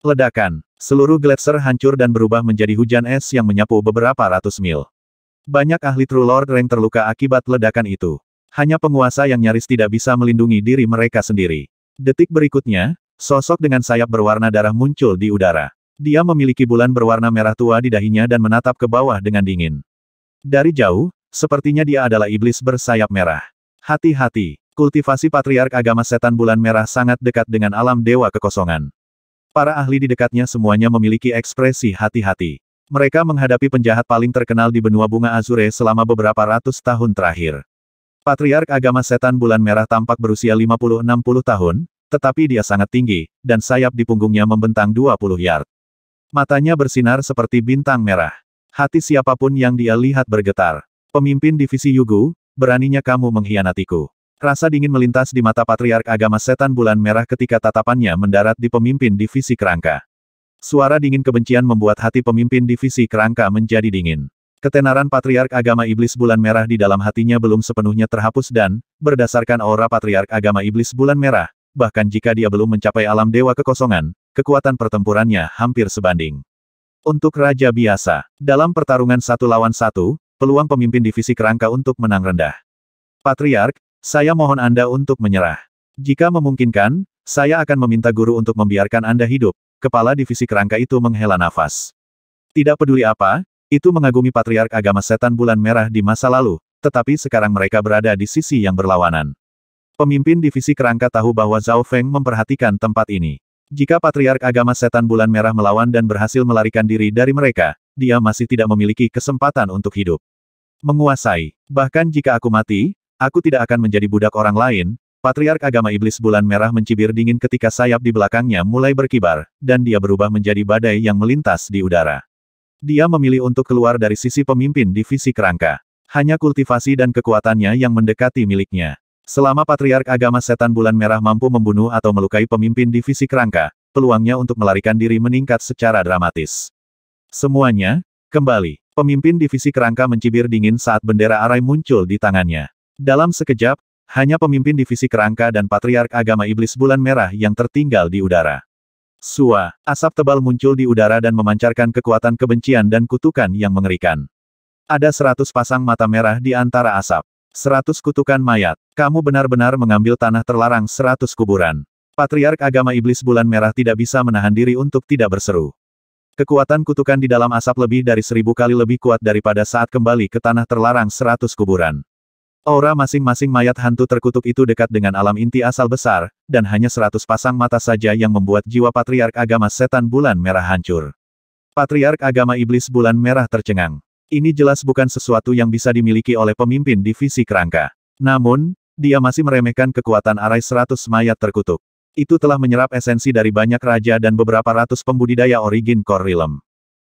Speaker 1: Ledakan, Seluruh gletser hancur dan berubah menjadi hujan es yang menyapu beberapa ratus mil. Banyak ahli True Lord Rank terluka akibat ledakan itu. Hanya penguasa yang nyaris tidak bisa melindungi diri mereka sendiri. Detik berikutnya, sosok dengan sayap berwarna darah muncul di udara. Dia memiliki bulan berwarna merah tua di dahinya dan menatap ke bawah dengan dingin. Dari jauh, sepertinya dia adalah iblis bersayap merah. Hati-hati, kultivasi patriark agama setan bulan merah sangat dekat dengan alam dewa kekosongan. Para ahli di dekatnya semuanya memiliki ekspresi hati-hati. Mereka menghadapi penjahat paling terkenal di benua bunga Azure selama beberapa ratus tahun terakhir. Patriark agama setan bulan merah tampak berusia 50-60 tahun, tetapi dia sangat tinggi, dan sayap di punggungnya membentang 20 yard. Matanya bersinar seperti bintang merah. Hati siapapun yang dia lihat bergetar. Pemimpin divisi Yugu, beraninya kamu mengkhianatiku. Rasa dingin melintas di mata Patriark Agama Setan Bulan Merah ketika tatapannya mendarat di pemimpin divisi kerangka. Suara dingin kebencian membuat hati pemimpin divisi kerangka menjadi dingin. Ketenaran Patriark Agama Iblis Bulan Merah di dalam hatinya belum sepenuhnya terhapus dan, berdasarkan aura Patriark Agama Iblis Bulan Merah, bahkan jika dia belum mencapai alam dewa kekosongan, kekuatan pertempurannya hampir sebanding. Untuk Raja Biasa, dalam pertarungan satu lawan satu, peluang pemimpin divisi kerangka untuk menang rendah. Patriark, saya mohon Anda untuk menyerah. Jika memungkinkan, saya akan meminta guru untuk membiarkan Anda hidup. Kepala divisi kerangka itu menghela nafas. Tidak peduli apa, itu mengagumi patriark agama setan bulan merah di masa lalu, tetapi sekarang mereka berada di sisi yang berlawanan. Pemimpin divisi kerangka tahu bahwa Zhao Feng memperhatikan tempat ini. Jika patriark agama setan bulan merah melawan dan berhasil melarikan diri dari mereka, dia masih tidak memiliki kesempatan untuk hidup. Menguasai. Bahkan jika aku mati, Aku tidak akan menjadi budak orang lain, Patriark Agama Iblis Bulan Merah mencibir dingin ketika sayap di belakangnya mulai berkibar, dan dia berubah menjadi badai yang melintas di udara. Dia memilih untuk keluar dari sisi pemimpin divisi kerangka. Hanya kultivasi dan kekuatannya yang mendekati miliknya. Selama Patriark Agama Setan Bulan Merah mampu membunuh atau melukai pemimpin divisi kerangka, peluangnya untuk melarikan diri meningkat secara dramatis. Semuanya, kembali. Pemimpin divisi kerangka mencibir dingin saat bendera arai muncul di tangannya. Dalam sekejap, hanya pemimpin divisi kerangka dan patriark agama iblis bulan merah yang tertinggal di udara. Sua, asap tebal muncul di udara dan memancarkan kekuatan kebencian dan kutukan yang mengerikan. Ada seratus pasang mata merah di antara asap. Seratus kutukan mayat. Kamu benar-benar mengambil tanah terlarang seratus kuburan. Patriark agama iblis bulan merah tidak bisa menahan diri untuk tidak berseru. Kekuatan kutukan di dalam asap lebih dari seribu kali lebih kuat daripada saat kembali ke tanah terlarang seratus kuburan. Aura masing-masing mayat hantu terkutuk itu dekat dengan alam inti asal besar, dan hanya seratus pasang mata saja yang membuat jiwa Patriark Agama Setan Bulan Merah hancur. Patriark Agama Iblis Bulan Merah tercengang. Ini jelas bukan sesuatu yang bisa dimiliki oleh pemimpin divisi kerangka. Namun, dia masih meremehkan kekuatan arai seratus mayat terkutuk. Itu telah menyerap esensi dari banyak raja dan beberapa ratus pembudidaya origin Korilem.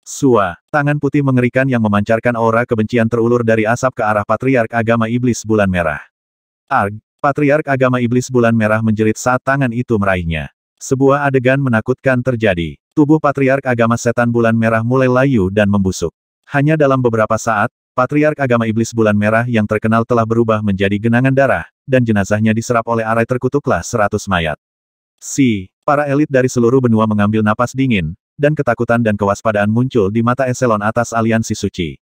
Speaker 1: Sua, tangan putih mengerikan yang memancarkan aura kebencian terulur dari asap ke arah Patriark Agama Iblis Bulan Merah. Arg, Patriark Agama Iblis Bulan Merah menjerit saat tangan itu meraihnya. Sebuah adegan menakutkan terjadi. Tubuh Patriark Agama Setan Bulan Merah mulai layu dan membusuk. Hanya dalam beberapa saat, Patriark Agama Iblis Bulan Merah yang terkenal telah berubah menjadi genangan darah, dan jenazahnya diserap oleh arai terkutuklah seratus mayat. Si, para elit dari seluruh benua mengambil napas dingin, dan ketakutan dan kewaspadaan muncul di mata eselon atas aliansi suci.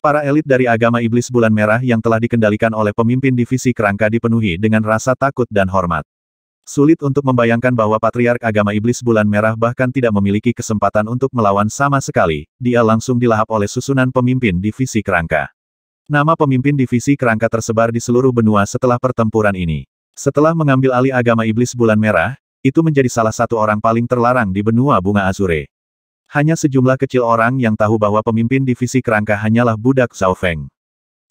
Speaker 1: Para elit dari agama iblis bulan merah yang telah dikendalikan oleh pemimpin divisi kerangka dipenuhi dengan rasa takut dan hormat. Sulit untuk membayangkan bahwa patriark agama iblis bulan merah bahkan tidak memiliki kesempatan untuk melawan sama sekali, dia langsung dilahap oleh susunan pemimpin divisi kerangka. Nama pemimpin divisi kerangka tersebar di seluruh benua setelah pertempuran ini. Setelah mengambil alih agama iblis bulan merah, itu menjadi salah satu orang paling terlarang di benua bunga Azure. Hanya sejumlah kecil orang yang tahu bahwa pemimpin divisi kerangka hanyalah budak Zhao Feng.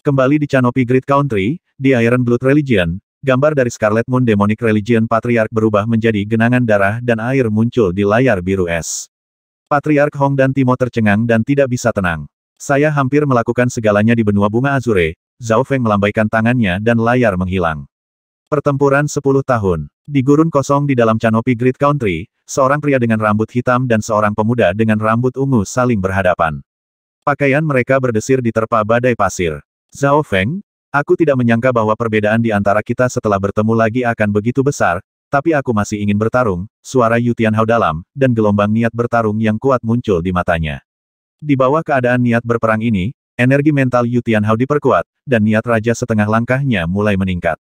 Speaker 1: Kembali di Canopy Grid Country, di Iron Blood Religion, gambar dari Scarlet Moon Demonic Religion Patriarch berubah menjadi genangan darah dan air muncul di layar biru es. Patriark Hong dan Timo tercengang dan tidak bisa tenang. Saya hampir melakukan segalanya di benua bunga Azure, Zhao Feng melambaikan tangannya dan layar menghilang. Pertempuran 10 tahun. Di gurun kosong di dalam Canopy Great Country, seorang pria dengan rambut hitam dan seorang pemuda dengan rambut ungu saling berhadapan. Pakaian mereka berdesir di terpa badai pasir. Zhao Feng, aku tidak menyangka bahwa perbedaan di antara kita setelah bertemu lagi akan begitu besar, tapi aku masih ingin bertarung, suara Yu Tianhao dalam, dan gelombang niat bertarung yang kuat muncul di matanya. Di bawah keadaan niat berperang ini, energi mental Yu Tianhao diperkuat, dan niat raja setengah langkahnya mulai meningkat.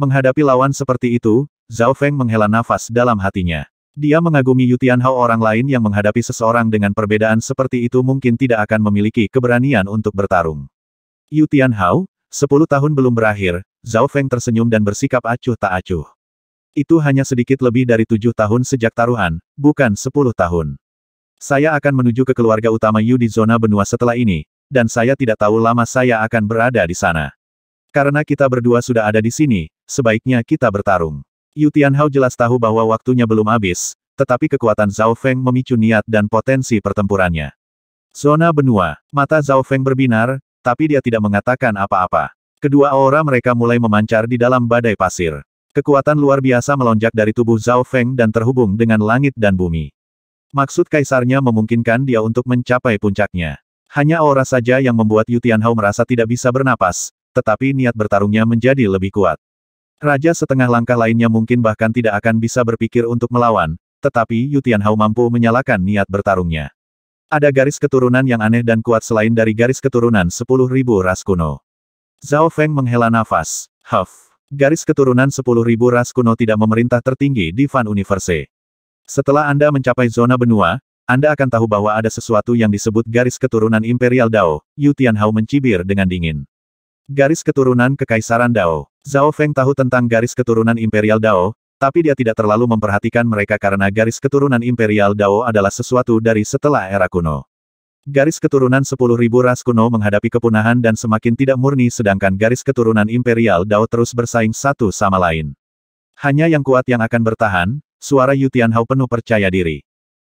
Speaker 1: Menghadapi lawan seperti itu, Zhao Feng menghela nafas dalam hatinya. Dia mengagumi Yu Tianhao orang lain yang menghadapi seseorang dengan perbedaan seperti itu mungkin tidak akan memiliki keberanian untuk bertarung. Yu Tianhao, sepuluh tahun belum berakhir, Zhao Feng tersenyum dan bersikap acuh tak acuh. Itu hanya sedikit lebih dari tujuh tahun sejak taruhan, bukan sepuluh tahun. Saya akan menuju ke keluarga utama Yu di zona benua setelah ini, dan saya tidak tahu lama saya akan berada di sana. Karena kita berdua sudah ada di sini, sebaiknya kita bertarung. Yu Tianhao jelas tahu bahwa waktunya belum habis, tetapi kekuatan Zhao Feng memicu niat dan potensi pertempurannya. Zona benua, mata Zhao Feng berbinar, tapi dia tidak mengatakan apa-apa. Kedua aura mereka mulai memancar di dalam badai pasir. Kekuatan luar biasa melonjak dari tubuh Zhao Feng dan terhubung dengan langit dan bumi. Maksud kaisarnya memungkinkan dia untuk mencapai puncaknya. Hanya aura saja yang membuat Yu Tianhao merasa tidak bisa bernapas, tetapi niat bertarungnya menjadi lebih kuat. Raja setengah langkah lainnya mungkin bahkan tidak akan bisa berpikir untuk melawan, tetapi Yu Tianhao mampu menyalakan niat bertarungnya. Ada garis keturunan yang aneh dan kuat selain dari garis keturunan 10.000 ras kuno. Zhao Feng menghela nafas. Huff. Garis keturunan 10.000 ras kuno tidak memerintah tertinggi di Fan Universe. Setelah Anda mencapai zona benua, Anda akan tahu bahwa ada sesuatu yang disebut garis keturunan Imperial Dao, Yu Tianhao mencibir dengan dingin. Garis keturunan Kekaisaran Dao. Zhao Feng tahu tentang garis keturunan Imperial Dao, tapi dia tidak terlalu memperhatikan mereka karena garis keturunan Imperial Dao adalah sesuatu dari setelah era kuno. Garis keturunan 10.000 ras kuno menghadapi kepunahan dan semakin tidak murni sedangkan garis keturunan Imperial Dao terus bersaing satu sama lain. Hanya yang kuat yang akan bertahan, suara Yu Tianhao penuh percaya diri.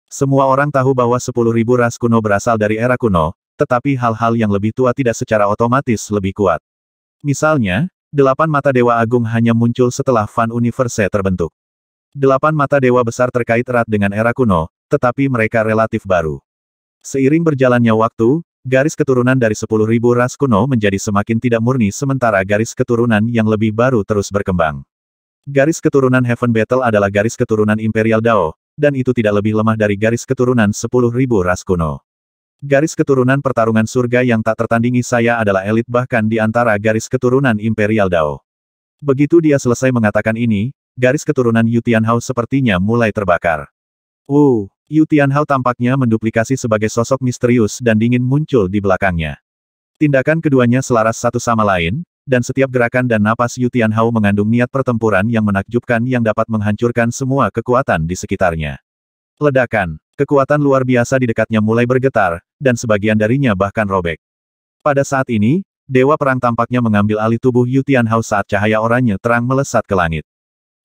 Speaker 1: Semua orang tahu bahwa 10.000 ras kuno berasal dari era kuno, tetapi hal-hal yang lebih tua tidak secara otomatis lebih kuat. Misalnya, delapan mata Dewa Agung hanya muncul setelah Fan Universe terbentuk. Delapan mata Dewa besar terkait erat dengan era kuno, tetapi mereka relatif baru. Seiring berjalannya waktu, garis keturunan dari sepuluh ribu ras kuno menjadi semakin tidak murni sementara garis keturunan yang lebih baru terus berkembang. Garis keturunan Heaven Battle adalah garis keturunan Imperial Dao, dan itu tidak lebih lemah dari garis keturunan sepuluh ribu ras kuno. Garis keturunan pertarungan surga yang tak tertandingi saya adalah elit bahkan di antara garis keturunan Imperial Dao. Begitu dia selesai mengatakan ini, garis keturunan Yu Hao sepertinya mulai terbakar. Uh, Yu Hao tampaknya menduplikasi sebagai sosok misterius dan dingin muncul di belakangnya. Tindakan keduanya selaras satu sama lain, dan setiap gerakan dan napas Yu Hao mengandung niat pertempuran yang menakjubkan yang dapat menghancurkan semua kekuatan di sekitarnya. Ledakan Kekuatan luar biasa di dekatnya mulai bergetar, dan sebagian darinya bahkan robek. Pada saat ini, Dewa Perang tampaknya mengambil alih tubuh Yu Tianhao saat cahaya oranye terang melesat ke langit.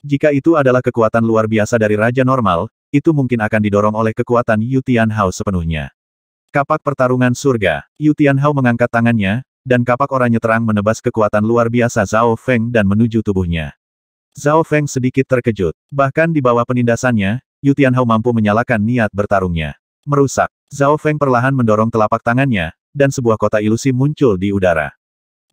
Speaker 1: Jika itu adalah kekuatan luar biasa dari Raja Normal, itu mungkin akan didorong oleh kekuatan Yu Tianhao sepenuhnya. Kapak Pertarungan Surga, Yu Tianhao mengangkat tangannya, dan kapak oranye terang menebas kekuatan luar biasa Zhao Feng dan menuju tubuhnya. Zhao Feng sedikit terkejut. Bahkan di bawah penindasannya, Yu Tianhao mampu menyalakan niat bertarungnya. Merusak. Zhao Feng perlahan mendorong telapak tangannya, dan sebuah kota ilusi muncul di udara.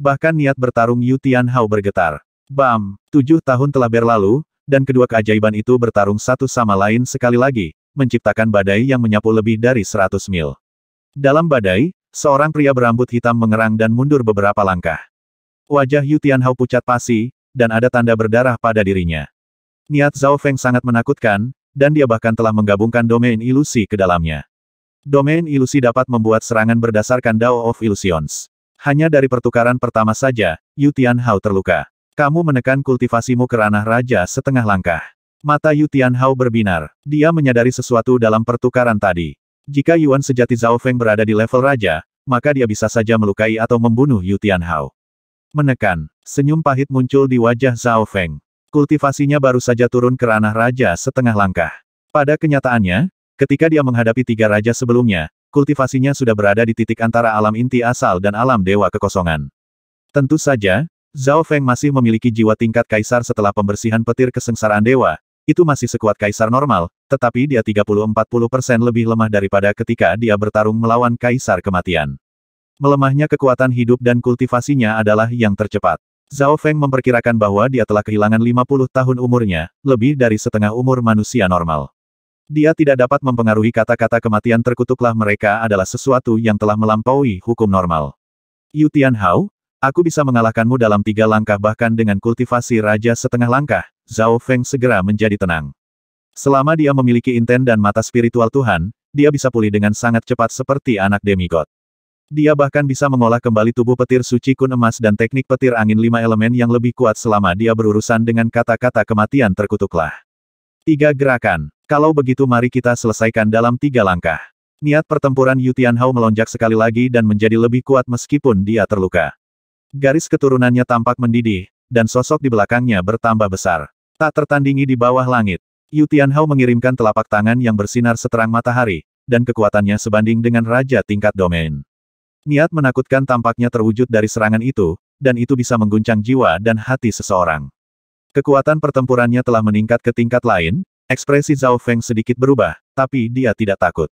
Speaker 1: Bahkan niat bertarung Yu Tianhao bergetar. Bam! Tujuh tahun telah berlalu, dan kedua keajaiban itu bertarung satu sama lain sekali lagi, menciptakan badai yang menyapu lebih dari seratus mil. Dalam badai, seorang pria berambut hitam mengerang dan mundur beberapa langkah. Wajah Yu Tianhao pucat pasi, dan ada tanda berdarah pada dirinya. Niat Zhao Feng sangat menakutkan, dan dia bahkan telah menggabungkan domain ilusi ke dalamnya. Domain ilusi dapat membuat serangan berdasarkan Dao of Illusions. Hanya dari pertukaran pertama saja, Yu Hao terluka. Kamu menekan kultivasimu ke ranah raja setengah langkah. Mata Yu Hao berbinar. Dia menyadari sesuatu dalam pertukaran tadi. Jika Yuan sejati Zhao Feng berada di level raja, maka dia bisa saja melukai atau membunuh Yu Hao. Menekan. Senyum pahit muncul di wajah Zhao Feng. Kultivasinya baru saja turun ke ranah raja setengah langkah. Pada kenyataannya, ketika dia menghadapi tiga raja sebelumnya, kultivasinya sudah berada di titik antara alam inti asal dan alam dewa kekosongan. Tentu saja, Zhao Feng masih memiliki jiwa tingkat kaisar setelah pembersihan petir kesengsaraan dewa, itu masih sekuat kaisar normal, tetapi dia 30-40% lebih lemah daripada ketika dia bertarung melawan kaisar kematian. Melemahnya kekuatan hidup dan kultivasinya adalah yang tercepat. Zhao Feng memperkirakan bahwa dia telah kehilangan 50 tahun umurnya, lebih dari setengah umur manusia normal. Dia tidak dapat mempengaruhi kata-kata kematian terkutuklah mereka adalah sesuatu yang telah melampaui hukum normal. Yu Hao, aku bisa mengalahkanmu dalam tiga langkah bahkan dengan kultivasi raja setengah langkah, Zhao Feng segera menjadi tenang. Selama dia memiliki inten dan mata spiritual Tuhan, dia bisa pulih dengan sangat cepat seperti anak demigod. Dia bahkan bisa mengolah kembali tubuh petir suci kun emas dan teknik petir angin lima elemen yang lebih kuat selama dia berurusan dengan kata-kata kematian terkutuklah. Tiga gerakan. Kalau begitu mari kita selesaikan dalam tiga langkah. Niat pertempuran Yu Tianhao melonjak sekali lagi dan menjadi lebih kuat meskipun dia terluka. Garis keturunannya tampak mendidih, dan sosok di belakangnya bertambah besar. Tak tertandingi di bawah langit. Yu Tianhao mengirimkan telapak tangan yang bersinar seterang matahari, dan kekuatannya sebanding dengan Raja tingkat domain. Niat menakutkan tampaknya terwujud dari serangan itu, dan itu bisa mengguncang jiwa dan hati seseorang. Kekuatan pertempurannya telah meningkat ke tingkat lain, ekspresi Zhao Feng sedikit berubah, tapi dia tidak takut.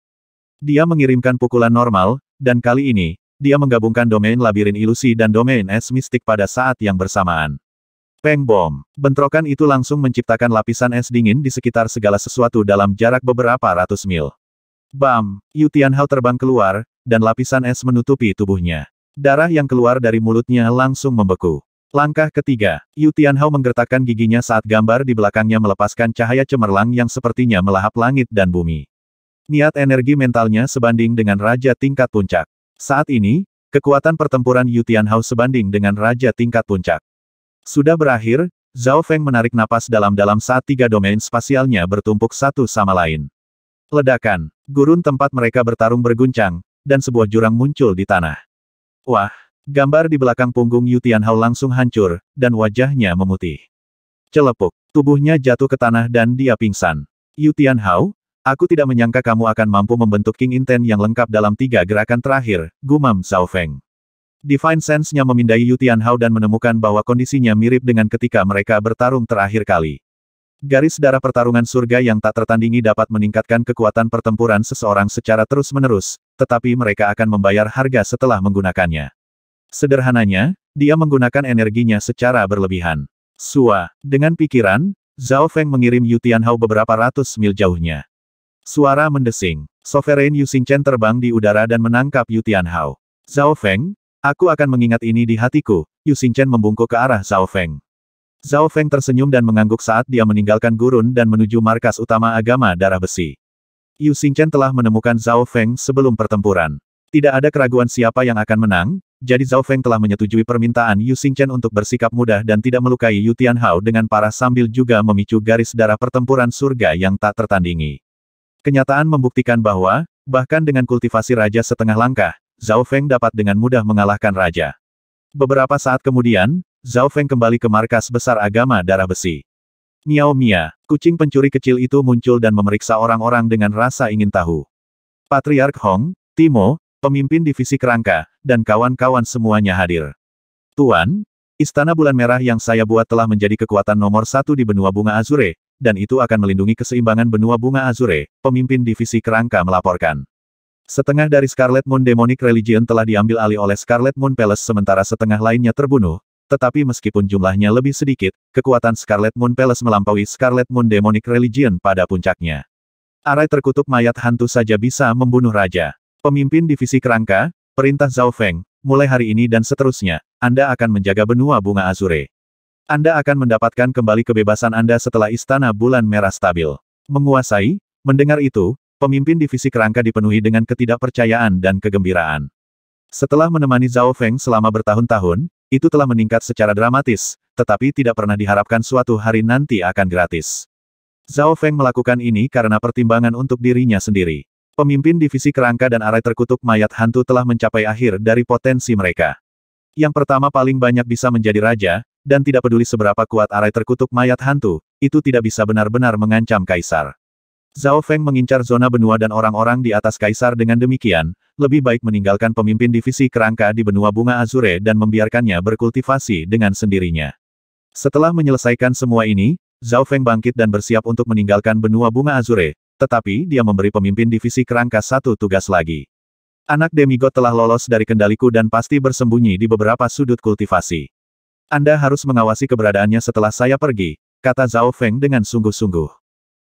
Speaker 1: Dia mengirimkan pukulan normal, dan kali ini, dia menggabungkan domain labirin ilusi dan domain es mistik pada saat yang bersamaan. Peng bom, bentrokan itu langsung menciptakan lapisan es dingin di sekitar segala sesuatu dalam jarak beberapa ratus mil. Bam, Yu Tianhao terbang keluar, dan lapisan es menutupi tubuhnya. Darah yang keluar dari mulutnya langsung membeku. Langkah ketiga, Yu Tianhao menggertakkan giginya saat gambar di belakangnya melepaskan cahaya cemerlang yang sepertinya melahap langit dan bumi. Niat energi mentalnya sebanding dengan Raja Tingkat Puncak. Saat ini, kekuatan pertempuran Yu Tianhao sebanding dengan Raja Tingkat Puncak. Sudah berakhir, Zhao Feng menarik napas dalam-dalam saat tiga domain spasialnya bertumpuk satu sama lain. Ledakan, gurun tempat mereka bertarung berguncang, dan sebuah jurang muncul di tanah. Wah, gambar di belakang punggung Yu Tianhao langsung hancur, dan wajahnya memutih. Celepuk, tubuhnya jatuh ke tanah dan dia pingsan. Yu Tianhao, aku tidak menyangka kamu akan mampu membentuk King Inten yang lengkap dalam tiga gerakan terakhir, gumam Zhao Feng. Divine Sense-nya memindai Yu Tianhao dan menemukan bahwa kondisinya mirip dengan ketika mereka bertarung terakhir kali. Garis darah pertarungan surga yang tak tertandingi dapat meningkatkan kekuatan pertempuran seseorang secara terus-menerus, tetapi mereka akan membayar harga setelah menggunakannya. Sederhananya, dia menggunakan energinya secara berlebihan. Sua, dengan pikiran, Zhao Feng mengirim Yu Tianhao beberapa ratus mil jauhnya. Suara mendesing. Sovereign Yu Xingchen terbang di udara dan menangkap Yu Tianhao. Zhao Feng, aku akan mengingat ini di hatiku, Yu Xingchen membungkuk ke arah Zhao Feng. Zhao Feng tersenyum dan mengangguk saat dia meninggalkan gurun dan menuju markas utama agama darah besi. Yu Xingchen telah menemukan Zhao Feng sebelum pertempuran. Tidak ada keraguan siapa yang akan menang, jadi Zhao Feng telah menyetujui permintaan Yu Xingchen untuk bersikap mudah dan tidak melukai Yu Tianhao dengan parah sambil juga memicu garis darah pertempuran surga yang tak tertandingi. Kenyataan membuktikan bahwa, bahkan dengan kultivasi raja setengah langkah, Zhao Feng dapat dengan mudah mengalahkan raja. Beberapa saat kemudian, Zhao Feng kembali ke markas besar agama darah besi. Miao Mia, kucing pencuri kecil itu muncul dan memeriksa orang-orang dengan rasa ingin tahu. Patriark Hong, Timo, pemimpin divisi kerangka, dan kawan-kawan semuanya hadir. Tuan, Istana Bulan Merah yang saya buat telah menjadi kekuatan nomor satu di benua bunga Azure, dan itu akan melindungi keseimbangan benua bunga Azure, pemimpin divisi kerangka melaporkan. Setengah dari Scarlet Moon Demonic Religion telah diambil alih oleh Scarlet Moon Palace sementara setengah lainnya terbunuh, tetapi meskipun jumlahnya lebih sedikit, kekuatan Scarlet Moon Palace melampaui Scarlet Moon Demonic Religion pada puncaknya. Arai terkutuk mayat hantu saja bisa membunuh raja. Pemimpin divisi kerangka, perintah Zhao Feng, mulai hari ini dan seterusnya, Anda akan menjaga benua bunga Azure. Anda akan mendapatkan kembali kebebasan Anda setelah Istana Bulan Merah stabil. Menguasai, mendengar itu, pemimpin divisi kerangka dipenuhi dengan ketidakpercayaan dan kegembiraan. Setelah menemani Zhao Feng selama bertahun-tahun, itu telah meningkat secara dramatis, tetapi tidak pernah diharapkan suatu hari nanti akan gratis. Zhao Feng melakukan ini karena pertimbangan untuk dirinya sendiri. Pemimpin divisi kerangka dan arai terkutuk mayat hantu telah mencapai akhir dari potensi mereka. Yang pertama paling banyak bisa menjadi raja, dan tidak peduli seberapa kuat arai terkutuk mayat hantu, itu tidak bisa benar-benar mengancam kaisar. Zhao Feng mengincar zona benua dan orang-orang di atas kaisar dengan demikian, lebih baik meninggalkan pemimpin divisi kerangka di benua bunga Azure dan membiarkannya berkultivasi dengan sendirinya. Setelah menyelesaikan semua ini, Zhao Feng bangkit dan bersiap untuk meninggalkan benua bunga Azure, tetapi dia memberi pemimpin divisi kerangka satu tugas lagi. Anak demigod telah lolos dari kendaliku dan pasti bersembunyi di beberapa sudut kultivasi. Anda harus mengawasi keberadaannya setelah saya pergi, kata Zhao Feng dengan sungguh-sungguh.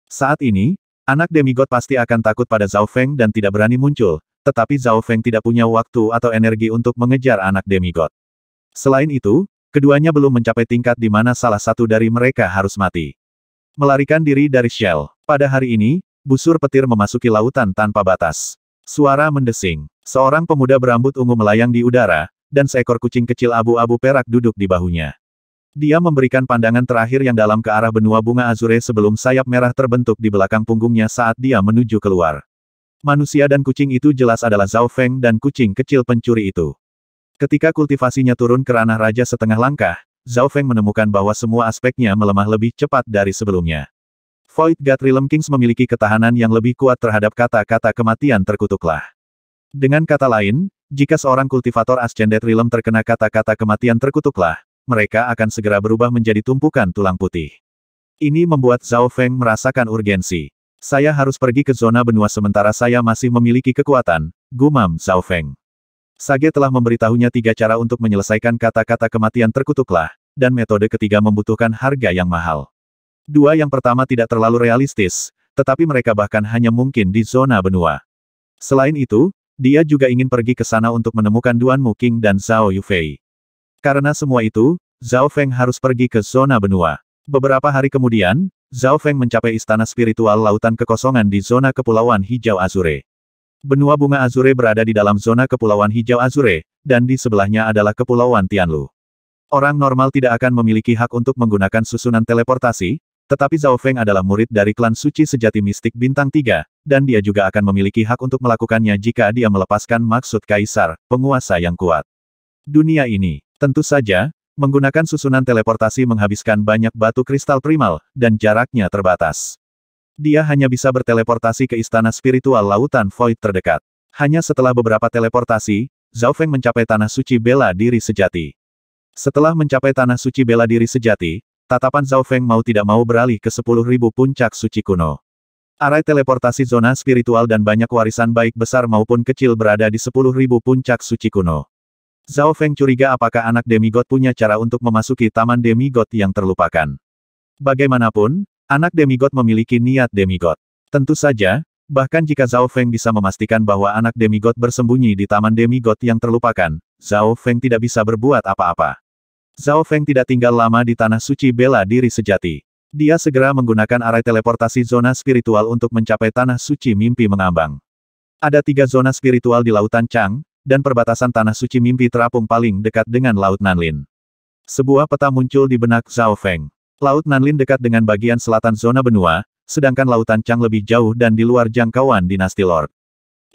Speaker 1: Saat ini, Anak demigod pasti akan takut pada Zhao Feng dan tidak berani muncul, tetapi Zhao Feng tidak punya waktu atau energi untuk mengejar anak demigod. Selain itu, keduanya belum mencapai tingkat di mana salah satu dari mereka harus mati. Melarikan diri dari Shell. Pada hari ini, busur petir memasuki lautan tanpa batas. Suara mendesing. Seorang pemuda berambut ungu melayang di udara, dan seekor kucing kecil abu-abu perak duduk di bahunya. Dia memberikan pandangan terakhir yang dalam ke arah benua bunga azure sebelum sayap merah terbentuk di belakang punggungnya saat dia menuju keluar. Manusia dan kucing itu jelas adalah Zhao Feng dan kucing kecil pencuri itu. Ketika kultivasinya turun ke ranah raja setengah langkah, Zhao Feng menemukan bahwa semua aspeknya melemah lebih cepat dari sebelumnya. Void God Realm Kings memiliki ketahanan yang lebih kuat terhadap kata-kata kematian terkutuklah. Dengan kata lain, jika seorang kultivator Ascended Realm terkena kata-kata kematian terkutuklah, mereka akan segera berubah menjadi tumpukan tulang putih. Ini membuat Zhao Feng merasakan urgensi. Saya harus pergi ke zona benua sementara saya masih memiliki kekuatan, gumam Zhao Feng. Sage telah memberitahunya tiga cara untuk menyelesaikan kata-kata kematian terkutuklah, dan metode ketiga membutuhkan harga yang mahal. Dua yang pertama tidak terlalu realistis, tetapi mereka bahkan hanya mungkin di zona benua. Selain itu, dia juga ingin pergi ke sana untuk menemukan Duan Muking dan Zhao Yufei. Karena semua itu, Zhao Feng harus pergi ke zona benua. Beberapa hari kemudian, Zhao Feng mencapai istana spiritual lautan kekosongan di zona kepulauan hijau Azure. Benua bunga Azure berada di dalam zona kepulauan hijau Azure, dan di sebelahnya adalah kepulauan Tianlu. Orang normal tidak akan memiliki hak untuk menggunakan susunan teleportasi, tetapi Zhao Feng adalah murid dari klan suci sejati mistik bintang Tiga, dan dia juga akan memiliki hak untuk melakukannya jika dia melepaskan maksud kaisar, penguasa yang kuat. Dunia ini Tentu saja, menggunakan susunan teleportasi menghabiskan banyak batu kristal primal, dan jaraknya terbatas. Dia hanya bisa berteleportasi ke istana spiritual lautan Void terdekat. Hanya setelah beberapa teleportasi, Zhao Feng mencapai tanah suci bela diri sejati. Setelah mencapai tanah suci bela diri sejati, tatapan Zhao Feng mau tidak mau beralih ke 10.000 puncak suci kuno. Arai teleportasi zona spiritual dan banyak warisan baik besar maupun kecil berada di 10.000 puncak suci kuno. Zhao Feng curiga apakah anak demigod punya cara untuk memasuki taman demigod yang terlupakan. Bagaimanapun, anak demigod memiliki niat demigod. Tentu saja, bahkan jika Zhao Feng bisa memastikan bahwa anak demigod bersembunyi di taman demigod yang terlupakan, Zhao Feng tidak bisa berbuat apa-apa. Zhao Feng tidak tinggal lama di tanah suci bela diri sejati. Dia segera menggunakan arai teleportasi zona spiritual untuk mencapai tanah suci mimpi mengambang. Ada tiga zona spiritual di Lautan Chang, dan perbatasan tanah suci mimpi terapung paling dekat dengan Laut Nanlin. Sebuah peta muncul di benak Zhao Feng. Laut Nanlin dekat dengan bagian selatan zona benua, sedangkan Lautan Chang lebih jauh dan di luar jangkauan dinasti Lord.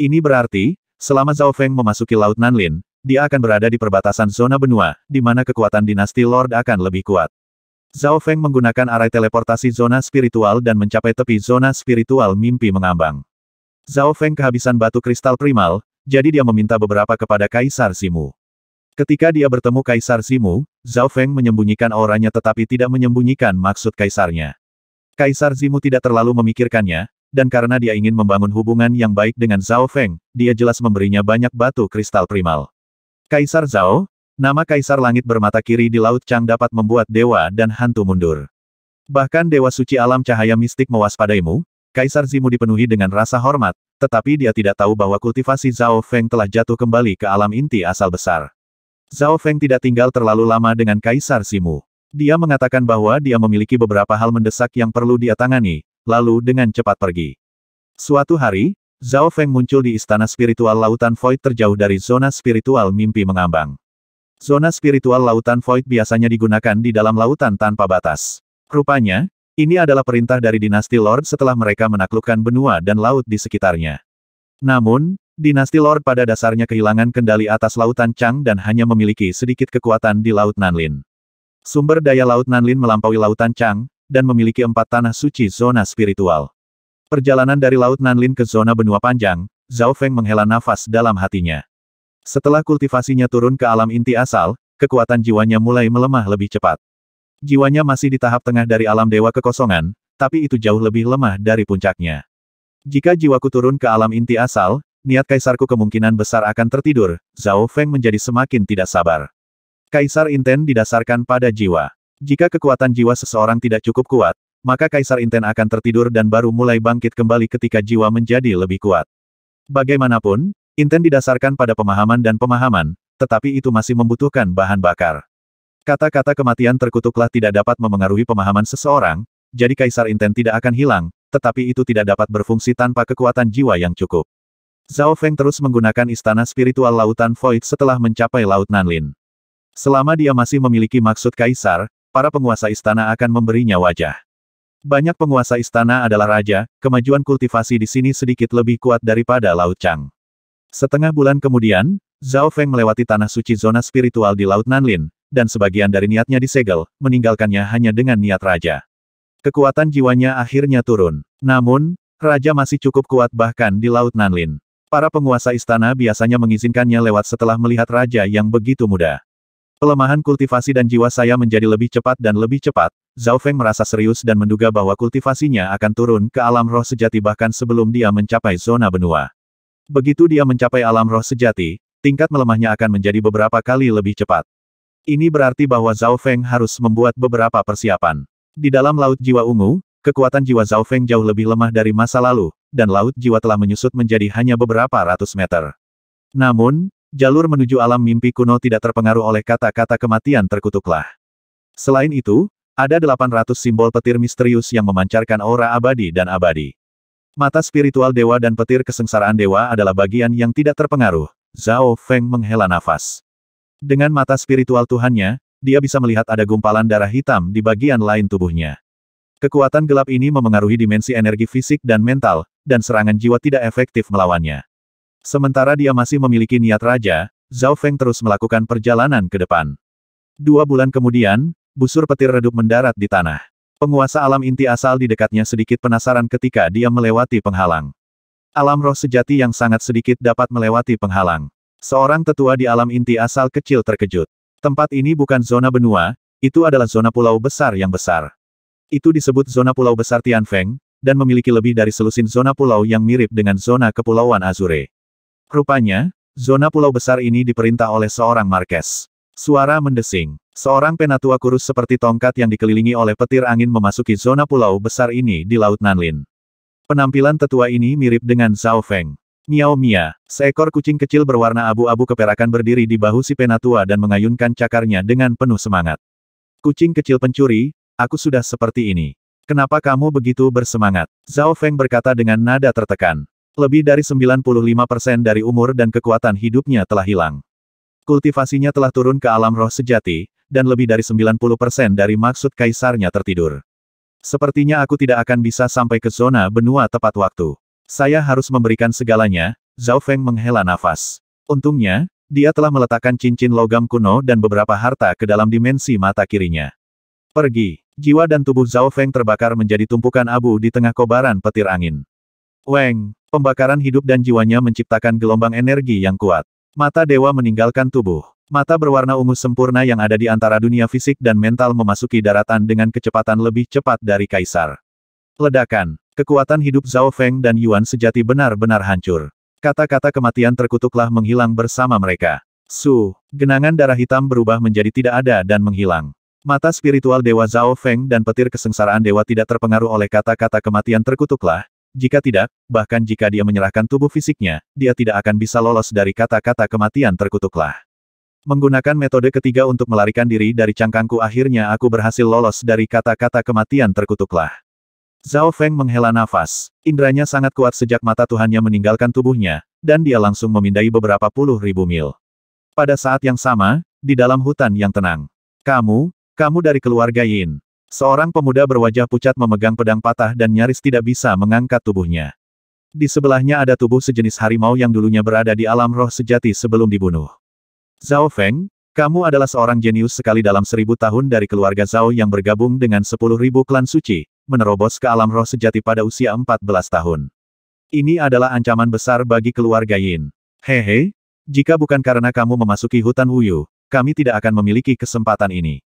Speaker 1: Ini berarti, selama Zhao Feng memasuki Laut Nanlin, dia akan berada di perbatasan zona benua, di mana kekuatan dinasti Lord akan lebih kuat. Zhao Feng menggunakan arai teleportasi zona spiritual dan mencapai tepi zona spiritual mimpi mengambang. Zhao Feng kehabisan batu kristal primal, jadi dia meminta beberapa kepada Kaisar Simu. Ketika dia bertemu Kaisar Simu, Zhao Feng menyembunyikan auranya tetapi tidak menyembunyikan maksud kaisarnya. Kaisar Simu tidak terlalu memikirkannya, dan karena dia ingin membangun hubungan yang baik dengan Zhao Feng, dia jelas memberinya banyak batu kristal primal. Kaisar Zhao, nama Kaisar Langit bermata kiri di Laut Chang dapat membuat dewa dan hantu mundur. Bahkan Dewa Suci Alam Cahaya Mistik mewaspadaimu, Kaisar Zimu dipenuhi dengan rasa hormat, tetapi dia tidak tahu bahwa kultivasi Zhao Feng telah jatuh kembali ke alam inti asal besar. Zhao Feng tidak tinggal terlalu lama dengan Kaisar Zimu. Dia mengatakan bahwa dia memiliki beberapa hal mendesak yang perlu dia tangani, lalu dengan cepat pergi. Suatu hari, Zhao Feng muncul di istana spiritual lautan void terjauh dari zona spiritual mimpi mengambang. Zona spiritual lautan void biasanya digunakan di dalam lautan tanpa batas. Rupanya, ini adalah perintah dari dinasti Lord setelah mereka menaklukkan benua dan laut di sekitarnya. Namun, dinasti Lord pada dasarnya kehilangan kendali atas lautan Chang dan hanya memiliki sedikit kekuatan di Laut Nanlin. Sumber daya Laut Nanlin melampaui lautan Chang, dan memiliki empat tanah suci zona spiritual. Perjalanan dari Laut Nanlin ke zona benua panjang, Zhao Feng menghela nafas dalam hatinya. Setelah kultivasinya turun ke alam inti asal, kekuatan jiwanya mulai melemah lebih cepat. Jiwanya masih di tahap tengah dari alam dewa kekosongan, tapi itu jauh lebih lemah dari puncaknya. Jika jiwaku turun ke alam inti asal, niat kaisarku kemungkinan besar akan tertidur, Zhao Feng menjadi semakin tidak sabar. Kaisar Inten didasarkan pada jiwa. Jika kekuatan jiwa seseorang tidak cukup kuat, maka Kaisar Inten akan tertidur dan baru mulai bangkit kembali ketika jiwa menjadi lebih kuat. Bagaimanapun, Inten didasarkan pada pemahaman dan pemahaman, tetapi itu masih membutuhkan bahan bakar. Kata-kata kematian terkutuklah tidak dapat memengaruhi pemahaman seseorang, jadi Kaisar Inten tidak akan hilang, tetapi itu tidak dapat berfungsi tanpa kekuatan jiwa yang cukup. Zhao Feng terus menggunakan istana spiritual lautan Void setelah mencapai Laut Nanlin. Selama dia masih memiliki maksud Kaisar, para penguasa istana akan memberinya wajah. Banyak penguasa istana adalah raja, kemajuan kultivasi di sini sedikit lebih kuat daripada Laut Chang. Setengah bulan kemudian, Zhao Feng melewati tanah suci zona spiritual di Laut Nanlin, dan sebagian dari niatnya disegel, meninggalkannya hanya dengan niat raja. Kekuatan jiwanya akhirnya turun. Namun, raja masih cukup kuat bahkan di Laut Nanlin. Para penguasa istana biasanya mengizinkannya lewat setelah melihat raja yang begitu muda. Pelemahan kultivasi dan jiwa saya menjadi lebih cepat dan lebih cepat, Zhao Feng merasa serius dan menduga bahwa kultivasinya akan turun ke alam roh sejati bahkan sebelum dia mencapai zona benua. Begitu dia mencapai alam roh sejati, tingkat melemahnya akan menjadi beberapa kali lebih cepat. Ini berarti bahwa Zhao Feng harus membuat beberapa persiapan. Di dalam Laut Jiwa Ungu, kekuatan jiwa Zhao Feng jauh lebih lemah dari masa lalu, dan Laut Jiwa telah menyusut menjadi hanya beberapa ratus meter. Namun, jalur menuju alam mimpi kuno tidak terpengaruh oleh kata-kata kematian terkutuklah. Selain itu, ada 800 simbol petir misterius yang memancarkan aura abadi dan abadi. Mata spiritual dewa dan petir kesengsaraan dewa adalah bagian yang tidak terpengaruh. Zhao Feng menghela nafas. Dengan mata spiritual Tuhannya, dia bisa melihat ada gumpalan darah hitam di bagian lain tubuhnya. Kekuatan gelap ini memengaruhi dimensi energi fisik dan mental, dan serangan jiwa tidak efektif melawannya. Sementara dia masih memiliki niat raja, Zhao Feng terus melakukan perjalanan ke depan. Dua bulan kemudian, busur petir redup mendarat di tanah. Penguasa alam inti asal di dekatnya sedikit penasaran ketika dia melewati penghalang. Alam roh sejati yang sangat sedikit dapat melewati penghalang. Seorang tetua di alam inti asal kecil terkejut. Tempat ini bukan zona benua, itu adalah zona pulau besar yang besar. Itu disebut zona pulau besar Tianfeng, dan memiliki lebih dari selusin zona pulau yang mirip dengan zona kepulauan Azure. Rupanya, zona pulau besar ini diperintah oleh seorang Marques. Suara mendesing. Seorang penatua kurus seperti tongkat yang dikelilingi oleh petir angin memasuki zona pulau besar ini di Laut Nanlin. Penampilan tetua ini mirip dengan Zhao Feng. Miao Mia, seekor kucing kecil berwarna abu-abu keperakan berdiri di bahu si penatua dan mengayunkan cakarnya dengan penuh semangat. Kucing kecil pencuri, aku sudah seperti ini. Kenapa kamu begitu bersemangat? Zhao Feng berkata dengan nada tertekan. Lebih dari 95% dari umur dan kekuatan hidupnya telah hilang. Kultivasinya telah turun ke alam roh sejati, dan lebih dari 90% dari maksud kaisarnya tertidur. Sepertinya aku tidak akan bisa sampai ke zona benua tepat waktu. Saya harus memberikan segalanya, Zhao Feng menghela nafas. Untungnya, dia telah meletakkan cincin logam kuno dan beberapa harta ke dalam dimensi mata kirinya. Pergi. Jiwa dan tubuh Zhao Feng terbakar menjadi tumpukan abu di tengah kobaran petir angin. Weng, pembakaran hidup dan jiwanya menciptakan gelombang energi yang kuat. Mata dewa meninggalkan tubuh. Mata berwarna ungu sempurna yang ada di antara dunia fisik dan mental memasuki daratan dengan kecepatan lebih cepat dari kaisar. Ledakan. Kekuatan hidup Zhao Feng dan Yuan sejati benar-benar hancur. Kata-kata kematian terkutuklah menghilang bersama mereka. Su, genangan darah hitam berubah menjadi tidak ada dan menghilang. Mata spiritual Dewa Zhao Feng dan petir kesengsaraan Dewa tidak terpengaruh oleh kata-kata kematian terkutuklah, jika tidak, bahkan jika dia menyerahkan tubuh fisiknya, dia tidak akan bisa lolos dari kata-kata kematian terkutuklah. Menggunakan metode ketiga untuk melarikan diri dari cangkangku akhirnya aku berhasil lolos dari kata-kata kematian terkutuklah. Zhao Feng menghela nafas. Indranya sangat kuat sejak mata Tuhannya meninggalkan tubuhnya, dan dia langsung memindai beberapa puluh ribu mil. Pada saat yang sama, di dalam hutan yang tenang. Kamu, kamu dari keluarga Yin. Seorang pemuda berwajah pucat memegang pedang patah dan nyaris tidak bisa mengangkat tubuhnya. Di sebelahnya ada tubuh sejenis harimau yang dulunya berada di alam roh sejati sebelum dibunuh. Zhao Feng, kamu adalah seorang jenius sekali dalam seribu tahun dari keluarga Zhao yang bergabung dengan sepuluh ribu klan suci, menerobos ke alam roh sejati pada usia 14 tahun. Ini adalah ancaman besar bagi keluarga Yin. Hehe, jika bukan karena kamu memasuki hutan Wuyu, kami tidak akan memiliki kesempatan ini.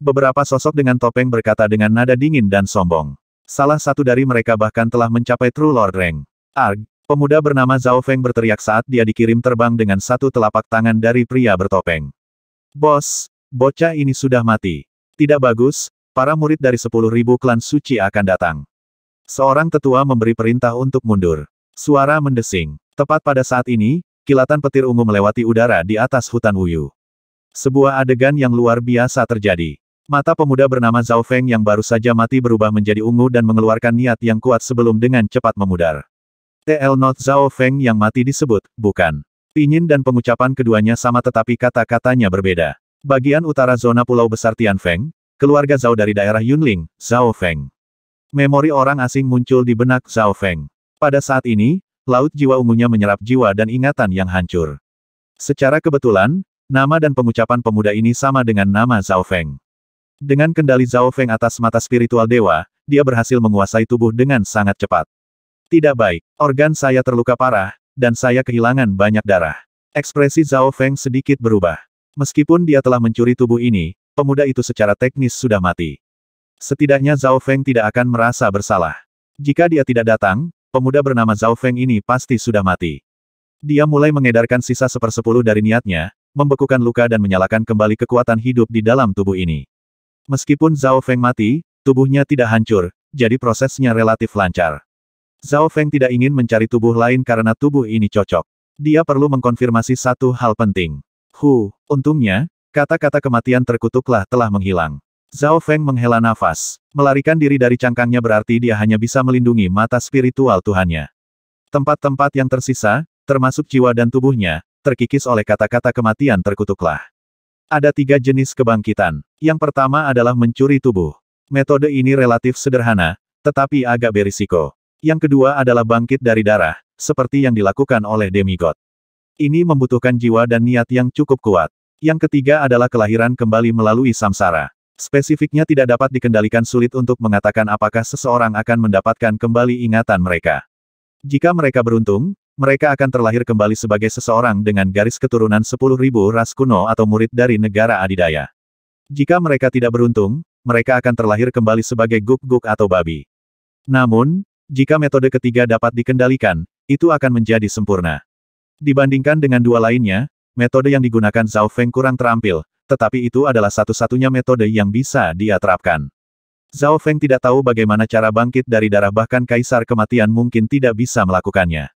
Speaker 1: Beberapa sosok dengan topeng berkata dengan nada dingin dan sombong. Salah satu dari mereka bahkan telah mencapai True Lord Rank. Arg, pemuda bernama Zhao Feng berteriak saat dia dikirim terbang dengan satu telapak tangan dari pria bertopeng. Bos, bocah ini sudah mati. Tidak bagus, Para murid dari sepuluh ribu klan suci akan datang. Seorang tetua memberi perintah untuk mundur. Suara mendesing. Tepat pada saat ini, kilatan petir ungu melewati udara di atas hutan Wuyu. Sebuah adegan yang luar biasa terjadi. Mata pemuda bernama Zhao Feng yang baru saja mati berubah menjadi ungu dan mengeluarkan niat yang kuat sebelum dengan cepat memudar. TL Not Zhao Feng yang mati disebut, bukan. Pinyin dan pengucapan keduanya sama tetapi kata-katanya berbeda. Bagian utara zona Pulau Besar Tian Feng keluarga Zhao dari daerah Yunling, Zhao Feng. Memori orang asing muncul di benak Zhao Feng. Pada saat ini, laut jiwa ungunya menyerap jiwa dan ingatan yang hancur. Secara kebetulan, nama dan pengucapan pemuda ini sama dengan nama Zhao Feng. Dengan kendali Zhao Feng atas mata spiritual dewa, dia berhasil menguasai tubuh dengan sangat cepat. Tidak baik, organ saya terluka parah, dan saya kehilangan banyak darah. Ekspresi Zhao Feng sedikit berubah. Meskipun dia telah mencuri tubuh ini, pemuda itu secara teknis sudah mati. Setidaknya Zhao Feng tidak akan merasa bersalah. Jika dia tidak datang, pemuda bernama Zhao Feng ini pasti sudah mati. Dia mulai mengedarkan sisa sepersepuluh dari niatnya, membekukan luka dan menyalakan kembali kekuatan hidup di dalam tubuh ini. Meskipun Zhao Feng mati, tubuhnya tidak hancur, jadi prosesnya relatif lancar. Zhao Feng tidak ingin mencari tubuh lain karena tubuh ini cocok. Dia perlu mengkonfirmasi satu hal penting. Hu, untungnya, Kata-kata kematian terkutuklah telah menghilang. Zhao Feng menghela nafas. Melarikan diri dari cangkangnya berarti dia hanya bisa melindungi mata spiritual Tuhannya. Tempat-tempat yang tersisa, termasuk jiwa dan tubuhnya, terkikis oleh kata-kata kematian terkutuklah. Ada tiga jenis kebangkitan. Yang pertama adalah mencuri tubuh. Metode ini relatif sederhana, tetapi agak berisiko. Yang kedua adalah bangkit dari darah, seperti yang dilakukan oleh demigod. Ini membutuhkan jiwa dan niat yang cukup kuat. Yang ketiga adalah kelahiran kembali melalui samsara. Spesifiknya tidak dapat dikendalikan sulit untuk mengatakan apakah seseorang akan mendapatkan kembali ingatan mereka. Jika mereka beruntung, mereka akan terlahir kembali sebagai seseorang dengan garis keturunan 10.000 ras kuno atau murid dari negara adidaya. Jika mereka tidak beruntung, mereka akan terlahir kembali sebagai guk-guk atau babi. Namun, jika metode ketiga dapat dikendalikan, itu akan menjadi sempurna. Dibandingkan dengan dua lainnya, metode yang digunakan Zhao Feng kurang terampil, tetapi itu adalah satu-satunya metode yang bisa dia terapkan. Zhao Feng tidak tahu bagaimana cara bangkit dari darah bahkan kaisar kematian mungkin tidak bisa melakukannya.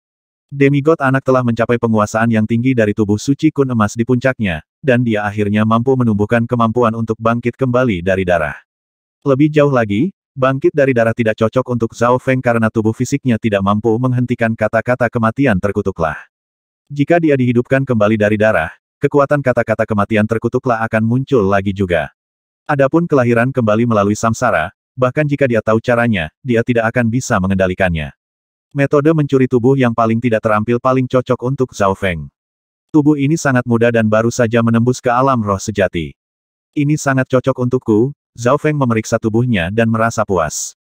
Speaker 1: Demigod anak telah mencapai penguasaan yang tinggi dari tubuh suci kun emas di puncaknya, dan dia akhirnya mampu menumbuhkan kemampuan untuk bangkit kembali dari darah. Lebih jauh lagi, bangkit dari darah tidak cocok untuk Zhao Feng karena tubuh fisiknya tidak mampu menghentikan kata-kata kematian terkutuklah. Jika dia dihidupkan kembali dari darah, kekuatan kata-kata kematian terkutuklah akan muncul lagi juga. Adapun kelahiran kembali melalui samsara, bahkan jika dia tahu caranya, dia tidak akan bisa mengendalikannya. Metode mencuri tubuh yang paling tidak terampil paling cocok untuk Zhao Feng. Tubuh ini sangat muda dan baru saja menembus ke alam roh sejati. Ini sangat cocok untukku, Zhao Feng memeriksa tubuhnya dan merasa puas.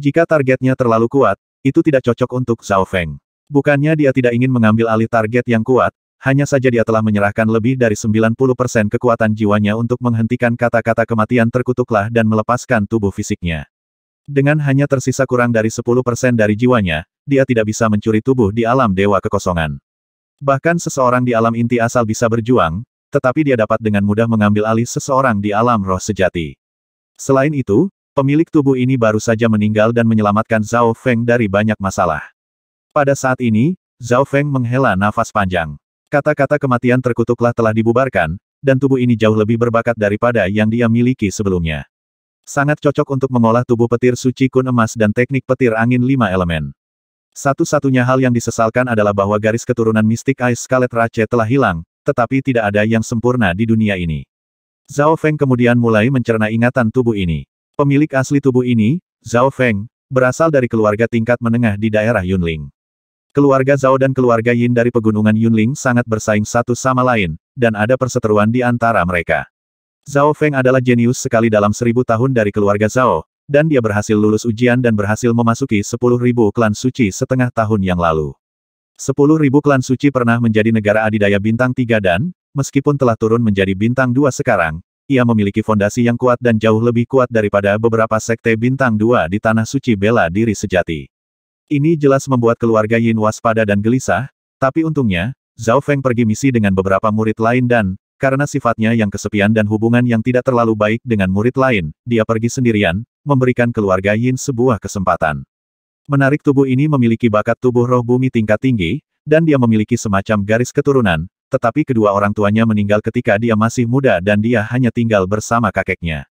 Speaker 1: Jika targetnya terlalu kuat, itu tidak cocok untuk Zhao Feng. Bukannya dia tidak ingin mengambil alih target yang kuat, hanya saja dia telah menyerahkan lebih dari 90% kekuatan jiwanya untuk menghentikan kata-kata kematian terkutuklah dan melepaskan tubuh fisiknya. Dengan hanya tersisa kurang dari 10% dari jiwanya, dia tidak bisa mencuri tubuh di alam dewa kekosongan. Bahkan seseorang di alam inti asal bisa berjuang, tetapi dia dapat dengan mudah mengambil alih seseorang di alam roh sejati. Selain itu, pemilik tubuh ini baru saja meninggal dan menyelamatkan Zhao Feng dari banyak masalah. Pada saat ini, Zhao Feng menghela nafas panjang. Kata-kata kematian terkutuklah telah dibubarkan, dan tubuh ini jauh lebih berbakat daripada yang dia miliki sebelumnya. Sangat cocok untuk mengolah tubuh petir suci kun emas dan teknik petir angin lima elemen. Satu-satunya hal yang disesalkan adalah bahwa garis keturunan mistik Ice Scarlet Rache telah hilang, tetapi tidak ada yang sempurna di dunia ini. Zhao Feng kemudian mulai mencerna ingatan tubuh ini. Pemilik asli tubuh ini, Zhao Feng, berasal dari keluarga tingkat menengah di daerah Yunling. Keluarga Zhao dan keluarga Yin dari pegunungan Yunling sangat bersaing satu sama lain, dan ada perseteruan di antara mereka. Zhao Feng adalah jenius sekali dalam seribu tahun dari keluarga Zhao, dan dia berhasil lulus ujian dan berhasil memasuki sepuluh ribu klan suci setengah tahun yang lalu. Sepuluh ribu klan suci pernah menjadi negara adidaya bintang tiga dan, meskipun telah turun menjadi bintang dua sekarang, ia memiliki fondasi yang kuat dan jauh lebih kuat daripada beberapa sekte bintang dua di Tanah Suci Bela Diri Sejati. Ini jelas membuat keluarga Yin waspada dan gelisah, tapi untungnya, Zhao Feng pergi misi dengan beberapa murid lain dan, karena sifatnya yang kesepian dan hubungan yang tidak terlalu baik dengan murid lain, dia pergi sendirian, memberikan keluarga Yin sebuah kesempatan. Menarik tubuh ini memiliki bakat tubuh roh bumi tingkat tinggi, dan dia memiliki semacam garis keturunan, tetapi kedua orang tuanya meninggal ketika dia masih muda dan dia hanya tinggal bersama kakeknya.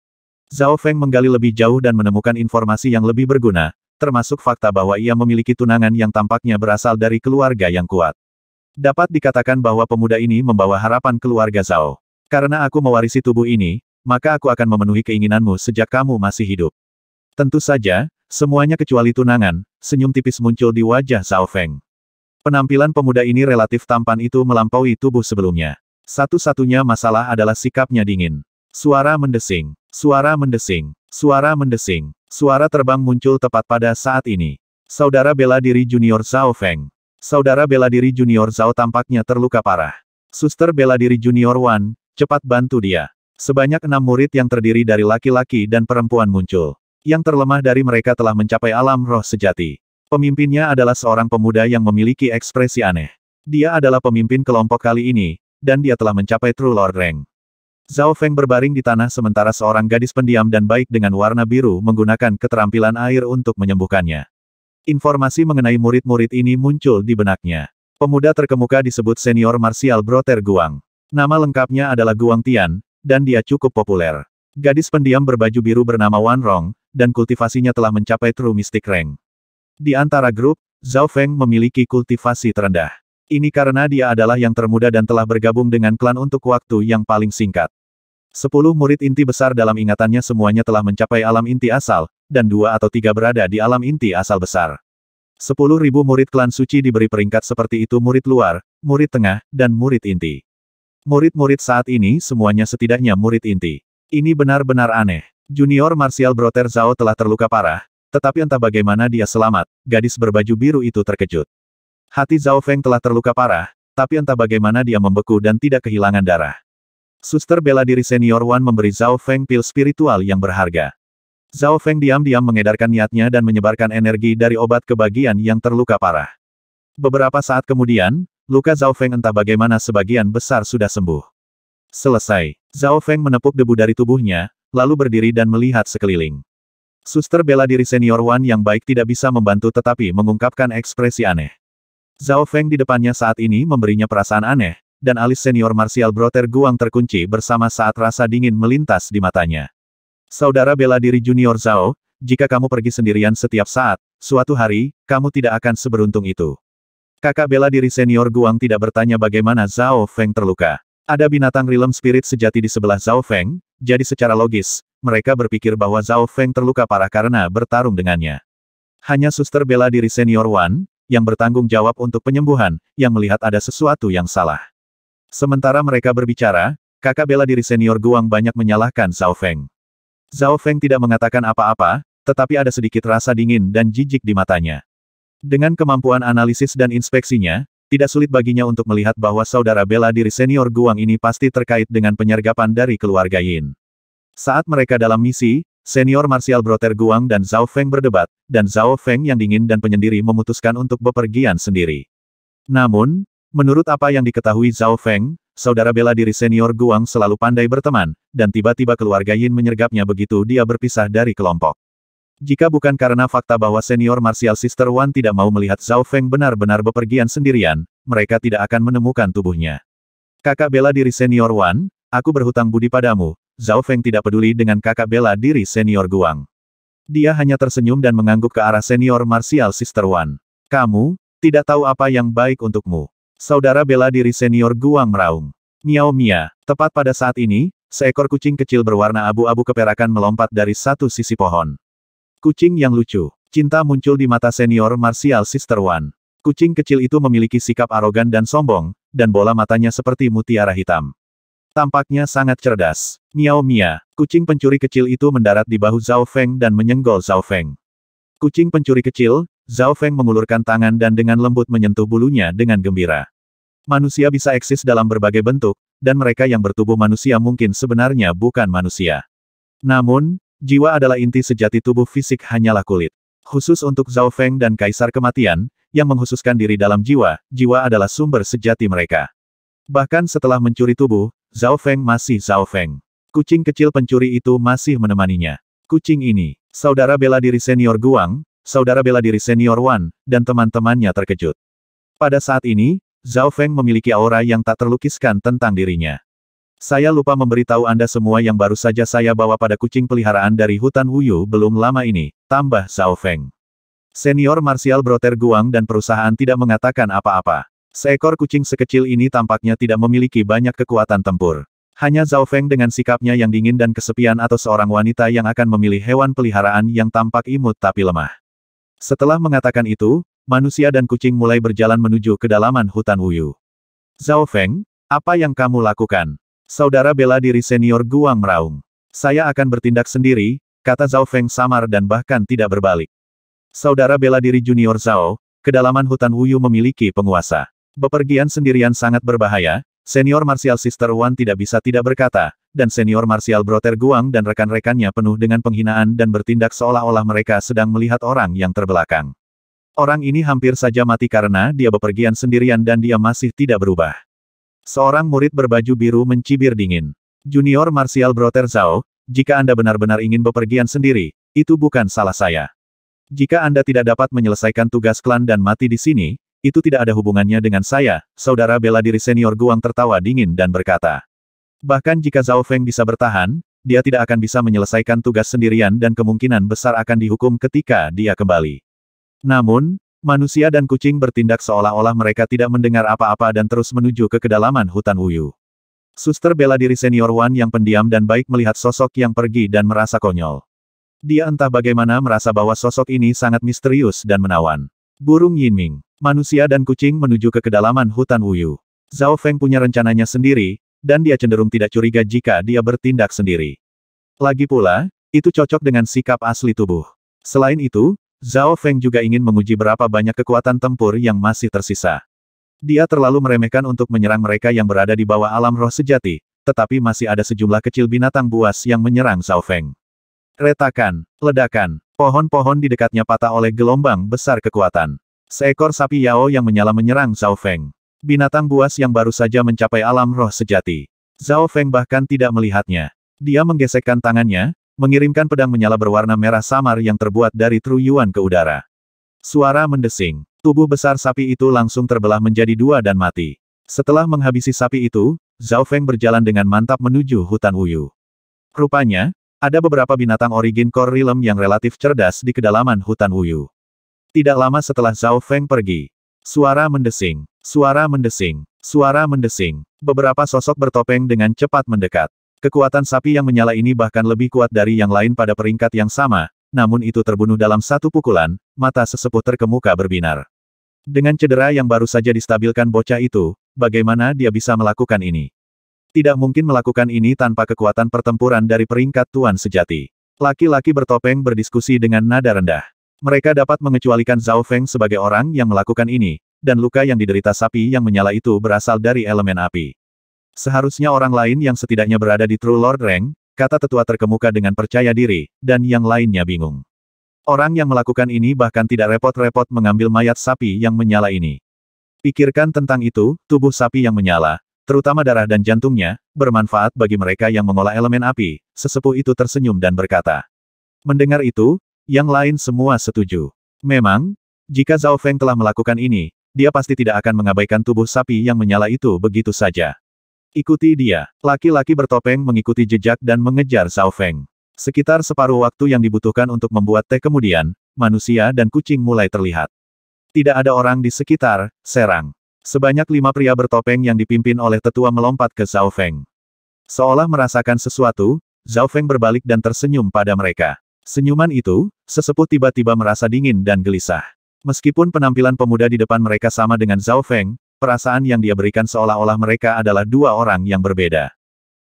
Speaker 1: Zhao Feng menggali lebih jauh dan menemukan informasi yang lebih berguna, termasuk fakta bahwa ia memiliki tunangan yang tampaknya berasal dari keluarga yang kuat. Dapat dikatakan bahwa pemuda ini membawa harapan keluarga Zhao. Karena aku mewarisi tubuh ini, maka aku akan memenuhi keinginanmu sejak kamu masih hidup. Tentu saja, semuanya kecuali tunangan, senyum tipis muncul di wajah Zhao Feng. Penampilan pemuda ini relatif tampan itu melampaui tubuh sebelumnya. Satu-satunya masalah adalah sikapnya dingin. Suara mendesing, suara mendesing, suara mendesing. Suara terbang muncul tepat pada saat ini. Saudara bela diri junior Zhao Feng. Saudara bela diri junior Zhao tampaknya terluka parah. Suster bela diri junior Wan, cepat bantu dia. Sebanyak enam murid yang terdiri dari laki-laki dan perempuan muncul. Yang terlemah dari mereka telah mencapai alam roh sejati. Pemimpinnya adalah seorang pemuda yang memiliki ekspresi aneh. Dia adalah pemimpin kelompok kali ini, dan dia telah mencapai True Lord Rank. Zhao Feng berbaring di tanah sementara seorang gadis pendiam dan baik dengan warna biru menggunakan keterampilan air untuk menyembuhkannya. Informasi mengenai murid-murid ini muncul di benaknya. Pemuda terkemuka disebut senior martial Broter Guang. Nama lengkapnya adalah Guang Tian, dan dia cukup populer. Gadis pendiam berbaju biru bernama Wan Rong, dan kultivasinya telah mencapai True Mystic Rank. Di antara grup, Zhao Feng memiliki kultivasi terendah. Ini karena dia adalah yang termuda dan telah bergabung dengan klan untuk waktu yang paling singkat. Sepuluh murid inti besar dalam ingatannya semuanya telah mencapai alam inti asal, dan dua atau tiga berada di alam inti asal besar. Sepuluh ribu murid klan suci diberi peringkat seperti itu murid luar, murid tengah, dan murid inti. Murid-murid saat ini semuanya setidaknya murid inti. Ini benar-benar aneh. Junior Martial Brother Zhao telah terluka parah, tetapi entah bagaimana dia selamat, gadis berbaju biru itu terkejut. Hati Zhao Feng telah terluka parah, tapi entah bagaimana dia membeku dan tidak kehilangan darah. Suster bela diri senior Wan memberi Zhao Feng pil spiritual yang berharga. Zhao Feng diam-diam mengedarkan niatnya dan menyebarkan energi dari obat ke bagian yang terluka parah. Beberapa saat kemudian, luka Zhao Feng entah bagaimana sebagian besar sudah sembuh. Selesai, Zhao Feng menepuk debu dari tubuhnya, lalu berdiri dan melihat sekeliling. Suster bela diri senior Wan yang baik tidak bisa membantu tetapi mengungkapkan ekspresi aneh. Zhao Feng di depannya saat ini memberinya perasaan aneh, dan alis senior Martial brother Guang terkunci bersama saat rasa dingin melintas di matanya. Saudara bela diri junior Zhao, jika kamu pergi sendirian setiap saat, suatu hari, kamu tidak akan seberuntung itu. Kakak bela diri senior Guang tidak bertanya bagaimana Zhao Feng terluka. Ada binatang realm spirit sejati di sebelah Zhao Feng, jadi secara logis, mereka berpikir bahwa Zhao Feng terluka parah karena bertarung dengannya. Hanya suster bela diri senior Wan, yang bertanggung jawab untuk penyembuhan, yang melihat ada sesuatu yang salah. Sementara mereka berbicara, kakak bela diri senior Guang banyak menyalahkan Zhao Feng. Zhao Feng tidak mengatakan apa-apa, tetapi ada sedikit rasa dingin dan jijik di matanya. Dengan kemampuan analisis dan inspeksinya, tidak sulit baginya untuk melihat bahwa saudara bela diri senior Guang ini pasti terkait dengan penyergapan dari keluarga Yin. Saat mereka dalam misi, Senior Martial Brother Guang dan Zhao Feng berdebat, dan Zhao Feng yang dingin dan penyendiri memutuskan untuk bepergian sendiri. Namun, menurut apa yang diketahui Zhao Feng, saudara bela diri senior Guang selalu pandai berteman, dan tiba-tiba keluarga Yin menyergapnya begitu dia berpisah dari kelompok. Jika bukan karena fakta bahwa senior Martial Sister Wan tidak mau melihat Zhao Feng benar-benar bepergian sendirian, mereka tidak akan menemukan tubuhnya. Kakak bela diri senior Wan, aku berhutang budi padamu, Zhao Feng tidak peduli dengan kakak bela diri senior Guang. Dia hanya tersenyum dan mengangguk ke arah senior martial Sister Wan. Kamu, tidak tahu apa yang baik untukmu. Saudara bela diri senior Guang meraung. Miao Mia, tepat pada saat ini, seekor kucing kecil berwarna abu-abu keperakan melompat dari satu sisi pohon. Kucing yang lucu. Cinta muncul di mata senior martial Sister Wan. Kucing kecil itu memiliki sikap arogan dan sombong, dan bola matanya seperti mutiara hitam. Tampaknya sangat cerdas. Miao Mia, kucing pencuri kecil itu mendarat di bahu Zhao Feng dan menyenggol Zhao Feng. Kucing pencuri kecil, Zhao Feng mengulurkan tangan dan dengan lembut menyentuh bulunya dengan gembira. Manusia bisa eksis dalam berbagai bentuk, dan mereka yang bertubuh manusia mungkin sebenarnya bukan manusia. Namun, jiwa adalah inti sejati tubuh fisik hanyalah kulit. Khusus untuk Zhao Feng dan Kaisar Kematian, yang menghususkan diri dalam jiwa, jiwa adalah sumber sejati mereka. Bahkan setelah mencuri tubuh, Zhao Feng masih Zhao Feng. Kucing kecil pencuri itu masih menemaninya. Kucing ini, saudara bela diri senior Guang, saudara bela diri senior Wan, dan teman-temannya terkejut. Pada saat ini, Zhao Feng memiliki aura yang tak terlukiskan tentang dirinya. Saya lupa memberitahu Anda semua yang baru saja saya bawa pada kucing peliharaan dari hutan Wuyu belum lama ini, tambah Zhao Feng. Senior Martial Broter Guang dan perusahaan tidak mengatakan apa-apa. Seekor kucing sekecil ini tampaknya tidak memiliki banyak kekuatan tempur. Hanya Zhao Feng dengan sikapnya yang dingin dan kesepian atau seorang wanita yang akan memilih hewan peliharaan yang tampak imut tapi lemah. Setelah mengatakan itu, manusia dan kucing mulai berjalan menuju kedalaman hutan Wuyu. Zhao Feng, apa yang kamu lakukan? Saudara bela diri senior Guang meraung. Saya akan bertindak sendiri, kata Zhao Feng samar dan bahkan tidak berbalik. Saudara bela diri junior Zhao, kedalaman hutan Wuyu memiliki penguasa. Bepergian sendirian sangat berbahaya, senior Martial Sister Wan tidak bisa tidak berkata, dan senior Martial Brother Guang dan rekan-rekannya penuh dengan penghinaan dan bertindak seolah-olah mereka sedang melihat orang yang terbelakang. Orang ini hampir saja mati karena dia bepergian sendirian dan dia masih tidak berubah. Seorang murid berbaju biru mencibir dingin. Junior Martial Brother Zhao, jika Anda benar-benar ingin bepergian sendiri, itu bukan salah saya. Jika Anda tidak dapat menyelesaikan tugas klan dan mati di sini, itu tidak ada hubungannya dengan saya, saudara bela diri senior Guang tertawa dingin dan berkata. Bahkan jika Zhao Feng bisa bertahan, dia tidak akan bisa menyelesaikan tugas sendirian dan kemungkinan besar akan dihukum ketika dia kembali. Namun, manusia dan kucing bertindak seolah-olah mereka tidak mendengar apa-apa dan terus menuju ke kedalaman hutan Wuyu. Suster bela diri senior Wan yang pendiam dan baik melihat sosok yang pergi dan merasa konyol. Dia entah bagaimana merasa bahwa sosok ini sangat misterius dan menawan. Burung Yinming. Manusia dan kucing menuju ke kedalaman hutan Wuyu. Zhao Feng punya rencananya sendiri, dan dia cenderung tidak curiga jika dia bertindak sendiri. Lagi pula, itu cocok dengan sikap asli tubuh. Selain itu, Zhao Feng juga ingin menguji berapa banyak kekuatan tempur yang masih tersisa. Dia terlalu meremehkan untuk menyerang mereka yang berada di bawah alam roh sejati, tetapi masih ada sejumlah kecil binatang buas yang menyerang Zhao Feng. Retakan, ledakan, pohon-pohon di dekatnya patah oleh gelombang besar kekuatan. Seekor sapi Yao yang menyala menyerang Zhao Feng. Binatang buas yang baru saja mencapai alam roh sejati. Zhao Feng bahkan tidak melihatnya. Dia menggesekkan tangannya, mengirimkan pedang menyala berwarna merah samar yang terbuat dari truyuan ke udara. Suara mendesing. Tubuh besar sapi itu langsung terbelah menjadi dua dan mati. Setelah menghabisi sapi itu, Zhao Feng berjalan dengan mantap menuju hutan Wuyu. Rupanya, ada beberapa binatang origin core realm yang relatif cerdas di kedalaman hutan Wuyu. Tidak lama setelah Zhao Feng pergi, suara mendesing, suara mendesing, suara mendesing. Beberapa sosok bertopeng dengan cepat mendekat. Kekuatan sapi yang menyala ini bahkan lebih kuat dari yang lain pada peringkat yang sama, namun itu terbunuh dalam satu pukulan, mata sesepuh terkemuka berbinar. Dengan cedera yang baru saja distabilkan bocah itu, bagaimana dia bisa melakukan ini? Tidak mungkin melakukan ini tanpa kekuatan pertempuran dari peringkat tuan sejati. Laki-laki bertopeng berdiskusi dengan nada rendah. Mereka dapat mengecualikan Zhao Feng sebagai orang yang melakukan ini, dan luka yang diderita sapi yang menyala itu berasal dari elemen api. Seharusnya orang lain yang setidaknya berada di True Lord Rank, kata tetua terkemuka dengan percaya diri, dan yang lainnya bingung. Orang yang melakukan ini bahkan tidak repot-repot mengambil mayat sapi yang menyala ini. Pikirkan tentang itu, tubuh sapi yang menyala, terutama darah dan jantungnya, bermanfaat bagi mereka yang mengolah elemen api, sesepuh itu tersenyum dan berkata. Mendengar itu, yang lain semua setuju. Memang, jika Zhao Feng telah melakukan ini, dia pasti tidak akan mengabaikan tubuh sapi yang menyala itu begitu saja. Ikuti dia. Laki-laki bertopeng mengikuti jejak dan mengejar Zhao Feng. Sekitar separuh waktu yang dibutuhkan untuk membuat teh kemudian, manusia dan kucing mulai terlihat. Tidak ada orang di sekitar, serang. Sebanyak lima pria bertopeng yang dipimpin oleh tetua melompat ke Zhao Feng. Seolah merasakan sesuatu, Zhao Feng berbalik dan tersenyum pada mereka. Senyuman itu, sesepuh tiba-tiba merasa dingin dan gelisah. Meskipun penampilan pemuda di depan mereka sama dengan Zhao Feng, perasaan yang dia berikan seolah-olah mereka adalah dua orang yang berbeda.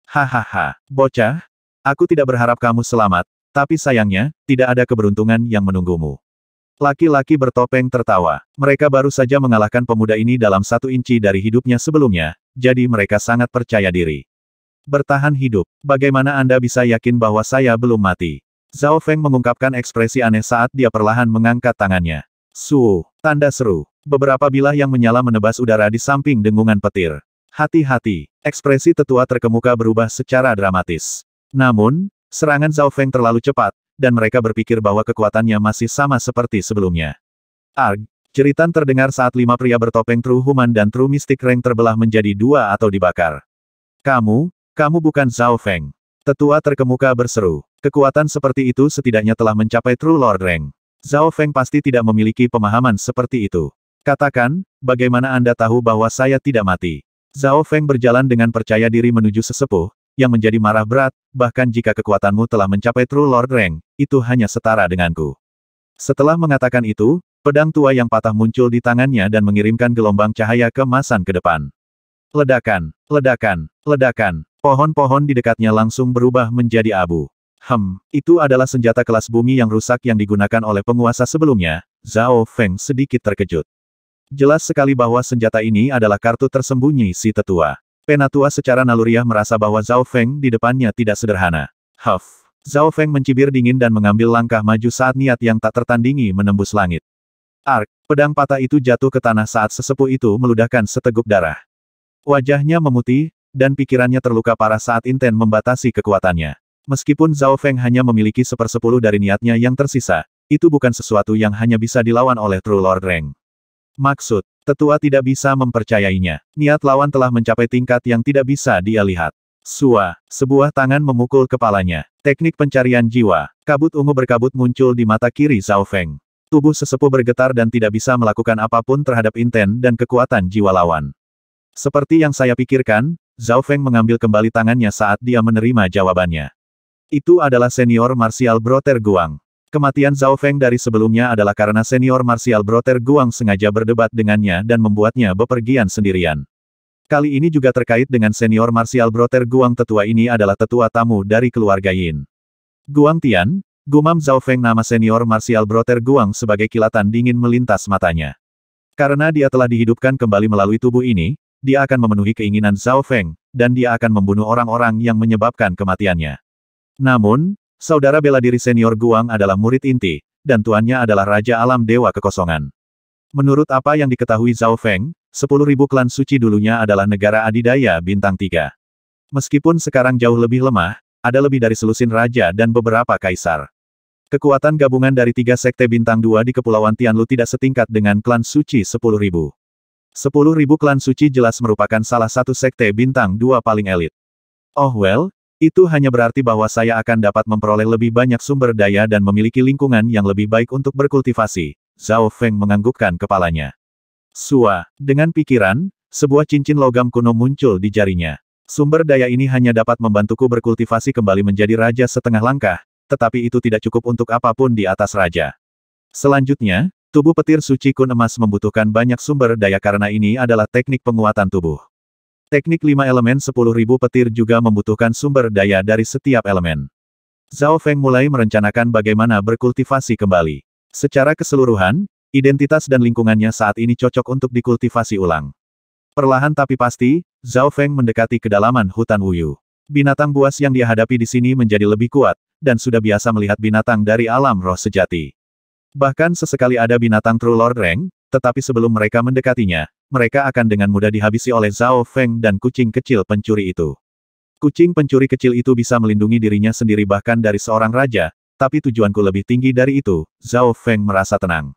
Speaker 1: Hahaha, bocah, aku tidak berharap kamu selamat, tapi sayangnya, tidak ada keberuntungan yang menunggumu. Laki-laki bertopeng tertawa. Mereka baru saja mengalahkan pemuda ini dalam satu inci dari hidupnya sebelumnya, jadi mereka sangat percaya diri. Bertahan hidup, bagaimana Anda bisa yakin bahwa saya belum mati? Zhao Feng mengungkapkan ekspresi aneh saat dia perlahan mengangkat tangannya. Su, tanda seru. Beberapa bilah yang menyala menebas udara di samping dengungan petir. Hati-hati, ekspresi tetua terkemuka berubah secara dramatis. Namun, serangan Zhao Feng terlalu cepat, dan mereka berpikir bahwa kekuatannya masih sama seperti sebelumnya. Arg, jeritan terdengar saat lima pria bertopeng True Human dan True Mystic Rank terbelah menjadi dua atau dibakar. Kamu, kamu bukan Zhao Feng. Tetua terkemuka berseru. Kekuatan seperti itu setidaknya telah mencapai True Lord Rank. Zhao Feng pasti tidak memiliki pemahaman seperti itu. Katakan, bagaimana Anda tahu bahwa saya tidak mati? Zhao Feng berjalan dengan percaya diri menuju sesepuh, yang menjadi marah berat, bahkan jika kekuatanmu telah mencapai True Lord Rank, itu hanya setara denganku. Setelah mengatakan itu, pedang tua yang patah muncul di tangannya dan mengirimkan gelombang cahaya kemasan ke depan. Ledakan, ledakan, ledakan, pohon-pohon di dekatnya langsung berubah menjadi abu. Hmm, itu adalah senjata kelas bumi yang rusak yang digunakan oleh penguasa sebelumnya, Zhao Feng sedikit terkejut. Jelas sekali bahwa senjata ini adalah kartu tersembunyi si tetua. Penatua secara naluriah merasa bahwa Zhao Feng di depannya tidak sederhana. Huff. Zhao Feng mencibir dingin dan mengambil langkah maju saat niat yang tak tertandingi menembus langit. Ark, pedang patah itu jatuh ke tanah saat sesepuh itu meludahkan seteguk darah. Wajahnya memutih, dan pikirannya terluka parah saat Inten membatasi kekuatannya. Meskipun Zhao Feng hanya memiliki sepersepuluh dari niatnya yang tersisa, itu bukan sesuatu yang hanya bisa dilawan oleh True Lord Reng. Maksud, tetua tidak bisa mempercayainya. Niat lawan telah mencapai tingkat yang tidak bisa dia lihat. Sua, sebuah tangan memukul kepalanya. Teknik pencarian jiwa, kabut ungu berkabut muncul di mata kiri Zhao Feng. Tubuh sesepuh bergetar dan tidak bisa melakukan apapun terhadap inten dan kekuatan jiwa lawan. Seperti yang saya pikirkan, Zhao Feng mengambil kembali tangannya saat dia menerima jawabannya. Itu adalah senior Martial Brother Guang. Kematian Zhao Feng dari sebelumnya adalah karena senior Martial Brother Guang sengaja berdebat dengannya dan membuatnya bepergian sendirian. Kali ini juga terkait dengan senior Martial Brother Guang tetua ini adalah tetua tamu dari keluarga Yin. Guang Tian, gumam Zhao Feng nama senior Martial Brother Guang sebagai kilatan dingin melintas matanya. Karena dia telah dihidupkan kembali melalui tubuh ini, dia akan memenuhi keinginan Zhao Feng, dan dia akan membunuh orang-orang yang menyebabkan kematiannya. Namun, saudara bela diri senior Guang adalah murid inti, dan tuannya adalah Raja Alam Dewa Kekosongan. Menurut apa yang diketahui Zhao Feng, 10.000 klan suci dulunya adalah negara adidaya bintang tiga. Meskipun sekarang jauh lebih lemah, ada lebih dari selusin raja dan beberapa kaisar. Kekuatan gabungan dari tiga sekte bintang dua di Kepulauan Tianlu tidak setingkat dengan klan suci 10.000. 10.000 klan suci jelas merupakan salah satu sekte bintang dua paling elit. Oh well, itu hanya berarti bahwa saya akan dapat memperoleh lebih banyak sumber daya dan memiliki lingkungan yang lebih baik untuk berkultivasi. Zhao Feng menganggukkan kepalanya. Sua, dengan pikiran, sebuah cincin logam kuno muncul di jarinya. Sumber daya ini hanya dapat membantuku berkultivasi kembali menjadi raja setengah langkah, tetapi itu tidak cukup untuk apapun di atas raja. Selanjutnya, tubuh petir suci kun emas membutuhkan banyak sumber daya karena ini adalah teknik penguatan tubuh. Teknik Lima elemen sepuluh ribu petir juga membutuhkan sumber daya dari setiap elemen. Zhao Feng mulai merencanakan bagaimana berkultivasi kembali. Secara keseluruhan, identitas dan lingkungannya saat ini cocok untuk dikultivasi ulang. Perlahan tapi pasti, Zhao Feng mendekati kedalaman hutan Wuyu. Binatang buas yang dihadapi di sini menjadi lebih kuat, dan sudah biasa melihat binatang dari alam roh sejati. Bahkan sesekali ada binatang True Lord Rank, tetapi sebelum mereka mendekatinya, mereka akan dengan mudah dihabisi oleh Zhao Feng dan kucing kecil pencuri itu. Kucing pencuri kecil itu bisa melindungi dirinya sendiri bahkan dari seorang raja, tapi tujuanku lebih tinggi dari itu, Zhao Feng merasa tenang.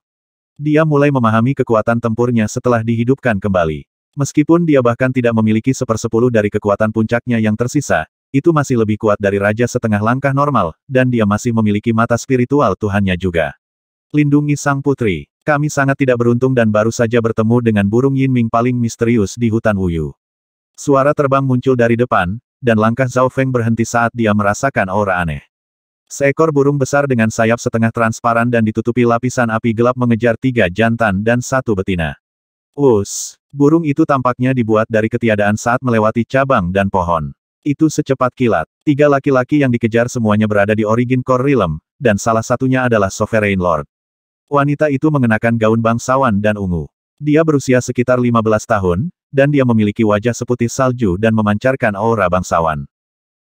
Speaker 1: Dia mulai memahami kekuatan tempurnya setelah dihidupkan kembali. Meskipun dia bahkan tidak memiliki sepersepuluh dari kekuatan puncaknya yang tersisa, itu masih lebih kuat dari raja setengah langkah normal, dan dia masih memiliki mata spiritual Tuhannya juga. Lindungi sang putri. Kami sangat tidak beruntung dan baru saja bertemu dengan burung Yin Ming paling misterius di hutan Wuyu. Suara terbang muncul dari depan, dan langkah Zhao Feng berhenti saat dia merasakan aura aneh. Seekor burung besar dengan sayap setengah transparan dan ditutupi lapisan api gelap mengejar tiga jantan dan satu betina. Us, burung itu tampaknya dibuat dari ketiadaan saat melewati cabang dan pohon. Itu secepat kilat. Tiga laki-laki yang dikejar semuanya berada di origin core realm, dan salah satunya adalah Sovereign Lord. Wanita itu mengenakan gaun bangsawan dan ungu. Dia berusia sekitar 15 tahun, dan dia memiliki wajah seputih salju dan memancarkan aura bangsawan.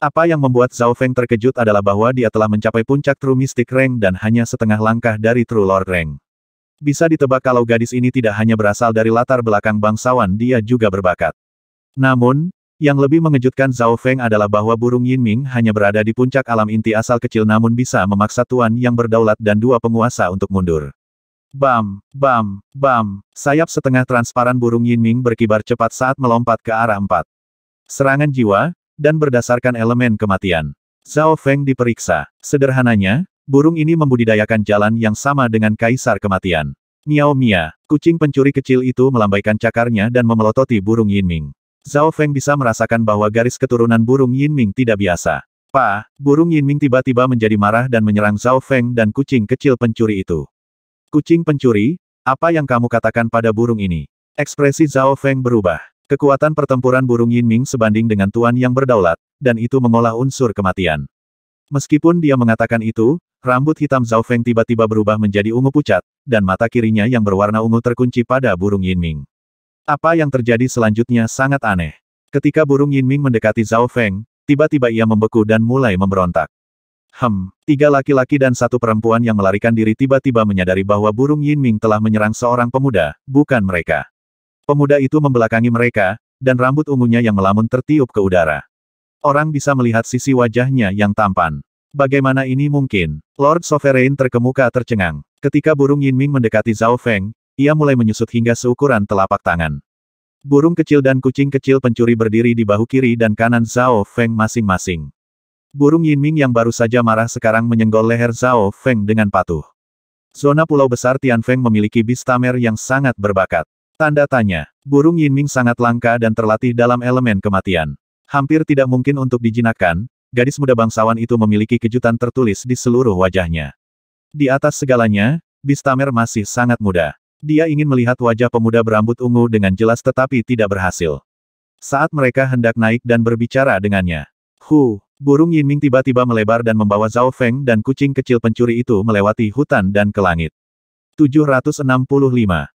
Speaker 1: Apa yang membuat Zhao Feng terkejut adalah bahwa dia telah mencapai puncak True Mystic Rank dan hanya setengah langkah dari True Lord Rank. Bisa ditebak kalau gadis ini tidak hanya berasal dari latar belakang bangsawan dia juga berbakat. Namun, yang lebih mengejutkan Zhao Feng adalah bahwa burung Yin Ming hanya berada di puncak alam inti asal kecil namun bisa memaksa tuan yang berdaulat dan dua penguasa untuk mundur. Bam, bam, bam, sayap setengah transparan burung Yin Ming berkibar cepat saat melompat ke arah empat. Serangan jiwa, dan berdasarkan elemen kematian. Zhao Feng diperiksa. Sederhananya, burung ini membudidayakan jalan yang sama dengan kaisar kematian. Miao Mia, kucing pencuri kecil itu melambaikan cakarnya dan memelototi burung Yin Ming. Zhao Feng bisa merasakan bahwa garis keturunan burung Yin Ming tidak biasa. Pa, burung Yin Ming tiba-tiba menjadi marah dan menyerang Zhao Feng dan kucing kecil pencuri itu. Kucing pencuri, apa yang kamu katakan pada burung ini? Ekspresi Zhao Feng berubah. Kekuatan pertempuran burung Yin Ming sebanding dengan tuan yang berdaulat, dan itu mengolah unsur kematian. Meskipun dia mengatakan itu, rambut hitam Zhao Feng tiba-tiba berubah menjadi ungu pucat, dan mata kirinya yang berwarna ungu terkunci pada burung Yin Ming. Apa yang terjadi selanjutnya sangat aneh. Ketika burung Yinming mendekati Zhao Feng, tiba-tiba ia membeku dan mulai memberontak. Hem, tiga laki-laki dan satu perempuan yang melarikan diri tiba-tiba menyadari bahwa burung Yinming telah menyerang seorang pemuda, bukan mereka. Pemuda itu membelakangi mereka, dan rambut ungunya yang melamun tertiup ke udara. Orang bisa melihat sisi wajahnya yang tampan. Bagaimana ini mungkin? Lord Sovereign terkemuka tercengang. Ketika burung Yinming mendekati Zhao Feng, ia mulai menyusut hingga seukuran telapak tangan. Burung kecil dan kucing kecil pencuri berdiri di bahu kiri dan kanan Zhao Feng masing-masing. Burung Yin Ming yang baru saja marah sekarang menyenggol leher Zhao Feng dengan patuh. Zona Pulau Besar Tian Feng memiliki bistamer yang sangat berbakat. Tanda tanya, burung Yin Ming sangat langka dan terlatih dalam elemen kematian. Hampir tidak mungkin untuk dijinakkan, gadis muda bangsawan itu memiliki kejutan tertulis di seluruh wajahnya. Di atas segalanya, bistamer masih sangat muda. Dia ingin melihat wajah pemuda berambut ungu dengan jelas tetapi tidak berhasil. Saat mereka hendak naik dan berbicara dengannya. Hu, burung Yinming tiba-tiba melebar dan membawa Zhao Feng dan kucing kecil pencuri itu melewati hutan dan ke langit. 765.